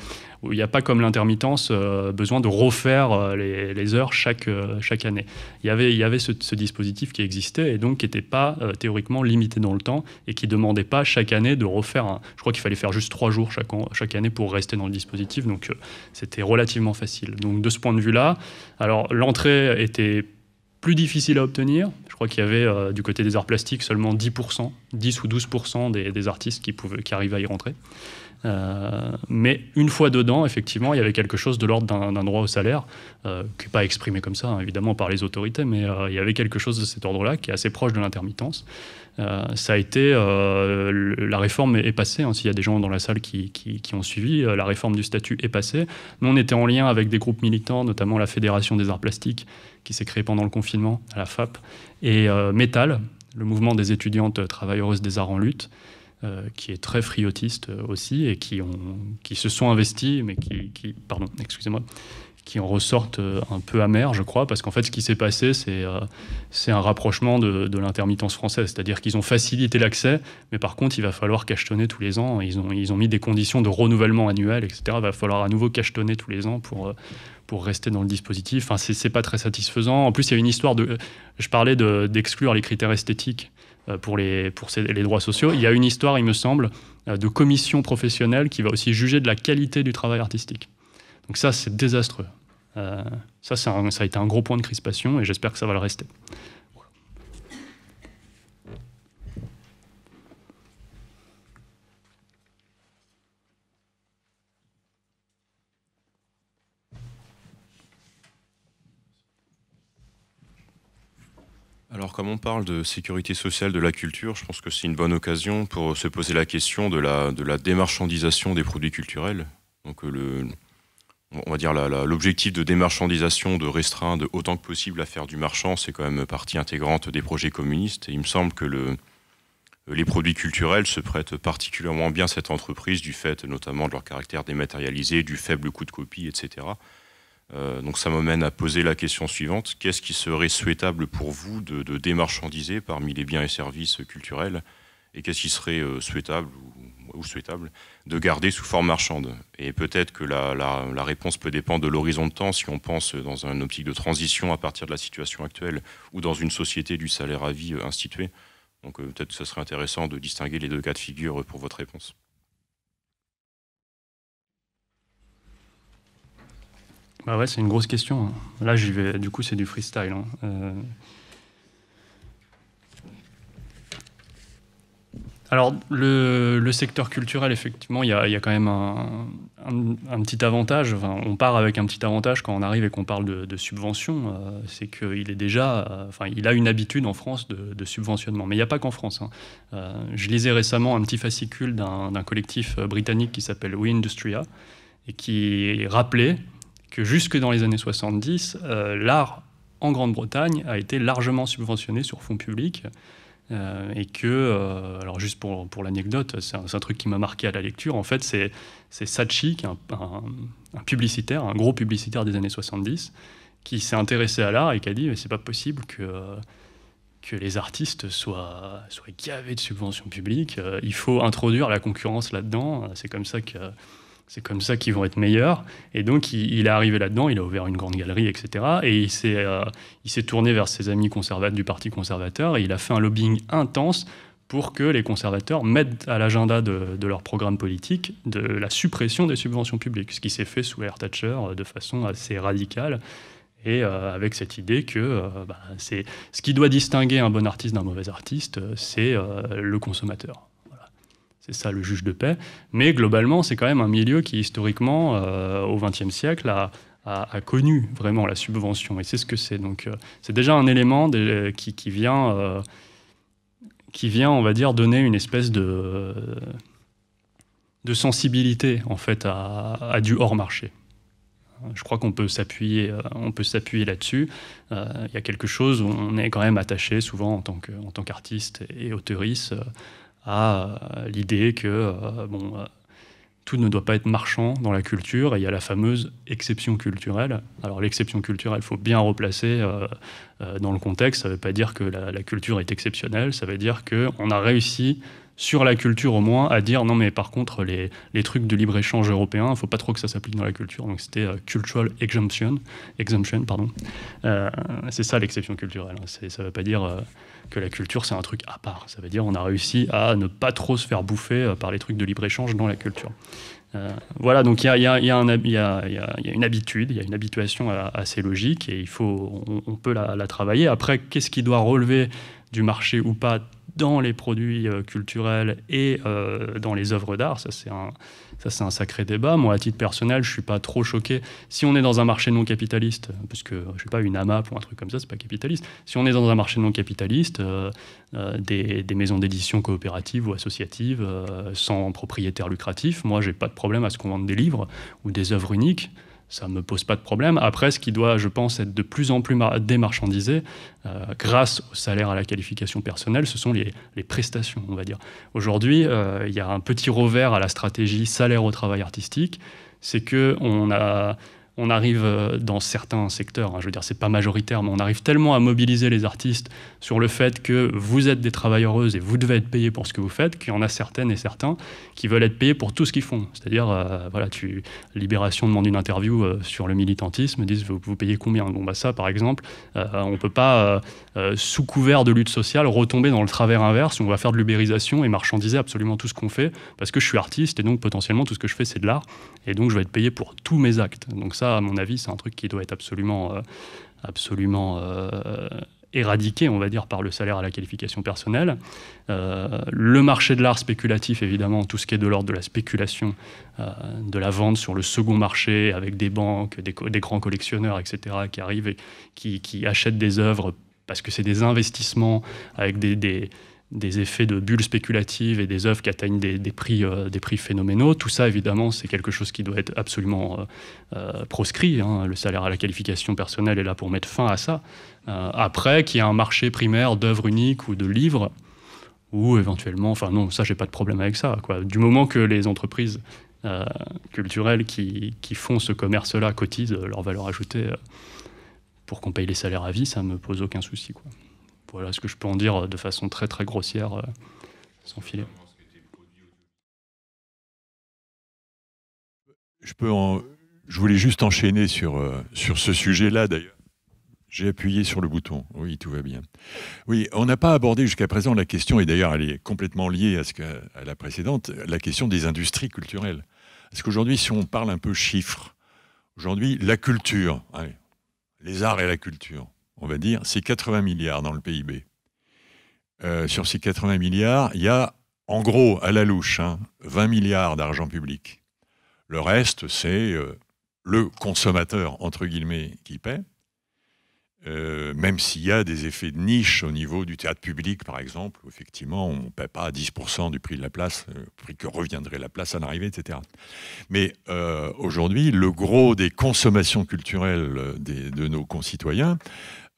où il n'y a pas comme l'intermittence euh, besoin de refaire euh, les, heures chaque, euh, chaque année. Il y avait, il y avait ce, dispositif qui existait et donc qui n'était pas théoriquement limité dans le temps et qui ne demandait pas chaque année de refaire. Un, je crois qu'il fallait faire juste trois jours chaque, chaque année pour rester dans le dispositif, donc c'était relativement facile. Donc de ce point de vue-là, alors l'entrée était plus difficile à obtenir. Je crois qu'il y avait du côté des arts plastiques seulement 10%, 10 ou 12% des, des, artistes qui, pouvaient, qui arrivaient à y rentrer. Euh, mais une fois dedans, effectivement, il y avait quelque chose de l'ordre d'un droit au salaire, euh, qui n'est pas exprimé comme ça, hein, évidemment, par les autorités, mais euh, il y avait quelque chose de cet ordre-là qui est assez proche de l'intermittence. ça a été. la réforme est, passée, hein, s'il y a des gens dans la salle qui, ont suivi, la réforme du statut est passée. Nous, on était en lien avec des groupes militants, notamment la Fédération des arts plastiques, qui s'est créée pendant le confinement, à la FAP, et Métal, le mouvement des étudiantes travailleuses des arts en lutte. Euh, qui est très friotiste euh, aussi et qui, ont, qui se sont investis, mais qui, pardon, excusez-moi, qui en ressortent euh, un peu amers, je crois, parce qu'en fait, ce qui s'est passé, c'est un rapprochement de, l'intermittence française. C'est-à-dire qu'ils ont facilité l'accès, mais par contre, il va falloir cachetonner tous les ans. Ils ont, ils ont mis des conditions de renouvellement annuel, etc. Il va falloir à nouveau cachetonner tous les ans pour, pour rester dans le dispositif. Enfin, c'est pas très satisfaisant. En plus, il y a une histoire de. Je parlais d'exclure les critères esthétiques euh, pour, les, pour les droits sociaux. Il y a une histoire, il me semble, euh, de commission professionnelle qui va aussi juger de la qualité du travail artistique. Donc ça, c'est désastreux. Euh, ça, ça a été un gros point de crispation et j'espère que ça va le rester. comme on parle de sécurité sociale de la culture, je pense que c'est une bonne occasion pour se poser la question de la, démarchandisation des produits culturels. Donc euh, on va dire l'objectif de démarchandisation, de restreindre autant que possible faire du marchand, c'est quand même partie intégrante des projets communistes. Et il me semble que les produits culturels se prêtent particulièrement bien à cette entreprise du fait notamment de leur caractère dématérialisé, du faible coût de copie, etc. Euh, donc ça m'amène à poser la question suivante. Qu'est-ce qui serait souhaitable pour vous de, démarchandiser parmi les biens et services culturels Et qu'est-ce qui serait euh, souhaitable ou, souhaitable de garder sous forme marchande Et peut-être que la, la, réponse peut dépendre de l'horizon de temps, si on pense dans un optique de transition à partir de la situation actuelle ou dans une société du salaire à vie euh, instituée. Donc peut-être que ce serait intéressant de distinguer les deux cas de figure pour votre réponse. Bah c'est une grosse question. Là, j'y vais. Du coup, c'est du freestyle. Hein. Euh. Alors, le, secteur culturel, effectivement, il y a, quand même un, petit avantage. on part avec un petit avantage quand on arrive et qu'on parle de, subvention. Euh, c'est qu'il est déjà. Euh, enfin, il a une habitude en France de, subventionnement. Mais il n'y a pas qu'en France. Hein. je lisais récemment un petit fascicule d'un collectif britannique qui s'appelle We Industria et qui rappelait que jusque dans les années 70, euh, l'art en Grande-Bretagne a été largement subventionné sur fonds publics. Euh, et que, euh, alors juste pour, pour l'anecdote, c'est un, truc qui m'a marqué à la lecture, en fait, c'est Sachi, qui un, un, publicitaire, un gros publicitaire des années 70, qui s'est intéressé à l'art et qui a dit, mais c'est pas possible que, que les artistes soient, soient gavés de subventions publiques, il faut introduire la concurrence là-dedans, c'est comme ça que c'est comme ça qu'ils vont être meilleurs. Et donc, il, est arrivé là-dedans, il a ouvert une grande galerie, etc. Et euh, il s'est, tourné vers ses amis conservateurs du Parti conservateur et il a fait un lobbying intense pour que les conservateurs mettent à l'agenda de, leur programme politique de la suppression des subventions publiques, ce qui s'est fait sous Air Thatcher euh, de façon assez radicale et euh, avec cette idée que bah, c'est ce qui doit distinguer un bon artiste d'un mauvais artiste, c'est le consommateur. C'est ça le juge de paix. Mais globalement, c'est quand même un milieu qui, historiquement, euh, au XXe siècle, a, connu vraiment la subvention. Et c'est ce que c'est. Donc, euh, c'est déjà un élément qui, vient, euh, qui vient, on va dire, donner une espèce de, sensibilité, en fait, à, du hors-marché. Je crois qu'on peut s'appuyer, on peut s'appuyer là-dessus. Il y a quelque chose où on est quand même attaché souvent en tant qu'artiste et auteuriste à euh, l'idée que euh, bon, euh, tout ne doit pas être marchand dans la culture. Et il y a la fameuse exception culturelle. Alors l'exception culturelle, il faut bien replacer dans le contexte. Ça ne veut pas dire que la, culture est exceptionnelle. Ça veut dire qu'on a réussi sur la culture au moins à dire non mais par contre les, trucs de libre échange européen, il ne faut pas trop que ça s'applique dans la culture. Donc c'était cultural exemption, exemption pardon. c'est ça l'exception culturelle. Ça ne veut pas dire que la culture, c'est un truc à part. Ça veut dire on a réussi à ne pas trop se faire bouffer euh, par les trucs de libre-échange dans la culture. Euh, voilà, donc il y, a, une habitude, il y a une habituation assez logique et il faut, on, peut la, travailler. Après, qu'est-ce qui doit relever du marché ou pas dans les produits euh, culturels et dans les œuvres d'art Ça, c'est un, ça, c'est un sacré débat. Moi, à titre personnel, je ne suis pas trop choqué. Si on est dans un marché non capitaliste, euh, parce que je suis pas une AMAP ou un truc comme ça, c'est pas capitaliste. Si on est dans un marché non capitaliste, euh, euh, des, maisons d'édition coopératives ou associatives sans propriétaire lucratif, moi, j'ai pas de problème à ce qu'on vende des livres ou des œuvres uniques ça ne me pose pas de problème. Après, ce qui doit, je pense, être de plus en plus démarchandisé, euh, grâce au salaire à la qualification personnelle, ce sont les, prestations, on va dire. Aujourd'hui, euh, il y a un petit revers à la stratégie salaire au travail artistique, c'est que on a on arrive euh, dans certains secteurs, hein, je veux dire, c'est pas majoritaire, mais on arrive tellement à mobiliser les artistes sur le fait que vous êtes des travailleuses et vous devez être payé pour ce que vous faites, qu'il y en a certaines et certains qui veulent être payés pour tout ce qu'ils font. C'est-à-dire, euh, voilà, tu, Libération demande une interview euh, sur le militantisme, disent vous, payez combien Bon, bah ça, par exemple, on peut pas, sous couvert de lutte sociale, retomber dans le travers inverse où on va faire de l'ubérisation et marchandiser absolument tout ce qu'on fait parce que je suis artiste et donc potentiellement tout ce que je fais c'est de l'art et donc je vais être payé pour tous mes actes. Donc ça, ça, à mon avis, c'est un truc qui doit être absolument, euh, absolument euh, éradiqué, on va dire, par le salaire à la qualification personnelle. Euh, le marché de l'art spéculatif, évidemment, tout ce qui est de l'ordre de la spéculation, de la vente sur le second marché avec des banques, des, grands collectionneurs, etc., qui arrivent et qui, achètent des œuvres parce que c'est des investissements avec des des effets de bulles spéculatives et des œuvres qui atteignent des, prix, euh, des prix phénoménaux. Tout ça, évidemment, c'est quelque chose qui doit être absolument euh, euh, proscrit. Hein. Le salaire à la qualification personnelle est là pour mettre fin à ça. après, qu'il y a un marché primaire d'œuvres uniques ou de livres, ou éventuellement, enfin non, ça, j'ai pas de problème avec ça. Quoi. Du moment que les entreprises culturelles qui, font ce commerce-là cotisent leur valeur ajoutée pour qu'on paye les salaires à vie, ça ne me pose aucun souci. Quoi. Voilà ce que je peux en dire euh, de façon très très grossière, euh, sans filer. Je, voulais juste enchaîner sur, euh, sur ce sujet-là d'ailleurs. J'ai appuyé sur le bouton. Oui, tout va bien. Oui, on n'a pas abordé jusqu'à présent la question, et d'ailleurs elle est complètement liée à, ce la précédente, la question des industries culturelles. Parce qu'aujourd'hui, si on parle un peu chiffres, aujourd'hui, la culture, les arts et la culture, on va dire, c'est 80 milliards dans le PIB. Euh, sur ces 80 milliards, il y a en gros, à la louche, 20 hein, milliards d'argent public. Le reste, c'est euh, le consommateur, entre guillemets, qui paie. Euh, même s'il y a des effets de niche au niveau du théâtre public, par exemple, où effectivement, on ne paie pas 10% du prix de la place, le prix que reviendrait la place à l'arrivée, etc. Mais aujourd'hui, le gros des consommations culturelles de nos concitoyens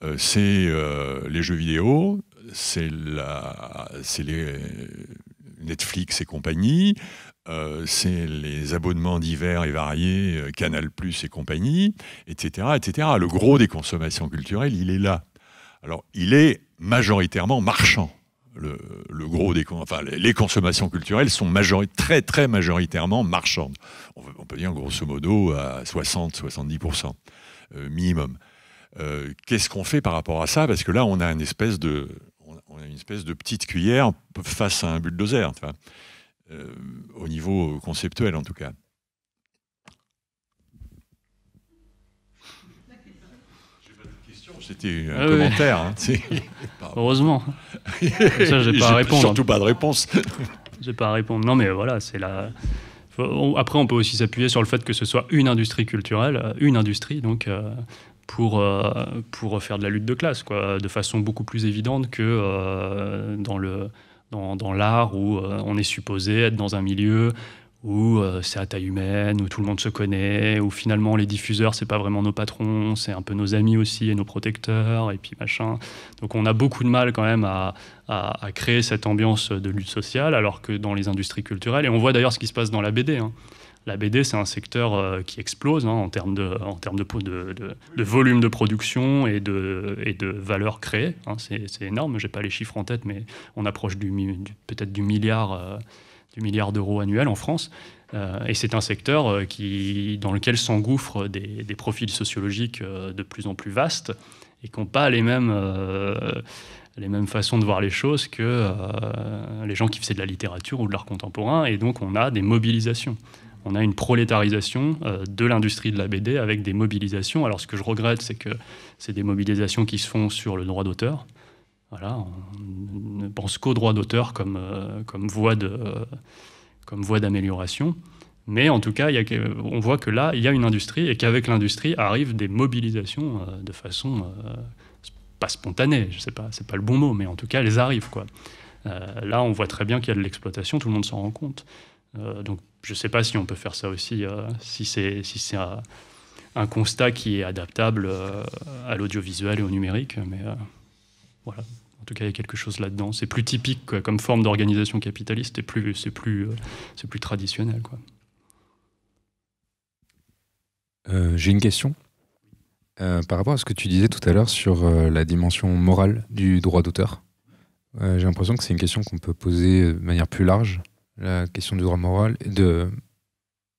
euh, c'est euh, les jeux vidéo, c'est les Netflix et compagnie, euh, c'est les abonnements divers et variés, Canal Plus et compagnie, etc., etc. Le gros des consommations culturelles, il est là. Alors, il est majoritairement marchand. Le, gros des, les consommations culturelles sont très, très majoritairement marchandes. On, peut dire grosso modo à 60-70% minimum. Euh, qu'est-ce qu'on fait par rapport à ça Parce que là, on a une espèce de, une espèce de petite cuillère face à un bulldozer, euh, au niveau conceptuel en tout cas. C'était un pas ah commentaire. c'était hein, Heureusement. Comme ça, j'ai pas Surtout pas de réponse. j'ai pas à répondre. Non, mais voilà, c'est la. Après, on peut aussi s'appuyer sur le fait que ce soit une industrie culturelle, euh, une industrie, donc pour, euh, pour faire de la lutte de classe, quoi, de façon beaucoup plus évidente que euh, dans le dans, dans l'art où euh, on est supposé être dans un milieu où c'est à taille humaine, où tout le monde se connaît, où finalement les diffuseurs, c'est pas vraiment nos patrons, c'est un peu nos amis aussi et nos protecteurs, et puis machin. Donc on a beaucoup de mal quand même à, à, créer cette ambiance de lutte sociale, alors que dans les industries culturelles, et on voit d'ailleurs ce qui se passe dans la BD, hein. La BD, c'est un secteur euh, qui explose hein, en termes, de, en de, de, volume de production et de, et de valeur créée. Hein. c'est énorme. Je n'ai pas les chiffres en tête, mais on approche du, peut-être du milliard, euh, d'euros annuels en France. Euh, et c'est un secteur qui, dans lequel s'engouffrent des, profils sociologiques de plus en plus vastes et qui n'ont pas les mêmes. les mêmes façons de voir les choses que les gens qui faisaient de la littérature ou de l'art contemporain. Et donc, on a des mobilisations on a une prolétarisation euh, de l'industrie de la BD avec des mobilisations. Alors ce que je regrette, c'est que c'est des mobilisations qui se font sur le droit d'auteur. Voilà, on ne pense qu'au droit d'auteur comme, euh, comme voie euh, comme voie d'amélioration. Mais en tout cas, y a, on voit que là, il y a une industrie et qu'avec l'industrie arrivent des mobilisations de façon pas spontanée, je sais pas, c'est pas le bon mot, mais en tout cas, elles arrivent quoi. là, on voit très bien qu'il y a de l'exploitation, tout le monde s'en rend compte. donc je ne sais pas si on peut faire ça aussi, euh, si c'est un, constat qui est adaptable euh, à l'audiovisuel et au numérique. Mais euh, voilà, en tout cas, il y a quelque chose là-dedans. C'est plus typique comme forme d'organisation capitaliste et c'est plus, traditionnel. j'ai une question par rapport à ce que tu disais tout à l'heure sur la dimension morale du droit d'auteur. j'ai l'impression que c'est une question qu'on peut poser de manière plus large la question du droit moral, de,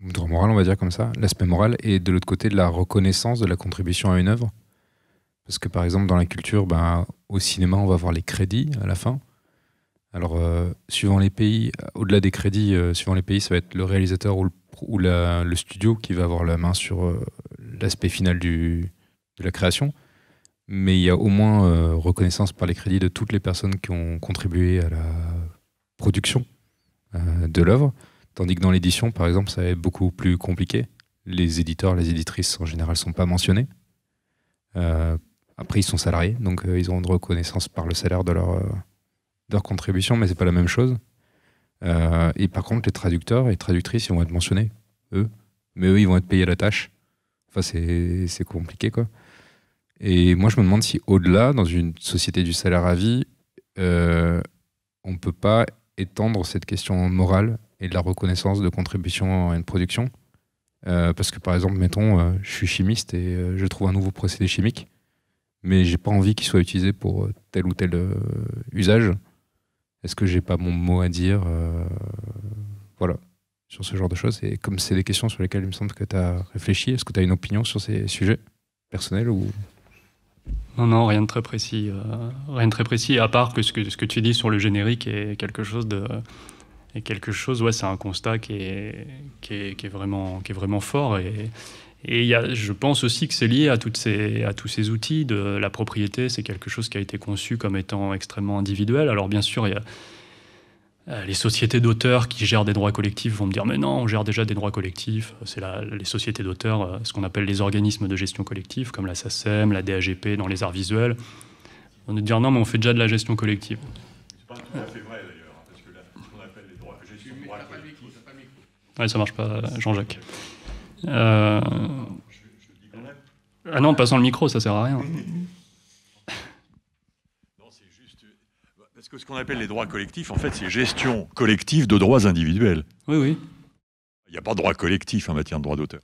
droit moral, on va dire comme ça, l'aspect moral, et de l'autre côté, de la reconnaissance de la contribution à une œuvre. Parce que par exemple, dans la culture, ben, au cinéma, on va voir les crédits à la fin. Alors, euh, suivant les pays, au-delà des crédits, euh, suivant les pays, ça va être le réalisateur ou le, la, studio qui va avoir la main sur euh, l'aspect final de la création. Mais il y a au moins reconnaissance par les crédits de toutes les personnes qui ont contribué à la production euh, de l'œuvre, tandis que dans l'édition, par exemple, ça est beaucoup plus compliqué. Les éditeurs, les éditrices en général sont pas mentionnés. Euh, après, ils sont salariés, donc euh, ils ont une reconnaissance par le salaire de leur, leur contribution, mais c'est pas la même chose. et par contre, les traducteurs et traductrices, ils vont être mentionnés, eux, mais eux, ils vont être payés à la tâche. Enfin, c'est compliqué, quoi. Et moi, je me demande si au-delà, dans une société du salaire à vie, on peut pas étendre cette question morale et de la reconnaissance de contribution à une production. Euh, parce que par exemple, mettons, euh, je suis chimiste et euh, je trouve un nouveau procédé chimique, mais j'ai pas envie qu'il soit utilisé pour tel ou tel usage. Est-ce que j'ai pas mon mot à dire Voilà, sur ce genre de choses. Et comme c'est des questions sur lesquelles il me semble que tu as réfléchi, est-ce que tu as une opinion sur ces sujets personnels ou non, non, rien de très précis. Euh, rien de très précis, à part que ce, que ce que tu dis sur le générique est quelque chose de. Est quelque chose, ouais, c'est un constat qui est, qui est, qui est, vraiment, qui est vraiment fort. Et, et y a, je pense aussi que c'est lié à, toutes ces, à tous ces outils. De, la propriété, c'est quelque chose qui a été conçu comme étant extrêmement individuel. Alors, bien sûr, il y a euh, les sociétés d'auteurs qui gèrent des droits collectifs vont me dire mais non, on gère déjà des droits collectifs. C'est les sociétés d'auteurs, euh, ce qu'on appelle les organismes de gestion collective, comme la SACEM, la DAGP dans les arts visuels. On nous dire non, mais on fait déjà de la gestion collective. C'est pas tout à fait vrai d'ailleurs, hein, parce que là, ce qu'on appelle les droits, Oui, ça marche pas, Jean-Jacques. Euh, ah non, passant le micro, ça sert à rien. ce qu'on appelle les droits collectifs, en fait, c'est gestion collective de droits individuels. Oui, oui. Il n'y a pas de droit collectif en matière de droit d'auteur.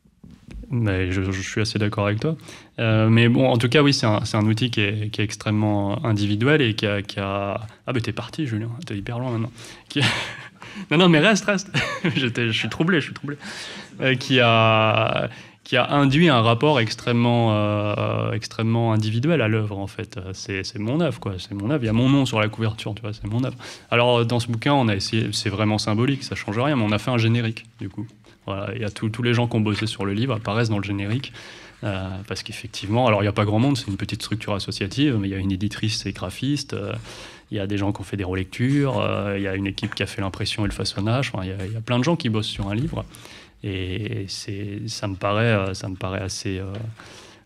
Mais je, suis assez d'accord avec toi. Euh, mais bon, en tout cas, oui, c'est un, outil qui est, extrêmement individuel et qui a. Ah, ben t'es parti, Julien, t'es hyper loin maintenant. Qui Non, non, mais reste, reste. je suis troublé, je suis troublé. Euh, qui a qui a induit un rapport extrêmement, euh, euh, extrêmement individuel à l'œuvre, en fait. C'est mon œuvre, quoi. C'est mon œuvre. Il y a mon nom sur la couverture, tu vois, c'est mon œuvre. Alors, dans ce bouquin, on a essayé, c'est vraiment symbolique, ça change rien, mais on a fait un générique, du coup. Voilà, il y a tous les gens qui ont bossé sur le livre apparaissent dans le générique. Euh, parce qu'effectivement, alors il n'y a pas grand monde, c'est une petite structure associative, mais il y a une éditrice et graphiste, il y a des gens qui ont fait des relectures, il y a une équipe qui a fait l'impression et le façonnage, il y, y, a plein de gens qui bossent sur un livre. Et c'est, ça, me paraît, euh, ça me paraît assez, euh,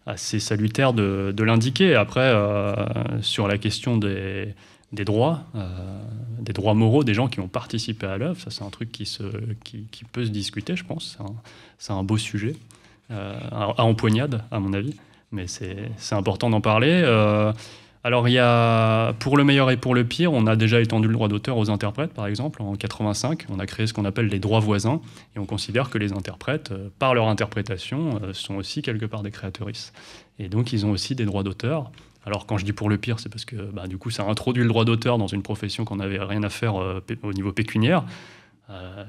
assez salutaire de, l'indiquer. Après, euh, sur la question des, des droits, des droits moraux des gens qui ont participé à l'œuvre, ça c'est un truc qui, se, qui, peut se discuter, je pense. C'est un, un, beau sujet, à, à empoignade, à mon avis mais c'est important d'en parler. Alors, il y a, pour le meilleur et pour le pire, on a déjà étendu le droit d'auteur aux interprètes, par exemple, en 85. On a créé ce qu'on appelle les droits voisins, et on considère que les interprètes, euh, par leur interprétation, euh, sont aussi quelque part des créatrices. Et donc, ils ont aussi des droits d'auteur. Alors, quand je dis pour le pire, c'est parce que, bah, du coup, ça a introduit le droit d'auteur dans une profession qu'on n'avait rien à faire euh, au niveau pécuniaire.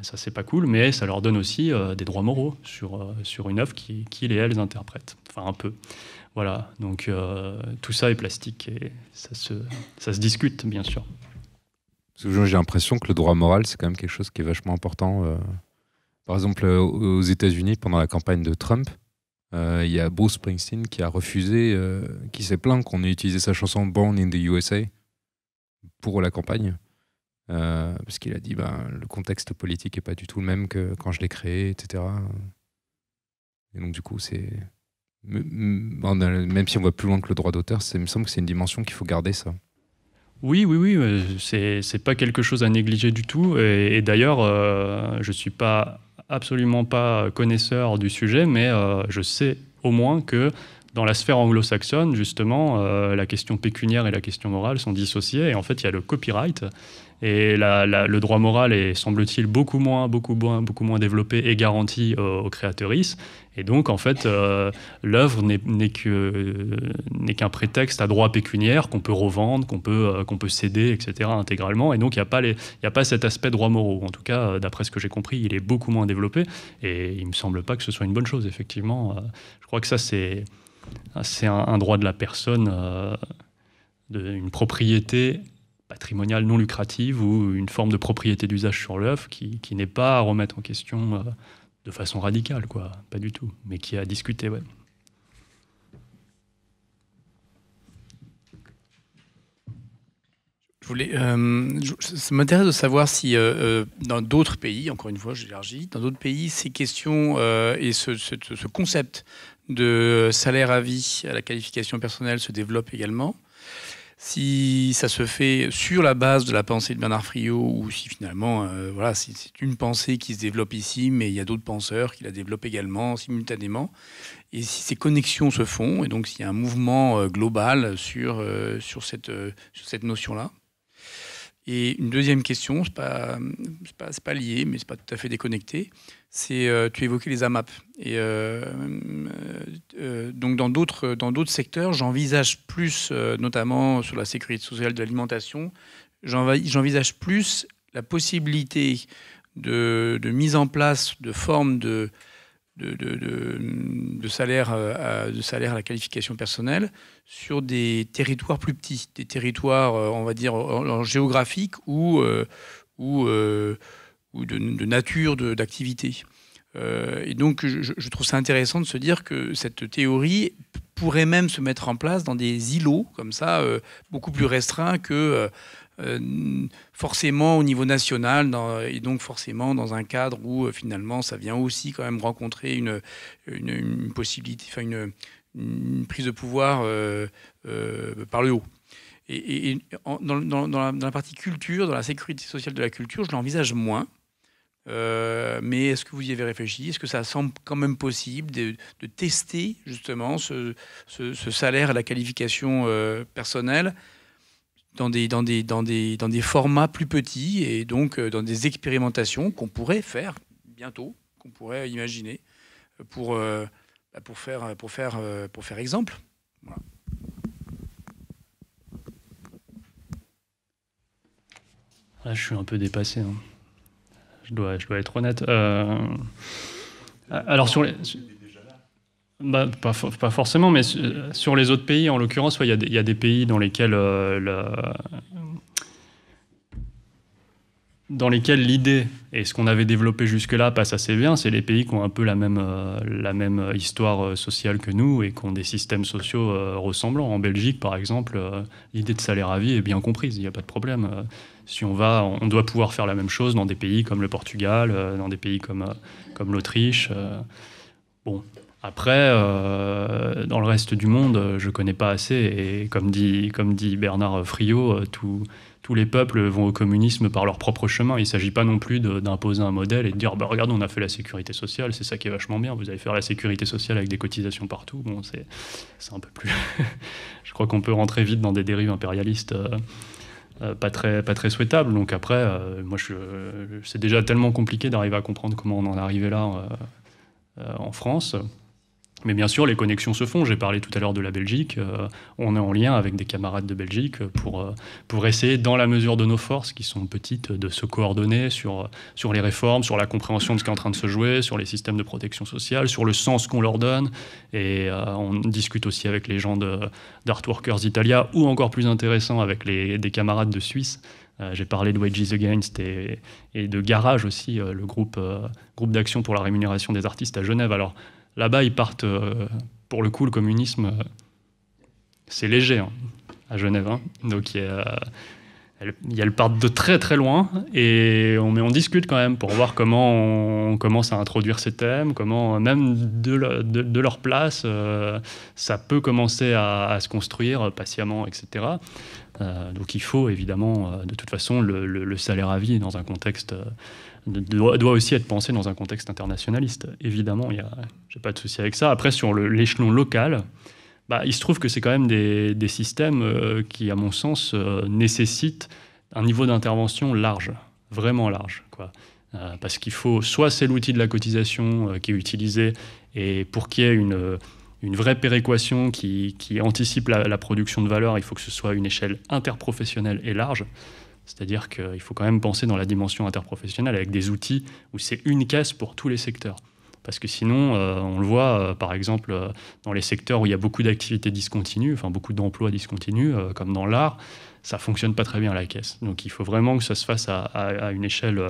ça, c'est pas cool, mais ça leur donne aussi des droits moraux sur, sur une œuvre qu'ils qui, et elles interprètent. Enfin, un peu. Voilà, donc euh, tout ça est plastique et ça se, ça se discute, bien sûr. J'ai l'impression que le droit moral, c'est quand même quelque chose qui est vachement important. Euh. Par exemple, euh, aux États-Unis, pendant la campagne de Trump, il y a Bruce Springsteen qui a refusé, qui s'est plaint qu'on ait utilisé sa chanson Born in the USA pour la campagne. parce qu'il a dit ben, le contexte politique n'est pas du tout le même que quand je l'ai créé, etc. Et donc, du coup, c'est même si on va plus loin que le droit d'auteur, il me semble que c'est une dimension qu'il faut garder ça. Oui, oui, oui, euh, c'est, pas quelque chose à négliger du tout. Et, d'ailleurs, euh, je suis pas absolument pas connaisseur du sujet, mais euh, je sais au moins que dans la sphère anglo-saxonne, justement, la question pécuniaire et la question morale sont dissociées. Et en fait, il y a le copyright et le droit moral est, semble-t-il, beaucoup moins, beaucoup, moins, beaucoup moins développé et garanti euh, aux, créateurs. Et donc, en fait, euh, l'œuvre n'est qu'un prétexte à droit pécuniaire qu'on peut revendre, qu'on peut, euh, qu'on peut céder, etc., intégralement. Et donc, il n'y a, pas a pas cet aspect droit moral, En tout cas, d'après ce que j'ai compris, il est beaucoup moins développé. Et il ne me semble pas que ce soit une bonne chose, effectivement. je crois que ça, c'est un, un droit de la personne, une propriété patrimoniale non lucrative ou une forme de propriété d'usage sur l'œuf qui, n'est pas à remettre en question euh, de façon radicale, quoi, pas du tout, mais qui a discuté. Ouais. Je voulais, euh, ça m'intéresse de savoir si euh, dans d'autres pays, encore une fois, j'élargis, dans d'autres pays, ces questions et ce, ce, concept de salaire à vie à la qualification personnelle se développe également si ça se fait sur la base de la pensée de Bernard Friot ou si finalement, euh, voilà, c'est une pensée qui se développe ici, mais il y a d'autres penseurs qui la développent également simultanément. Et si ces connexions se font, et donc s'il y a un mouvement euh, global sur, euh, sur cette, cette notion-là. Et une deuxième question, c'est pas, pas, pas lié, mais c'est pas tout à fait déconnecté. Euh, tu évoquais les AMAP. Et euh, euh, donc dans d'autres dans d'autres secteurs, j'envisage plus, notamment sur la sécurité sociale de l'alimentation, j'envisage plus la possibilité de, mise en place de formes de de, de, de salaire à, la qualification personnelle sur des territoires plus petits, des territoires, on va dire, en, géographique où ou de, de nature d'activité. Euh, et donc, je, trouve ça intéressant de se dire que cette théorie pourrait même se mettre en place dans des îlots comme ça, euh, beaucoup plus restreints que euh, forcément au niveau national, et donc forcément dans un cadre où finalement ça vient aussi quand même rencontrer une, une, possibilité, enfin une, une, prise de pouvoir par le haut. Et, dans la partie culture, dans la sécurité sociale de la culture, je l'envisage moins euh, mais est-ce que vous y avez réfléchi Est-ce que ça semble quand même possible de, tester justement ce, salaire la qualification euh, personnelle dans des, des, des, dans des formats plus petits et donc euh, dans des expérimentations qu'on pourrait faire bientôt, qu'on pourrait imaginer pour, bah, pour, faire, pour, faire, pour faire exemple Là, ah, je suis un peu dépassé. Hein je dois, être honnête. Euh, alors sur les... Bah, pas, forcément, mais sur les autres pays, en l'occurrence, il y, a des pays dans lesquels euh, dans lesquels l'idée et ce qu'on avait développé jusque-là passe assez bien. C'est les pays qui ont un peu la même, euh, la même histoire sociale que nous et qui ont des systèmes sociaux ressemblants. En Belgique, par exemple, l'idée de salaire à vie est bien comprise, il n'y a pas de problème si on va, on doit pouvoir faire la même chose dans des pays comme le Portugal, euh, dans des pays comme, euh, comme l'Autriche. Euh. Bon, après, dans le reste du monde, je ne connais pas assez. Et comme dit, comme dit Bernard Friot, tous les peuples vont au communisme par leur propre chemin. Il ne s'agit pas non plus d'imposer un modèle et de dire bah, regarde, on a fait la sécurité sociale, c'est ça qui est vachement bien. Vous allez faire la sécurité sociale avec des cotisations partout. Bon, c'est un peu plus. je crois qu'on peut rentrer vite dans des dérives impérialistes. Euh, pas, très, souhaitable. Donc après, euh, moi, euh, c'est déjà tellement compliqué d'arriver à comprendre comment on en est arrivé là en France. Mais bien sûr, les connexions se font. J'ai parlé tout à l'heure de la Belgique. Euh, on est en lien avec des camarades de Belgique pour, euh, pour essayer, dans la mesure de nos forces, qui sont petites, de se coordonner sur, euh, sur les réformes, sur la compréhension de ce qui est en train de se jouer, sur les systèmes de protection sociale, sur le sens qu'on leur donne. Et on discute aussi avec les gens d'Artworkers Italia, ou encore plus intéressant, avec les, des camarades de Suisse. J'ai parlé de Wages Against et, et de Garage aussi, le groupe, groupe d'action pour la rémunération des artistes à Genève. Alors, Là-bas, ils partent, euh, pour le coup, le communisme, euh, c'est léger hein, à Genève. Hein. Donc il y a, elles partent de très très loin et on, on discute quand même pour voir comment on commence à introduire ces thèmes, comment même de, leur place, euh, ça peut commencer à, se construire patiemment, etc. donc il faut évidemment de toute façon le, salaire à vie dans un contexte doit, aussi être pensé dans un contexte internationaliste. Évidemment, je n'ai pas de souci avec ça. Après, sur l'échelon local, bah, il se trouve que c'est quand même des, des systèmes euh, qui, à mon sens, euh, nécessitent un niveau d'intervention large, vraiment large. Quoi. Euh, parce qu'il faut, soit c'est l'outil de la cotisation qui est utilisé, et pour qu'il y ait une, une vraie péréquation qui, qui anticipe la, la, production de valeur, il faut que ce soit une échelle interprofessionnelle et large. C'est-à-dire qu'il faut quand même penser dans la dimension interprofessionnelle avec des outils où c'est une caisse pour tous les secteurs. Parce que sinon, euh, on le voit, euh, par exemple, euh, dans les secteurs où il y a beaucoup d'activités discontinues, enfin beaucoup d'emplois discontinus, comme dans l'art, ça fonctionne pas très bien la caisse. Donc il faut vraiment que ça se fasse à, une échelle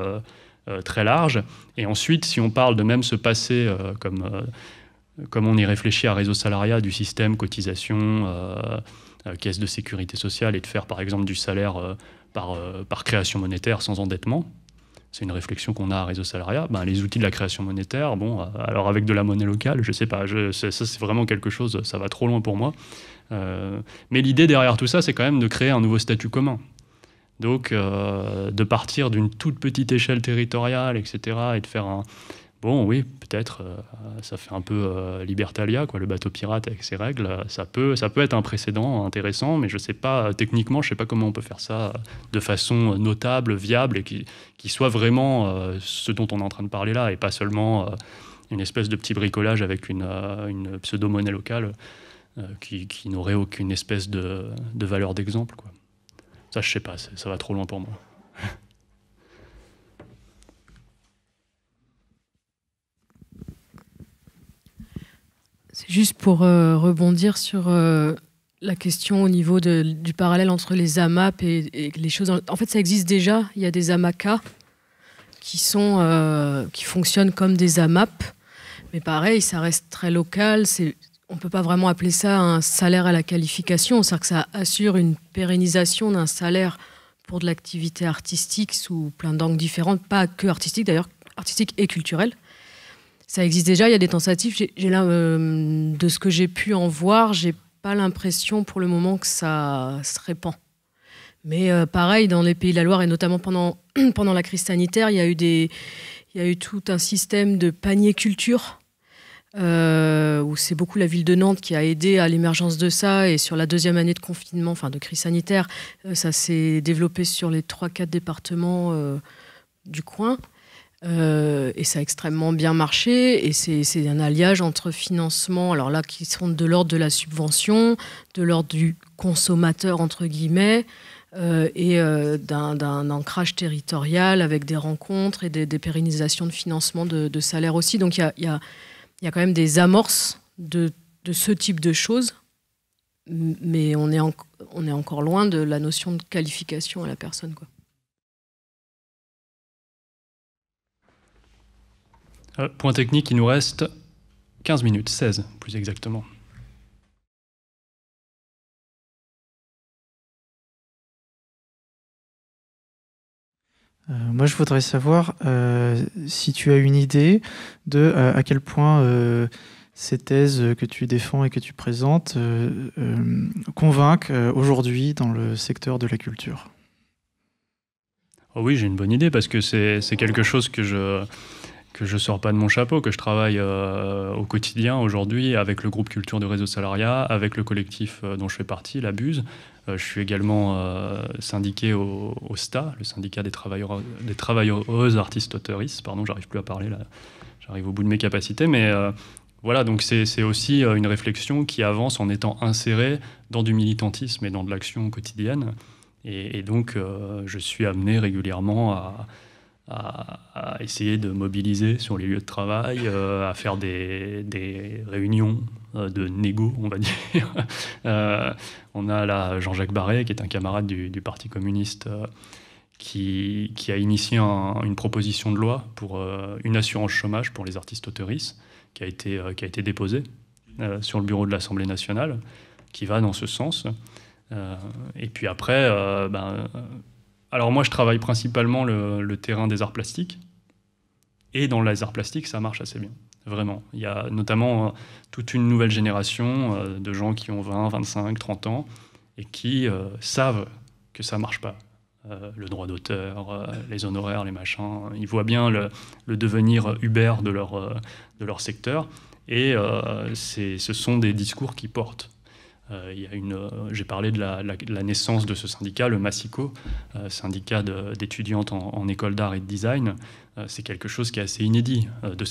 très large. Et ensuite, si on parle de même se passer, comme, comme on y réfléchit à réseau salariat, du système cotisation, caisse de sécurité sociale, et de faire par exemple du salaire euh, par, création monétaire sans endettement. C'est une réflexion qu'on a à Réseau Salariat. Ben, les outils de la création monétaire, bon, euh, alors avec de la monnaie locale, je sais pas, ça c'est vraiment quelque chose, ça va trop loin pour moi. Euh, mais l'idée derrière tout ça, c'est quand même de créer un nouveau statut commun. Donc, de partir d'une toute petite échelle territoriale, etc., et de faire un, Bon, oui, peut-être, euh, ça fait un peu euh, Libertalia, quoi, le bateau pirate avec ses règles. Euh, ça peut, ça peut être un précédent intéressant, mais je sais pas, techniquement, je ne sais pas comment on peut faire ça de façon notable, viable, et qui, soit vraiment ce dont on est en train de parler là, et pas seulement une espèce de petit bricolage avec une, pseudo-monnaie locale qui, n'aurait aucune espèce de, de valeur d'exemple. Ça, je sais pas, ça va trop loin pour moi. Juste pour euh, rebondir sur euh, la question au niveau du parallèle entre les AMAP et, les choses. En... fait, ça existe déjà. Il y a des AMACA qui, sont, euh, qui fonctionnent comme des AMAP. Mais pareil, ça reste très local. On ne peut pas vraiment appeler ça un salaire à la qualification. C'est-à-dire que ça assure une pérennisation d'un salaire pour de l'activité artistique sous plein d'angles différents, pas que artistique d'ailleurs, artistique et culturelle ça existe déjà, il y a des tentatives. J'ai là, euh, de ce que j'ai pu en voir, j'ai pas l'impression pour le moment que ça se répand. Mais euh, pareil, dans les pays de la Loire, et notamment pendant, pendant la crise sanitaire, il y, a eu des, il y a eu tout un système de panier culture, euh, où c'est beaucoup la ville de Nantes qui a aidé à l'émergence de ça. Et sur la deuxième année de confinement, enfin de crise sanitaire, ça s'est développé sur les 3-4 départements du coin. Euh, et ça a extrêmement bien marché. Et c'est un alliage entre financement, alors là, qui sont de l'ordre de la subvention, de l'ordre du consommateur, entre guillemets, euh, et euh, d'un ancrage territorial avec des rencontres et des, pérennisations de financement de, salaire aussi. Donc il y a, y, a, y a, quand même des amorces de, de, ce type de choses. Mais on est, on est encore loin de la notion de qualification à la personne. Quoi. Euh, point technique, il nous reste 15 minutes, 16 plus exactement. Euh, moi, je voudrais savoir euh, si tu as une idée de à quel point ces thèses que tu défends et que tu présentes convainquent aujourd'hui dans le secteur de la culture. Oh oui, j'ai une bonne idée parce que c'est quelque chose que je, que je sors pas de mon chapeau, que je travaille euh, au quotidien aujourd'hui avec le groupe culture du réseau salariat, avec le collectif euh, dont je fais partie, la Buse. Euh, je suis également syndiqué au, STA, le syndicat des travailleurs des travailleuses artistes auteuristes. Pardon, j'arrive plus à parler là. J'arrive au bout de mes capacités, mais voilà. Donc c'est aussi une réflexion qui avance en étant insérée dans du militantisme et dans de l'action quotidienne. et donc je suis amené régulièrement à à, essayer de mobiliser sur les lieux de travail, euh, à faire des, réunions euh, de négo, on va dire. Euh, on a là Jean-Jacques Barret, qui est un camarade du, Parti communiste, qui, a initié une proposition de loi pour une assurance chômage pour les artistes auteuristes, qui a été, qui a été déposée sur le bureau de l'Assemblée nationale, qui va dans ce sens. et puis après, ben, alors moi, je travaille principalement le, terrain des arts plastiques. Et dans les arts plastiques, ça marche assez bien, vraiment. Il y a notamment euh, toute une nouvelle génération euh, de gens qui ont 20, 25, 30 ans et qui euh, savent que ça ne marche pas. le droit d'auteur, les honoraires, les machins. Ils voient bien le, devenir Uber de leur, de leur secteur. Et ce sont des discours qui portent. Euh, euh, j'ai parlé de la, naissance de ce syndicat, le Massico, euh, syndicat d'étudiantes en, école d'art et de design. c'est quelque chose qui est assez inédit. de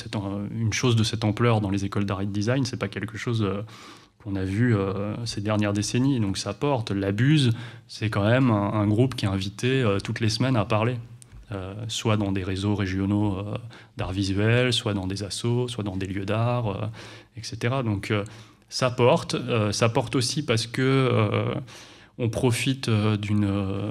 une chose de cette ampleur dans les écoles d'art et de design, c'est pas quelque chose qu'on a vu ces dernières décennies. Donc ça porte, l'abuse, c'est quand même un, groupe qui est invité toutes les semaines à parler, soit dans des réseaux régionaux d'art visuel, soit dans des assos, soit dans des lieux d'art, etc. Donc ça porte. Euh, ça porte aussi parce que euh, on profite euh, d'une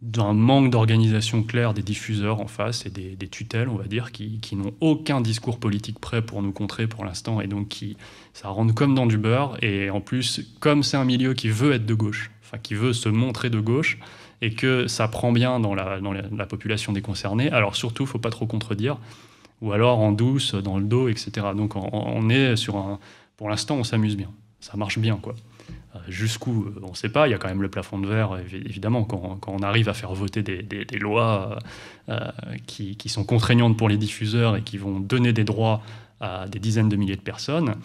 d'un manque d'organisation claire des diffuseurs en face et des, tutelles, on va dire, qui, n'ont aucun discours politique prêt pour nous contrer pour l'instant, et donc qui, ça rentre comme dans du beurre, et en plus, comme c'est un milieu qui veut être de gauche, enfin qui veut se montrer de gauche, et que ça prend bien dans la, population des concernés, alors surtout, faut pas trop contredire, ou alors en douce, dans le dos, etc. Donc on est sur un, pour l'instant, on s'amuse bien. Ça marche bien, quoi. Euh, jusqu'où, euh, on ne sait pas. Il y a quand même le plafond de verre, évidemment. Quand, on arrive à faire voter des, lois euh, qui, sont contraignantes pour les diffuseurs et qui vont donner des droits à des dizaines de milliers de personnes,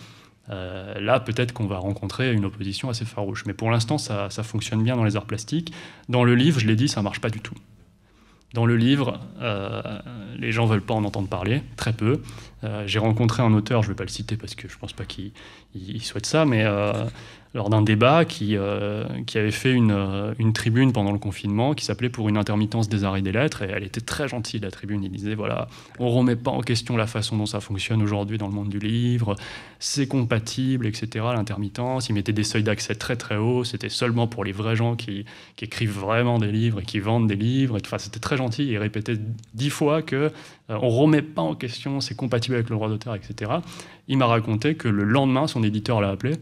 là, peut-être qu'on va rencontrer une opposition assez farouche. Mais pour l'instant, ça, fonctionne bien dans les arts plastiques. Dans le livre, je l'ai dit, ça ne marche pas du tout. Dans le livre, euh, les gens ne veulent pas en entendre parler, très peu. Euh, j'ai rencontré un auteur, je ne vais pas le citer parce que je ne pense pas qu'il il, souhaite ça, mais euh, lors d'un débat qui, euh, qui avait fait une, euh, une, tribune pendant le confinement qui s'appelait Pour une intermittence des arrêts des lettres. Et elle était très gentille, la tribune. Il disait voilà, on ne remet pas en question la façon dont ça fonctionne aujourd'hui dans le monde du livre, c'est compatible, etc. L'intermittence. Il mettait des seuils d'accès très très hauts. C'était seulement pour les vrais gens qui, qui, écrivent vraiment des livres et qui vendent des livres. Enfin, c'était très gentil. Il répétait dix fois que euh, on ne remet pas en question, c'est compatible avec le droit d'auteur, etc. Il m'a raconté que le lendemain, son éditeur l'a appelé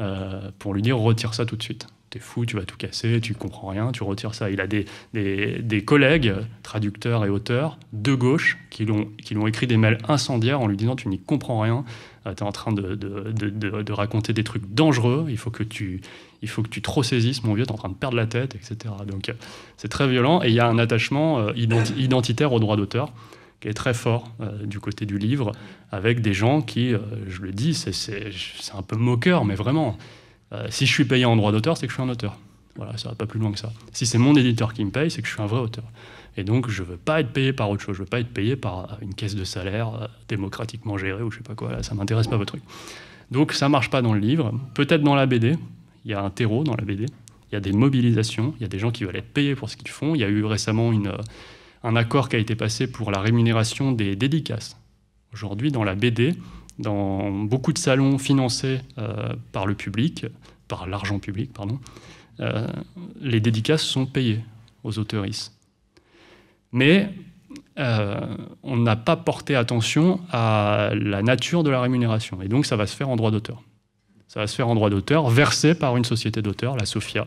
euh, pour lui dire retire ça tout de suite. T'es fou, tu vas tout casser, tu comprends rien, tu retires ça. Il a des, collègues, traducteurs et auteurs, de gauche, qui l'ont écrit des mails incendiaires en lui disant tu n'y comprends rien, euh, tu es en train de, raconter des trucs dangereux, il faut que tu, il faut que tu trop saisisses, mon vieux, tu es en train de perdre la tête, etc. Donc c'est très violent et il y a un attachement identitaire au droit d'auteur est très fort euh, du côté du livre, avec des gens qui, euh, je le dis, c'est un peu moqueur, mais vraiment, euh, si je suis payé en droit d'auteur, c'est que je suis un auteur. Voilà, ça va pas plus loin que ça. Si c'est mon éditeur qui me paye, c'est que je suis un vrai auteur. Et donc, je veux pas être payé par autre chose. Je veux pas être payé par une caisse de salaire démocratiquement gérée ou je sais pas quoi. ça m'intéresse pas votre truc. Donc, ça marche pas dans le livre. Peut-être dans la BD. Il y a un terreau dans la BD. Il y a des mobilisations. Il y a des gens qui veulent être payés pour ce qu'ils font. Il y a eu récemment une un accord qui a été passé pour la rémunération des dédicaces. Aujourd'hui, dans la BD, dans beaucoup de salons financés euh, par le public, par l'argent public, pardon, euh, les dédicaces sont payées aux autoristes. Mais euh, on n'a pas porté attention à la nature de la rémunération. Et donc, ça va se faire en droit d'auteur. Ça va se faire en droit d'auteur, versé par une société d'auteur, la SOFIA,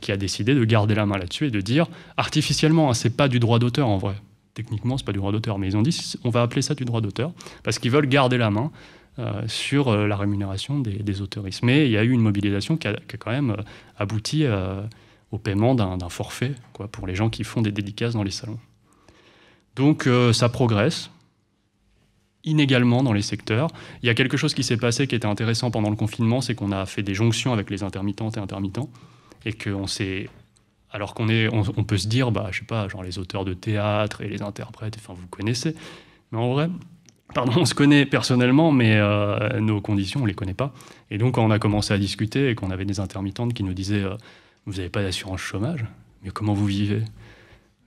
qui a décidé de garder la main là-dessus et de dire artificiellement, ce hein, c'est pas du droit d'auteur en vrai. Techniquement, c'est pas du droit d'auteur, mais ils ont dit on va appeler ça du droit d'auteur parce qu'ils veulent garder la main euh, sur euh, la rémunération des, des Mais il y a eu une mobilisation qui a, quand même euh, abouti au paiement d'un forfait pour les gens qui font des dédicaces dans les salons. Donc ça progresse inégalement dans les secteurs. Il y a quelque chose qui s'est passé qui était intéressant pendant le confinement, c'est qu'on a fait des jonctions avec les intermittentes et intermittents et qu'on s'est alors qu'on est, on, peut se dire, bah, je sais pas, genre les auteurs de théâtre et les interprètes, enfin vous connaissez, mais en vrai, pardon, on se connaît personnellement, mais euh, nos conditions, on les connaît pas. Et donc quand on a commencé à discuter et qu'on avait des intermittentes qui nous disaient, euh, vous n'avez pas d'assurance chômage, mais comment vous vivez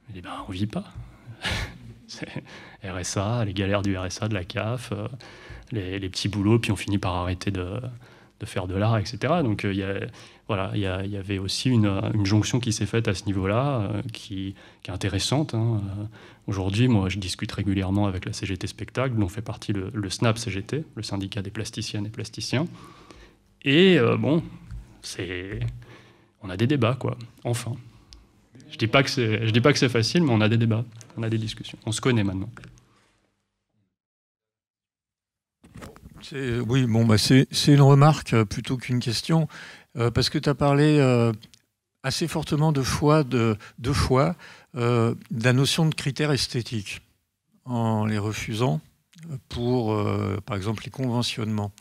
On ne ben bah, on vit pas. RSA, les galères du RSA, de la CAF, euh, les, les petits boulots, puis on finit par arrêter de de faire de l'art, etc. Donc euh, il y voilà, il y, avait aussi une, jonction qui s'est faite à ce niveau-là, euh, qui, est intéressante. Hein. Euh, aujourd'hui, moi, je discute régulièrement avec la CGT Spectacle, dont fait partie le, SNAP CGT, le syndicat des plasticiennes et plasticiens. Et bon, c'est, on a des débats, quoi. Enfin, je dis je dis pas que c'est facile, mais on a des débats, on a des discussions, on se connaît maintenant. Oui, bon, bah c'est une remarque euh, plutôt qu'une question, euh, parce que tu as parlé euh, assez fortement de de, deux fois, la notion de critères esthétiques, en les refusant pour, par exemple, les conventionnements.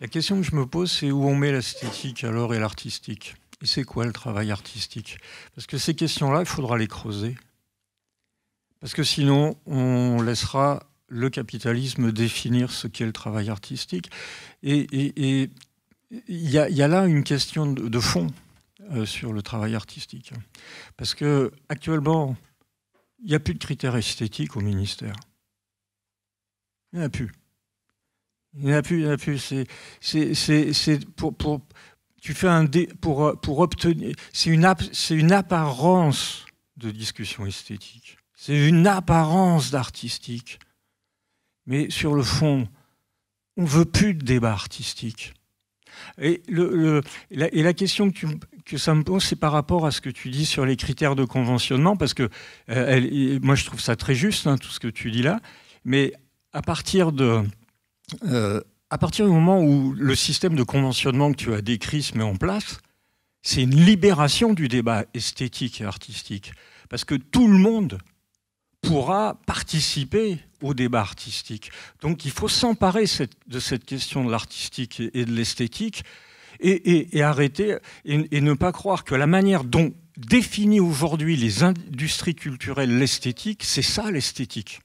La question que je me pose, c'est où on met l'esthétique alors et l'artistique Et c'est quoi le travail artistique Parce que ces questions-là, il faudra les creuser. Parce que sinon, on laissera le capitalisme définir ce qu'est le travail artistique. Et il y, a là une question de, fond euh, sur le travail artistique. Parce que actuellement, il n'y a plus de critères esthétiques au ministère. Il n'y en a plus. Il n'y en a plus, C'est, pour, tu fais un pour, obtenir. C'est une, c'est une apparence de discussion esthétique. C'est une apparence d'artistique mais sur le fond, on veut plus de débat artistique. Et, la, question que, ça me pose, c'est par rapport à ce que tu dis sur les critères de conventionnement, parce que euh, moi je trouve ça très juste, hein, tout ce que tu dis là, mais à partir de... Euh, à partir du moment où le système de conventionnement que tu as décrit se met en place, c'est une libération du débat esthétique et artistique. Parce que tout le monde pourra participer au débat artistique. Donc il faut s'emparer de cette question de l'artistique et, de l'esthétique et, arrêter et, ne pas croire que la manière dont définit aujourd'hui les industries culturelles l'esthétique, c'est ça l'esthétique.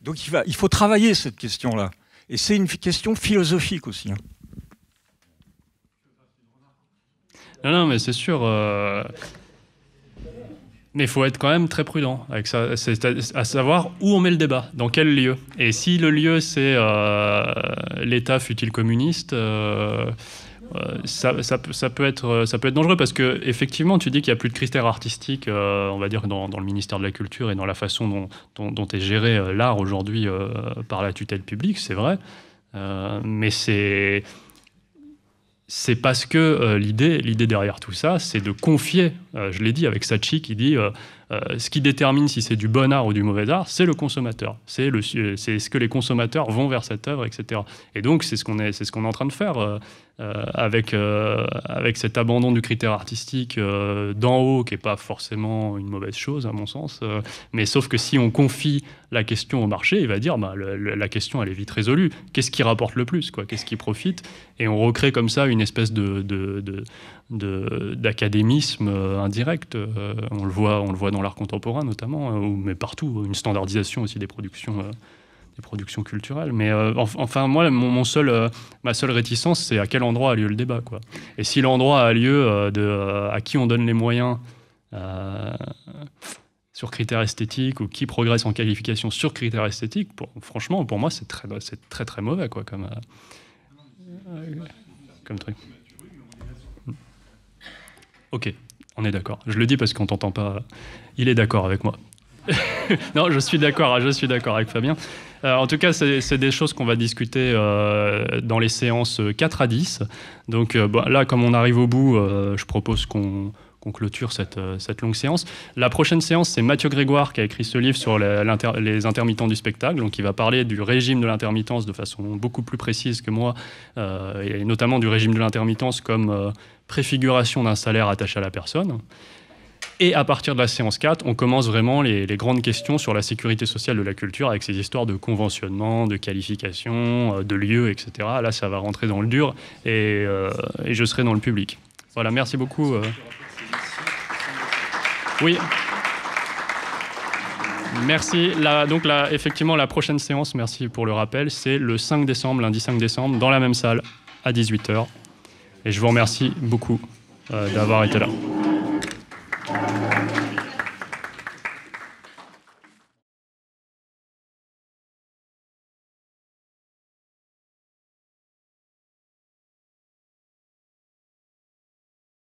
Donc il, faut travailler cette question-là. Et c'est une question philosophique aussi. Hein. Non, non, mais c'est sûr. Euh, mais il faut être quand même très prudent avec ça, c'est à, savoir où on met le débat, dans quel lieu. Et si le lieu c'est euh, l'État il communiste, euh, euh, ça, peut être, ça peut être dangereux parce que effectivement tu dis qu'il n'y a plus de critères artistiques, euh, on va dire dans, le ministère de la Culture et dans la façon dont, dont est géré l'art aujourd'hui par la tutelle publique, c'est vrai. mais c'est c'est parce que euh, l'idée, l'idée derrière tout ça, c'est de confier, euh, je l'ai dit avec Sachi qui dit euh, euh, ce qui détermine si c'est du bon art ou du mauvais art, c'est le consommateur. C'est le, c'est ce que les consommateurs vont vers cette œuvre, etc. Et donc c'est ce qu'on est, c'est ce qu'on est en train de faire euh, euh, avec avec cet abandon du critère artistique d'en haut, qui est pas forcément une mauvaise chose à mon sens. mais sauf que si on confie la question au marché, il va dire bah, la question elle est vite résolue. Qu'est-ce qui rapporte le plus quoi Qu'est-ce qui profite Et on recrée comme ça une espèce de d'académisme euh, indirect. Euh, on, le voit, on le voit dans l'art contemporain notamment, euh, mais partout, une standardisation aussi des productions des productions culturelles. Mais enfin, moi, mon, seul, ma seule réticence, c'est à quel endroit a lieu le débat. Quoi. Et si l'endroit a lieu de, à qui on donne les moyens sur critères esthétiques ou qui progresse en qualification sur critères esthétiques, franchement, pour moi, c'est très, très, très mauvais quoi, comme, comme truc. Ok, on est d'accord. Je le dis parce qu'on t'entend pas. Il est d'accord avec moi. non, je suis d'accord, je suis d'accord avec Fabien. Euh, en tout cas, c'est des choses qu'on va discuter euh, dans les séances 4 à 10. Donc euh, là, comme on arrive au bout, je propose qu'on clôture cette, longue séance. La prochaine séance, c'est Mathieu Grégoire qui a écrit ce livre sur les, les intermittents du spectacle. Donc, il va parler du régime de l'intermittence de façon beaucoup plus précise que moi, et notamment du régime de l'intermittence comme préfiguration d'un salaire attaché à la personne. Et à partir de la séance 4, on commence vraiment les, grandes questions sur la sécurité sociale de la culture avec ces histoires de conventionnement, de qualification, euh, de lieu, etc. Là, ça va rentrer dans le dur euh, et, je serai dans le public. Voilà, merci beaucoup. Euh. Oui. Merci. donc, effectivement, la prochaine séance, merci pour le rappel, c'est le 5 décembre, lundi 5 décembre, dans la même salle, à 18h. Et je vous remercie beaucoup euh, d'avoir été là.